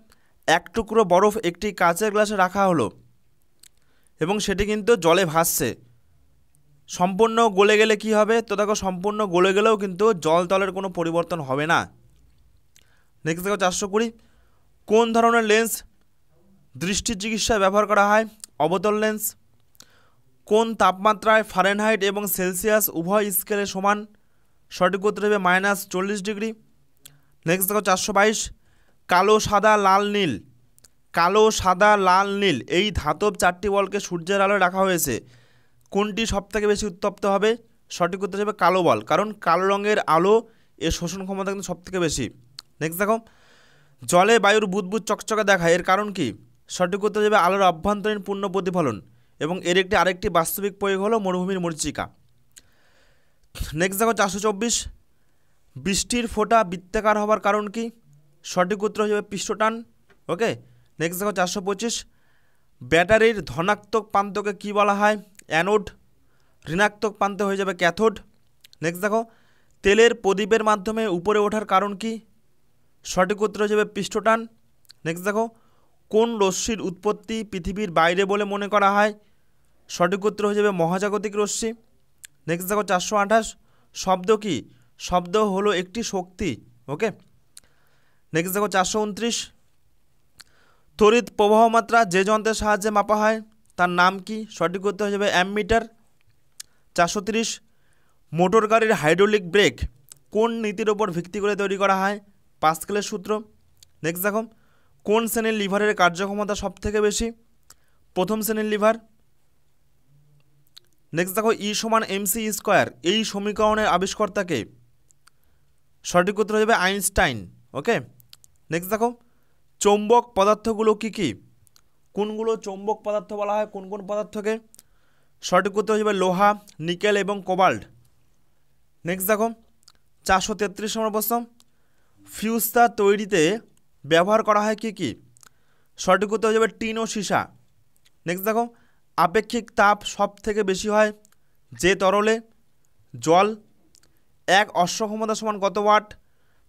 এক টুকরো বরফ একটি কাঁচের গ্লাসে রাখা হলো এবং সেটি কিন্তু জলে ভাসছে সম্পূর্ণ গলে গেলে কি হবে তো দেখো সম্পূর্ণ গলে গেলেও কিন্তু জল তলের কোনো পরিবর্তন হবে না নেক্সট দেখো চারশো কুড়ি কোন ধরনের লেন্স দৃষ্টি চিকিৎসায় ব্যবহার করা হয় অবতল লেন্স কোন তাপমাত্রায় ফারেনহাইট এবং সেলসিয়াস উভয় স্কেলে সমান সঠিক করতে হবে মাইনাস চল্লিশ ডিগ্রি নেক্সট দেখো চারশো বাইশ কালো সাদা লাল নীল কালো সাদা লাল নীল এই ধাতব চারটি বলকে সূর্যের আলোয় রাখা হয়েছে কোনটি সবথেকে বেশি উত্তপ্ত হবে সঠিক উত্তর হিসেবে কালো বল কারণ কালো রঙের আলো এর শোষণ ক্ষমতা কিন্তু সবথেকে বেশি নেক্সট দেখো জলে বায়ুর বুদবুদ চকচকে দেখায় এর কারণ কি সঠিক উত্তর হিসেবে আলোর অভ্যন্তরীণ পূর্ণ প্রতিফলন এবং এর একটি আরেকটি বাস্তবিক প্রয়োগ হলো মরুভূমির মরিচিকা নেক্সট দেখো চারশো চব্বিশ বৃষ্টির ফোঁটা বৃত্তাকার হওয়ার কারণ কি সঠিক উত্তর হিসেবে পৃষ্ঠটান ওকে নেক্সট দেখো চারশো পঁচিশ ব্যাটারির ধনাত্মক প্রান্তকে কী বলা হয় অ্যানোড ঋণাত্মক প্রান্তে হয়ে যাবে ক্যাথোড নেক্সট দেখো তেলের প্রদীপের মাধ্যমে উপরে ওঠার কারণ কি সঠিক উত্তর হয়ে যাবে পৃষ্ঠটান নেক্সট দেখো কোন রশ্মির উৎপত্তি পৃথিবীর বাইরে বলে মনে করা হয় সঠিক উত্তর হয়ে যাবে মহাজাগতিক রশ্মি নেক্সট দেখো চারশো আঠাশ শব্দ কি শব্দ হলো একটি শক্তি ওকে নেক্সট দেখো চারশো উনত্রিশ তড়িৎ প্রবাহ মাত্রা যে যন্ত্রের সাহায্যে মাপা হয় তার নাম কি সঠিক করতে হয়ে যাবে মিটার চারশো তিরিশ মোটর গাড়ির হাইড্রোলিক ব্রেক কোন নীতির ওপর ভিত্তি করে তৈরি করা হয় পাস্কেলের সূত্র নেক্সট দেখো কোন শ্রেণীর লিভারের কার্যক্ষমতা সবথেকে বেশি প্রথম শ্রেণীর লিভার নেক্সট দেখো ই সমান এমসি স্কোয়ার এই সমীকরণের আবিষ্কর্তাকে সঠিক উত্তর হয়ে যাবে আইনস্টাইন ওকে নেক্সট দেখো চৌম্বক পদার্থগুলো কী কী কোনগুলো চৌম্বক পদার্থ বলা হয় কোন কোন পদার্থকে সঠিক করতে হিসেবে লোহা নিকেল এবং কোবাল্ট নেক্সট দেখো চারশো তেত্রিশ নম্বর প্রশ্ন ফিউজটা তৈরিতে ব্যবহার করা হয় কি কি সঠিক করতে হয়ে যাবে টিন ও সীসা নেক্সট দেখো আপেক্ষিক তাপ সব থেকে বেশি হয় যে তরলে জল এক অশ্ব ক্ষমতা সমান কত ওয়াট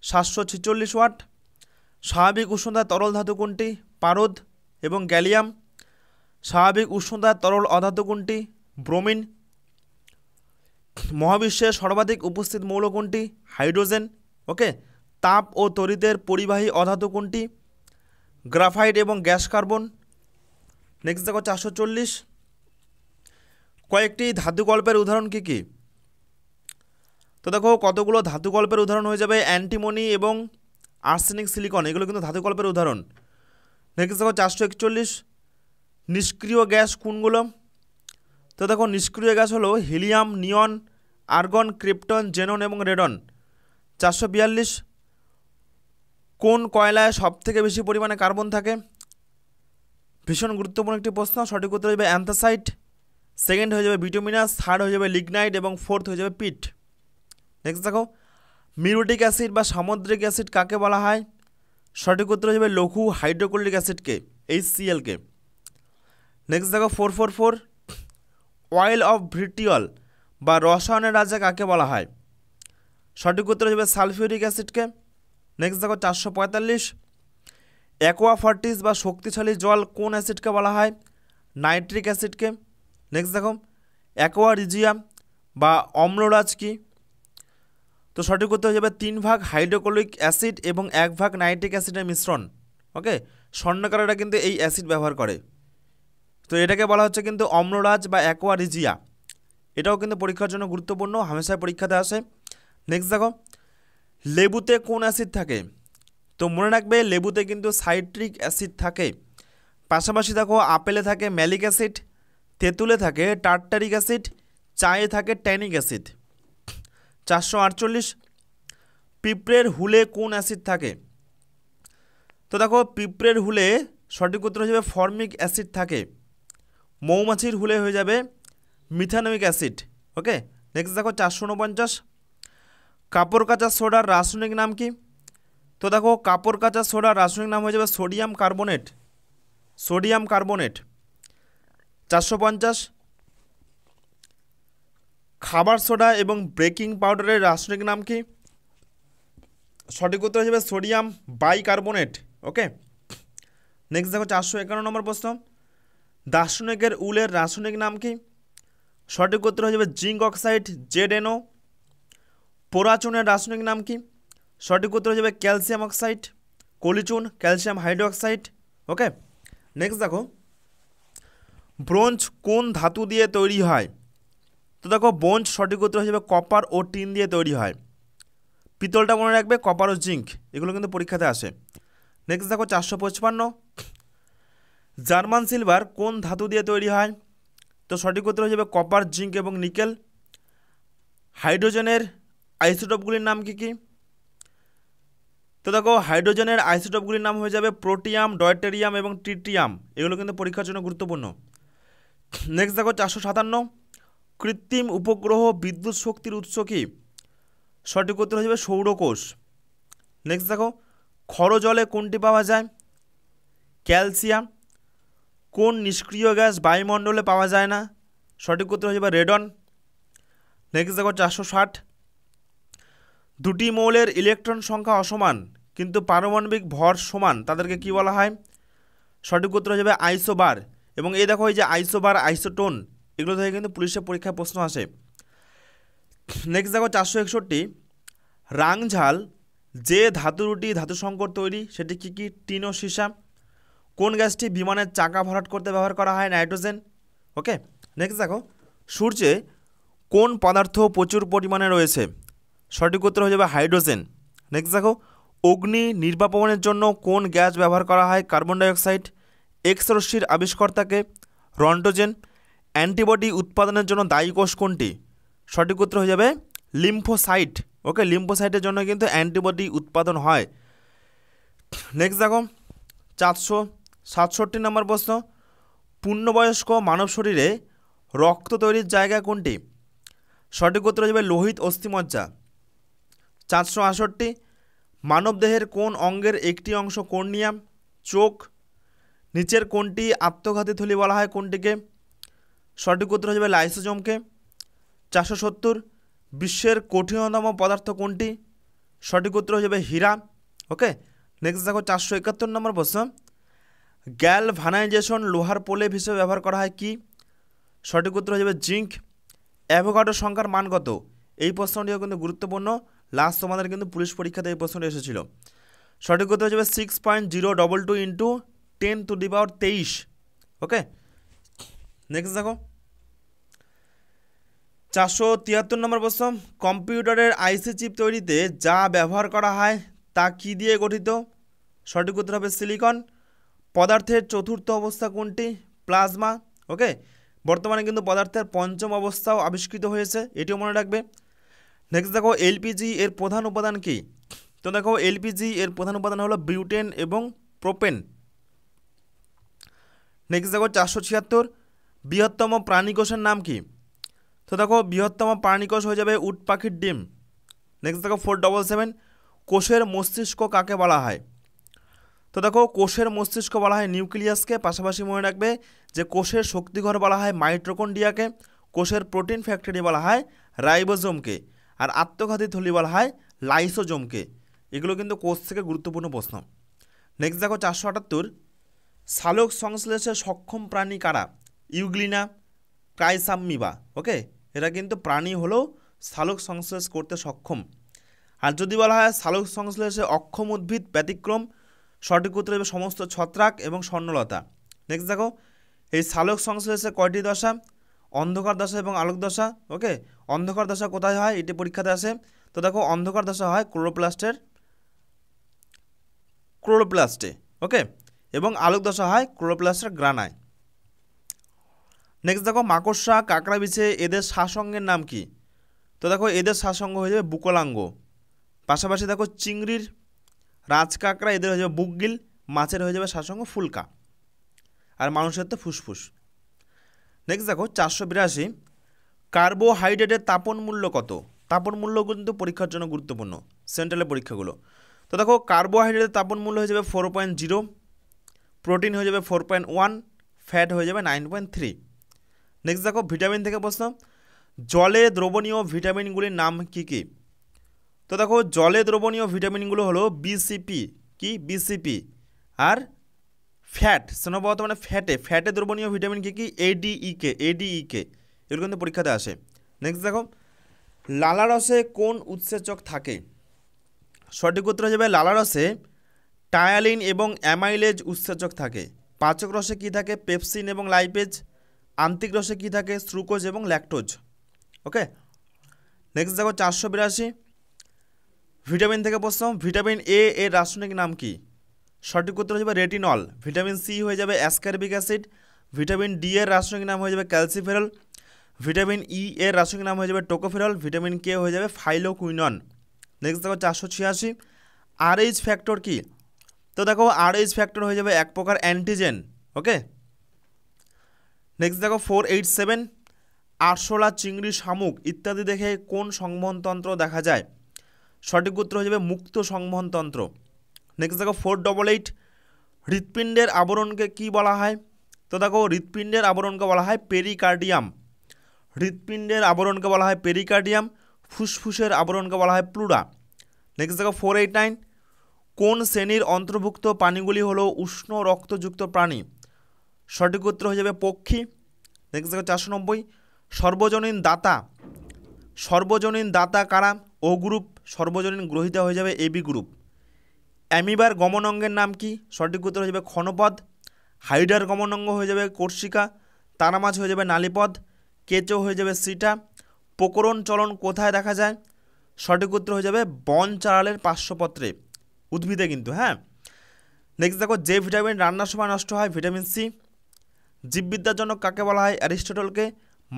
সাতশো ছেচল্লিশ ওয়াট স্বাভাবিক উষ্ণতা তরল ধাতু কোনটি পারদ এবং গ্যালিয়াম স্বাভাবিক উষ্ণতার তরল অধাতু কোনটি ব্রোমিন মহাবিশ্বের সর্বাধিক উপস্থিত মৌলকোণটি হাইড্রোজেন ওকে তাপ ও তরিতের পরিবাহী অধাতু কোনটি গ্রাফাইট এবং গ্যাস কার্বন নেক্সট দেখো চারশো চল্লিশ কয়েকটি ধাতুকল্পের উদাহরণ কী কী তো দেখো কতগুলো ধাতুকল্পের উদাহরণ হয়ে যাবে অ্যান্টিমনি এবং আর্সেনিক সিলিকন এগুলো কিন্তু ধাতুকল্পের উদাহরণ নেক্সট দেখো চারশো একচল্লিশ নিষ্ক্রিয় গ্যাস কোনগুলো তো দেখো নিষ্ক্রিয় গ্যাস হলো helium neon argon krypton xenon এবং রেডন চারশো বিয়াল্লিশ কোন কয়লায় সবথেকে বেশি পরিমাণে কার্বন থাকে ভীষণ গুরুত্বপূর্ণ একটি প্রশ্ন সঠিক উত্তর হয়ে যাবে অ্যান্থাসাইট সেকেন্ড হয়ে যাবে ভিটামিনাস থার্ড হয়ে যাবে লিগনাইট এবং ফোর্থ হয়ে যাবে পিট নেক্সট দেখো মিউরিটিক অ্যাসিড বা সামুদ্রিক অ্যাসিড কাকে বলা হয় সঠিক উত্তর হিসেবে লঘু হাইড্রোক্লোরিক অ্যাসিডকে এইচসিএলকে নেক্সট দেখো four four four oil of vitriol বা রসায়নের রাজা কাকে বলা হয় সঠিক উত্তর হিসেবে সালফিউরিক অ্যাসিডকে নেক্সট দেখো চারশো পঁয়তাল্লিশ অ্যাকোয়াফর্টিস বা শক্তিশালী জল কোন অ্যাসিডকে বলা হয় নাইট্রিক অ্যাসিডকে নেক্সট দেখো অ্যাকোয়ারিজিয়া বা অম্লরাজ কি তো সঠিক উত্তর হয়ে যাবে তিন ভাগ হাইড্রোক্লোরিক অ্যাসিড এবং এক ভাগ নাইট্রিক অ্যাসিডের মিশ্রণ ওকে স্বর্ণকারেরা কিন্তু এই অ্যাসিড ব্যবহার করে তো এটাকে বলা হচ্ছে কিন্তু অম্লরাজ বা অ্যাকোয়ারিজিয়া এটাও কিন্তু পরীক্ষার জন্য গুরুত্বপূর্ণ হামেশায় পরীক্ষাতে আসে নেক্সট দেখো লেবুতে কোন অ্যাসিড থাকে তো মনে রাখবে লেবুতে কিন্তু সাইট্রিক অ্যাসিড থাকে পাশাপাশি দেখো আপেলে থাকে ম্যালিক অ্যাসিড তেঁতুলে থাকে টার্টারিক অ্যাসিড চায়ে থাকে ট্যানিক অ্যাসিড চারশো আটচল্লিশ পিঁপড়ের হুলে কোন অ্যাসিড থাকে তো দেখো পিঁপড়ের হুলে সঠিক উত্তর হয়ে যাবে ফর্মিক অ্যাসিড থাকে মৌমাছির হুলে হয়ে যাবে মিথানমিক অ্যাসিড ওকে নেক্সট দেখো চারশো উনপঞ্চাশ কাপড় কাঁচা সোডার রাসায়নিক নাম কি তো দেখো কাপড় কাঁচা সোডার রাসায়নিক নাম হয়ে যাবে সোডিয়াম কার্বোনেট সোডিয়াম কার্বোনেট চারশো পঞ্চাশ খাবার সোডা এবং ব্রেকিং পাউডারের রাসায়নিক নাম কি সঠিক উত্তর হিসেবে সোডিয়াম বাইকার্বোনেট ওকে নেক্সট দেখো চারশো একান্ন নম্বর প্রশ্ন দার্শনিকের উলের রাসায়নিক নাম কি সঠিক উত্তর হিসেবে জিঙ্ক অক্সাইড জেডেনো পোরাচুনের রাসায়নিক নাম কি সঠিক উত্তর হয়ে যাবে ক্যালসিয়াম অক্সাইড কলিচুন ক্যালসিয়াম অক্সাইড ওকে নেক্সট দেখো ব্রোঞ্জ কোন ধাতু দিয়ে তৈরি হয় তো দেখো বোঞ্জ সঠিক উত্তর হিসেবে কপার ও টিন দিয়ে তৈরি হয় পিতলটা মনে রাখবে কপার ও জিঙ্ক এগুলো কিন্তু পরীক্ষাতে আসে নেক্সট দেখো চারশো পঁচপান্ন জার্মান সিলভার কোন ধাতু দিয়ে তৈরি হয় তো সঠিক উত্তর হিসেবে কপার জিঙ্ক এবং নিকেল হাইড্রোজেনের আইসোটপগুলির নাম কী কী তো দেখো হাইড্রোজেনের আইসোটপগুলির নাম হয়ে যাবে প্রোটিয়াম ডয়টেরিয়াম এবং টিটিয়াম এগুলো কিন্তু পরীক্ষার জন্য গুরুত্বপূর্ণ নেক্সট দেখো চারশো সাতান্ন কৃত্রিম উপগ্রহ বিদ্যুৎ শক্তির উৎস কি সঠিক উত্তর হয়ে সৌরকোষ নেক্সট দেখো খর জলে কোনটি পাওয়া যায় ক্যালসিয়াম কোন নিষ্ক্রিয় গ্যাস বায়ুমণ্ডলে পাওয়া যায় না সঠিক উত্তর হয়ে রেডন নেক্সট দেখো চারশো ষাট দুটি মৌলের ইলেকট্রন সংখ্যা অসমান কিন্তু পারমাণবিক ভর সমান তাদেরকে কি বলা হয় সঠিক উত্তর হয়ে আইসোবার এবং এই দেখো এই যে আইসোবার আইসোটোন এগুলো থেকে কিন্তু পুলিশের পরীক্ষায় প্রশ্ন আসে নেক্সট দেখো চারশো একষট্টি রাংঝাল যে ধাতু রুটি ধাতু সংকট তৈরি সেটি কী কী টিন ও সীসা কোন গ্যাসটি বিমানের চাকা ভরাট করতে ব্যবহার করা হয় নাইট্রোজেন ওকে নেক্সট দেখো সূর্যে কোন পদার্থ প্রচুর পরিমাণে রয়েছে সঠিক উত্তর হয়ে যাবে হাইড্রোজেন নেক্সট দেখো অগ্নি নির্বাপনের জন্য কোন গ্যাস ব্যবহার করা হয় কার্বন ডাইঅক্সাইড এক্স রশ্মির আবিষ্কর্তাকে রন্টোজেন অ্যান্টিবডি উৎপাদনের জন্য দায়ী কোষ কোনটি সঠিক উত্তর হয়ে যাবে লিম্ফোসাইট ওকে লিম্ফোসাইটের জন্য কিন্তু অ্যান্টিবডি উৎপাদন হয় নেক্সট দেখো চারশো সাতষট্টি নম্বর প্রশ্ন পূর্ণবয়স্ক মানব শরীরে রক্ত তৈরির জায়গা কোনটি সঠিক উত্তর হয়ে যাবে লোহিত অস্থিমজ্জা চারশো আষট্টি মানবদেহের কোন অঙ্গের একটি অংশ কর্নিয়াম চোখ নিচের কোনটি আত্মঘাতী থলি বলা হয় কোনটিকে সঠিক উত্তর হয়ে যাবে চারশো সত্তর বিশ্বের কঠিনতম পদার্থ কোনটি সঠিক উত্তর হয়ে যাবে হীরা ওকে নেক্সট দেখো চারশো একাত্তর নম্বর প্রশ্ন গ্যাল ভানাইজেশন লোহার পোলে হিসেবে ব্যবহার করা হয় কি সঠিক উত্তর হয়ে যাবে জিঙ্ক অ্যাভোকাডো সংখ্যার মান কত এই প্রশ্নটিও কিন্তু গুরুত্বপূর্ণ লাস্ট তোমাদের কিন্তু পুলিশ পরীক্ষাতে এই প্রশ্নটি এসেছিল সঠিক উত্তর হয়ে যাবে six point zero double two into ten to the power তেইশ ওকে নেক্সট দেখো চারশো তিয়াত্তর নম্বর প্রশ্ন কম্পিউটারের আইসি চিপ তৈরিতে যা ব্যবহার করা হয় তা কী দিয়ে গঠিত সঠিক উত্তর হবে সিলিকন পদার্থের চতুর্থ অবস্থা কোনটি প্লাজমা ওকে বর্তমানে কিন্তু পদার্থের পঞ্চম অবস্থাও আবিষ্কৃত হয়েছে এটিও মনে রাখবে নেক্সট দেখো এলপিজি এর প্রধান উপাদান কি তো দেখো এলপিজি এর প্রধান উপাদান হলো বিউটেন এবং প্রোপেন নেক্সট দেখো চারশো ছিয়াত্তর বৃহত্তম প্রাণী কোষের নাম কি তো দেখো বৃহত্তম প্রাণিকোষ হয়ে যাবে উট পাখির ডিম নেক্সট দেখো ফোর ডবল সেভেন কোষের মস্তিষ্ক কাকে বলা হয় তো দেখো কোষের মস্তিষ্ক বলা হয় নিউক্লিয়াসকে পাশাপাশি মনে রাখবে যে কোষের শক্তিঘর বলা হয় মাইট্রোকন্ডিয়াকে কোষের প্রোটিন ফ্যাক্টরি বলা হয় রাইবোজোমকে আর আত্মঘাতী থলি বলা হয় লাইসোজোমকে এগুলো কিন্তু কোষ থেকে গুরুত্বপূর্ণ প্রশ্ন নেক্সট দেখো চারশো আটাত্তর সালোক সংশ্লেষে সক্ষম প্রাণী কারা ইউগ্লিনা ক্রাইসাম্মিবা ওকে এটা কিন্তু প্রাণী হলেও সালোক সংশ্লেষ করতে সক্ষম আর যদি বলা হয় সালোক সংশ্লেষে অক্ষম উদ্ভিদ ব্যতিক্রম সঠিক উত্তর হবে সমস্ত ছত্রাক এবং স্বর্ণলতা নেক্সট দেখো এই সালোক সংশ্লেষে কয়টি দশা অন্ধকার দশা এবং আলোক দশা ওকে অন্ধকার দশা কোথায় হয় এটি পরীক্ষাতে আসে তো দেখো অন্ধকার দশা হয় ক্লোরোপ্লাস্টের ক্লোরোপ্লাস্টে ওকে এবং আলোক দশা হয় ক্লোরোপ্লাস্টের গ্রানায় নেক্সট দেখো মাকড়সা কাঁকড়া বিছে এদের সাসঙ্গের নাম কি তো দেখো এদের সাসঙ্গ হয়ে যাবে বুকলাঙ্গ পাশাপাশি দেখো চিংড়ির রাজকাঁকড়া এদের হয়ে যাবে বুকগিল মাছের হয়ে যাবে সাসঙ্গ ফুলকা আর মানুষের তো ফুসফুস নেক্সট দেখো চারশো বিরাশি কার্বোহাইড্রেটের তাপন মূল্য কত তাপন মূল্য কিন্তু পরীক্ষার জন্য গুরুত্বপূর্ণ সেন্ট্রালের পরীক্ষাগুলো তো দেখো কার্বোহাইড্রেটের তাপন মূল্য হয়ে যাবে ফোর পয়েন্ট জিরো প্রোটিন হয়ে যাবে ফোর পয়েন্ট ওয়ান ফ্যাট হয়ে যাবে নাইন পয়েন্ট থ্রি নেক্সট দেখো ভিটামিন থেকে প্রশ্ন জলে দ্রবণীয় ভিটামিনগুলির নাম কি কি তো দেখো জলে দ্রবণীয় ভিটামিনগুলো হলো বিসিপি কি বিসিপি আর ফ্যাট স্নেহবত মানে ফ্যাটে ফ্যাটে দ্রবণীয় ভিটামিন কি কি এডিইকে এডিইকে e e এগুলো কিন্তু পরীক্ষাতে আসে নেক্সট দেখো লালারসে কোন উৎসেচক থাকে সঠিক উত্তর হিসেবে লালারসে টায়ালিন এবং অ্যামাইলেজ উৎসেচক থাকে পাচক রসে কি থাকে পেপসিন এবং লাইপেজ আন্তিক রসে কী থাকে স্ট্রুকোজ এবং ল্যাকটোজ ওকে নেক্সট দেখো চারশো বিরাশি ভিটামিন থেকে প্রশ্ন ভিটামিন এ এর রাসায়নিক নাম কি সঠিক উত্তর হয়ে যাবে রেটিনল ভিটামিন সি হয়ে যাবে অ্যাসকারবিক অ্যাসিড ভিটামিন ডি এর রাসায়নিক নাম হয়ে যাবে ক্যালসিফেরল ভিটামিন ই এর রাসায়নিক নাম হয়ে যাবে টোকোফেরল ভিটামিন কে হয়ে যাবে ফাইলোকুইনন নেক্সট দেখো চারশো ছিয়াশি আর এইচ ফ্যাক্টর কি তো দেখো আর এইচ ফ্যাক্টর হয়ে যাবে এক প্রকার অ্যান্টিজেন ওকে নেক্সট দেখো ফোর এইট সেভেন আরশোলা চিংড়ি শামুক ইত্যাদি দেখে কোন সংবহনতন্ত্র দেখা যায় সঠিক উত্তর হয়ে যাবে মুক্ত সংবহনতন্ত্র নেক্সট দেখো ফোর ডবল এইট হৃৎপিণ্ডের আবরণকে কি বলা হয় তো দেখো হৃৎপিণ্ডের আবরণকে বলা হয় পেরিকার্ডিয়াম হৃৎপিণ্ডের আবরণকে বলা হয় পেরিকার্ডিয়াম ফুসফুসের আবরণকে বলা হয় প্লুরা নেক্সট দেখো ফোর এইট নাইন কোন শ্রেণীর অন্তর্ভুক্ত প্রাণীগুলি হলো উষ্ণ রক্তযুক্ত প্রাণী সঠিক উত্তর হয়ে যাবে পক্ষী দেখতে থাকো চারশো নব্বই সর্বজনীন দাতা সর্বজনীন দাতা কারা ও গ্রুপ সর্বজনীন গ্রহিতা হয়ে যাবে এবি গ্রুপ অ্যামিবার গমনঙ্গের নাম কি সঠিক উত্তর হয়ে যাবে ক্ষণপদ হাইডার গমনঙ্গ হয়ে যাবে কর্ষিকা তারা মাছ হয়ে যাবে নালিপদ কেঁচো হয়ে যাবে সিটা পোকরণ চলন কোথায় দেখা যায় সঠিক উত্তর হয়ে যাবে বন চারালের পার্শ্বপত্রে উদ্ভিদে কিন্তু হ্যাঁ নেক্সট দেখো যে ভিটামিন রান্নার সময় নষ্ট হয় ভিটামিন সি জীববিদ্যাজনক কাকে বলা হয় অ্যারিস্টটলকে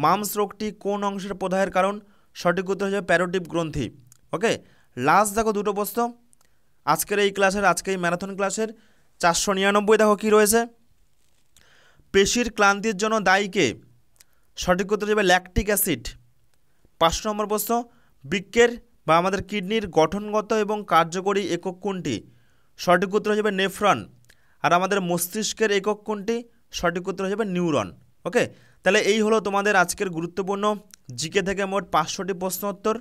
মামস রোগটি কোন অংশের প্রদাহের কারণ সঠিক উত্তর হচ্ছে প্যারোটিভ গ্রন্থি ওকে লাস্ট দেখো দুটো প্রশ্ন আজকের এই ক্লাসের আজকে এই ম্যারাথন ক্লাসের চারশো নিরানব্বই দেখো কী রয়েছে পেশির ক্লান্তির জন্য দায়ীকে সঠিক উত্তর হিসেবে ল্যাকটিক অ্যাসিড পাঁচ নম্বর প্রশ্ন বৃক্ষের বা আমাদের কিডনির গঠনগত এবং কার্যকরী একক কোনটি সঠিক উত্তর হিসেবে নেফ্রন আর আমাদের মস্তিষ্কের একক কোনটি সঠিক উত্তর হিসেবে নিউরন ওকে তাহলে এই হলো তোমাদের আজকের গুরুত্বপূর্ণ জিকে থেকে মোট পাঁচশোটি প্রশ্ন উত্তর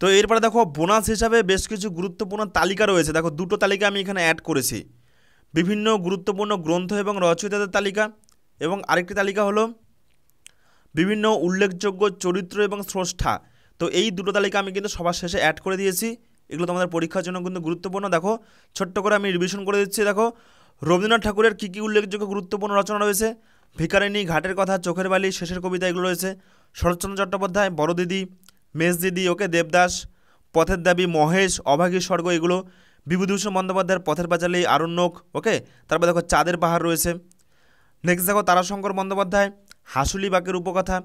তো এরপরে দেখো বোনাস হিসাবে বেশ কিছু গুরুত্বপূর্ণ তালিকা রয়েছে দেখো দুটো তালিকা আমি এখানে অ্যাড করেছি বিভিন্ন গুরুত্বপূর্ণ গ্রন্থ এবং রচয়িতাদের তালিকা এবং আরেকটি তালিকা হলো বিভিন্ন উল্লেখযোগ্য চরিত্র এবং স্রষ্টা তো এই দুটো তালিকা আমি কিন্তু সবার শেষে অ্যাড করে দিয়েছি এগুলো তোমাদের পরীক্ষার জন্য কিন্তু গুরুত্বপূর্ণ দেখো ছোট্ট করে আমি রিভিশন করে দিচ্ছি দেখো রবীন্দ্রনাথ ঠাকুরের কী কী উল্লেখযোগ্য গুরুত্বপূর্ণ রচনা রয়েছে ভিকারিণী ঘাটের কথা চোখের বালি শেষের কবিতা এগুলো রয়েছে শরৎচন্দ্র চট্টোপাধ্যায় বড় দিদি মেষ দিদি ওকে দেবদাস পথের দাবি মহেশ অভাগী স্বর্গ এগুলো বিভূতিভূষণ বন্দ্যোপাধ্যায়ের পথের পাঁচালী আরণ্যক ওকে তারপর দেখো চাঁদের পাহাড় রয়েছে নেক্সট দেখো তারাশঙ্কর বন্দ্যোপাধ্যায় হাসুলি বাকের উপকথা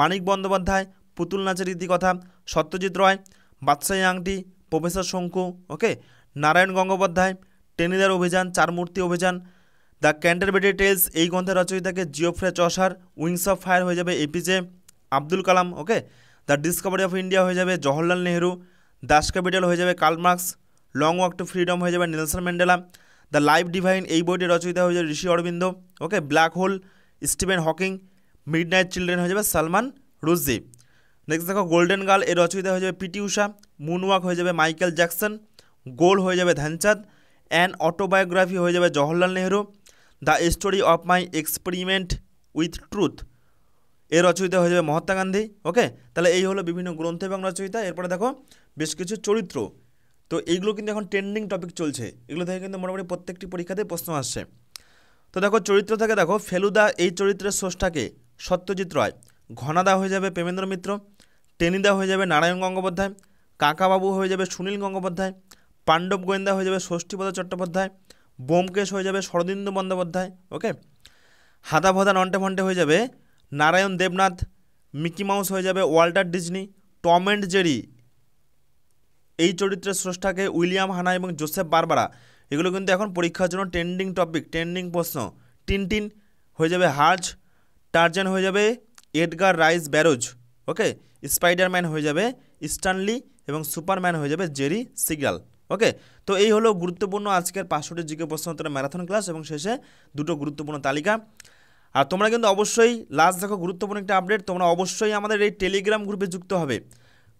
মানিক বন্দ্যোপাধ্যায় পুতুল নাচের ইতিকথা সত্যজিৎ রায় বাদশাহী আংটি প্রফেসর শঙ্কু ওকে নারায়ণ গঙ্গোপাধ্যায় টেনিদার অভিযান চার মূর্তি অভিযান দ্য ক্যান্টারবেরি টেলস এই গ্রন্থের রচয়িতাকে Geoffrey Chaucer wings of fire হয়ে যাবে APJ Abdul Kalam okay the discovery of India হয়ে যাবে জওহরলাল নেহরু দাস ক্যাপিটাল হয়ে যাবে Karl Marx long walk to freedom হয়ে যাবে Nelson Mandela the life divine এই বইটি রচয়িতা হয়ে যাবে Rishi Aurobindo okay black hole Stephen Hawking midnight children হয়ে যাবে সালমান রুজি নেক্সট দেখো গোল্ডেন গার্ল এর রচয়িতা হয়ে যাবে পিটি উষা ওয়াক হয়ে যাবে মাইকেল জ্যাকসন গোল হয়ে যাবে ধ্যানচাঁদ অ্যান অটোবায়োগ্রাফি হয়ে যাবে Jawaharlal Nehru the story of my experiment with truth এর রচয়িতা হয়ে যাবে মহাত্মা গান্ধী ওকে তাহলে এই হলো বিভিন্ন গ্রন্থ এবং রচয়িতা এরপরে দেখো বেশ কিছু চরিত্র তো এইগুলো কিন্তু এখন ট্রেন্ডিং টপিক চলছে এগুলো থেকে কিন্তু মোটামুটি প্রত্যেকটি পরীক্ষাতে প্রশ্ন আসছে তো দেখো চরিত্র থেকে দেখো ফেলুদা এই চরিত্রের স্রষ্টাকে সত্যজিৎ রায় ঘনাদা হয়ে যাবে প্রেমেন্দ্র মিত্র টেনিদা হয়ে যাবে নারায়ণ গঙ্গোপাধ্যায় কাকাবাবু হয়ে যাবে সুনীল গঙ্গোপাধ্যায় পাণ্ডব গোয়েন্দা হয়ে যাবে ষষ্ঠীপদ চট্টোপাধ্যায় বোমকেশ হয়ে যাবে শরদিন্দু বন্দ্যোপাধ্যায় ওকে হাদা ভদা নন্টে ফন্টে হয়ে যাবে নারায়ণ দেবনাথ মিকি মাউস হয়ে যাবে Walter Disney Tom and Jerry এই চরিত্রের স্রষ্টাকে উইলিয়াম হানা এবং জোসেফ বারবারা এগুলো কিন্তু এখন পরীক্ষার জন্য ট্রেন্ডিং টপিক ট্রেন্ডিং প্রশ্ন টিনটিন হয়ে যাবে হার্জ টার্জেন হয়ে যাবে Edgar Rice Burroughs okay Spiderman হয়ে যাবে স্ট্যানলি এবং সুপারম্যান হয়ে যাবে জেরি সিগাল ওকে তো এই হলো গুরুত্বপূর্ণ আজকের পাঁচশোটি জিকে প্রশ্নোত্তরের ম্যারাথন ক্লাস এবং শেষে দুটো গুরুত্বপূর্ণ তালিকা আর তোমরা কিন্তু অবশ্যই লাস্ট দেখো গুরুত্বপূর্ণ একটা আপডেট তোমরা অবশ্যই আমাদের এই টেলিগ্রাম গ্রুপে যুক্ত হবে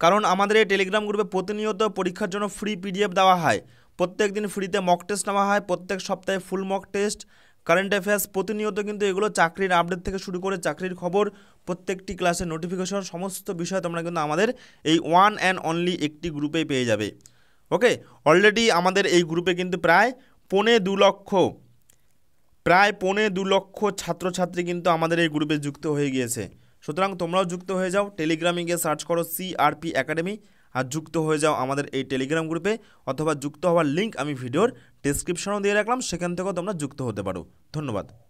কারণ আমাদের এই টেলিগ্রাম গ্রুপে প্রতিনিয়ত পরীক্ষার জন্য ফ্রি পিডিএফ দেওয়া হয় প্রত্যেক দিন ফ্রিতে মক টেস্ট নেওয়া হয় প্রত্যেক সপ্তাহে full mock test current affairs প্রতিনিয়ত কিন্তু এগুলো চাকরির আপডেট থেকে শুরু করে চাকরির খবর প্রত্যেকটি ক্লাসের নোটিফিকেশন সমস্ত বিষয় তোমরা কিন্তু আমাদের এই ওয়ান অ্যান্ড অনলি একটি গ্রুপে পেয়ে যাবে ওকে অলরেডি আমাদের এই গ্রুপে কিন্তু প্রায় পৌনে দু লক্ষ প্রায় পৌনে দু লক্ষ ছাত্রছাত্রী কিন্তু আমাদের এই গ্রুপে যুক্ত হয়ে গিয়েছে সুতরাং তোমরাও যুক্ত হয়ে যাও টেলিগ্রামে গিয়ে সার্চ করো সিআরপি একাডেমি আর যুক্ত হয়ে যাও আমাদের এই টেলিগ্রাম গ্রুপে অথবা যুক্ত হওয়ার লিঙ্ক আমি ভিডিওর ডিসক্রিপশনও দিয়ে রাখলাম সেখান থেকেও তোমরা যুক্ত হতে পারো ধন্যবাদ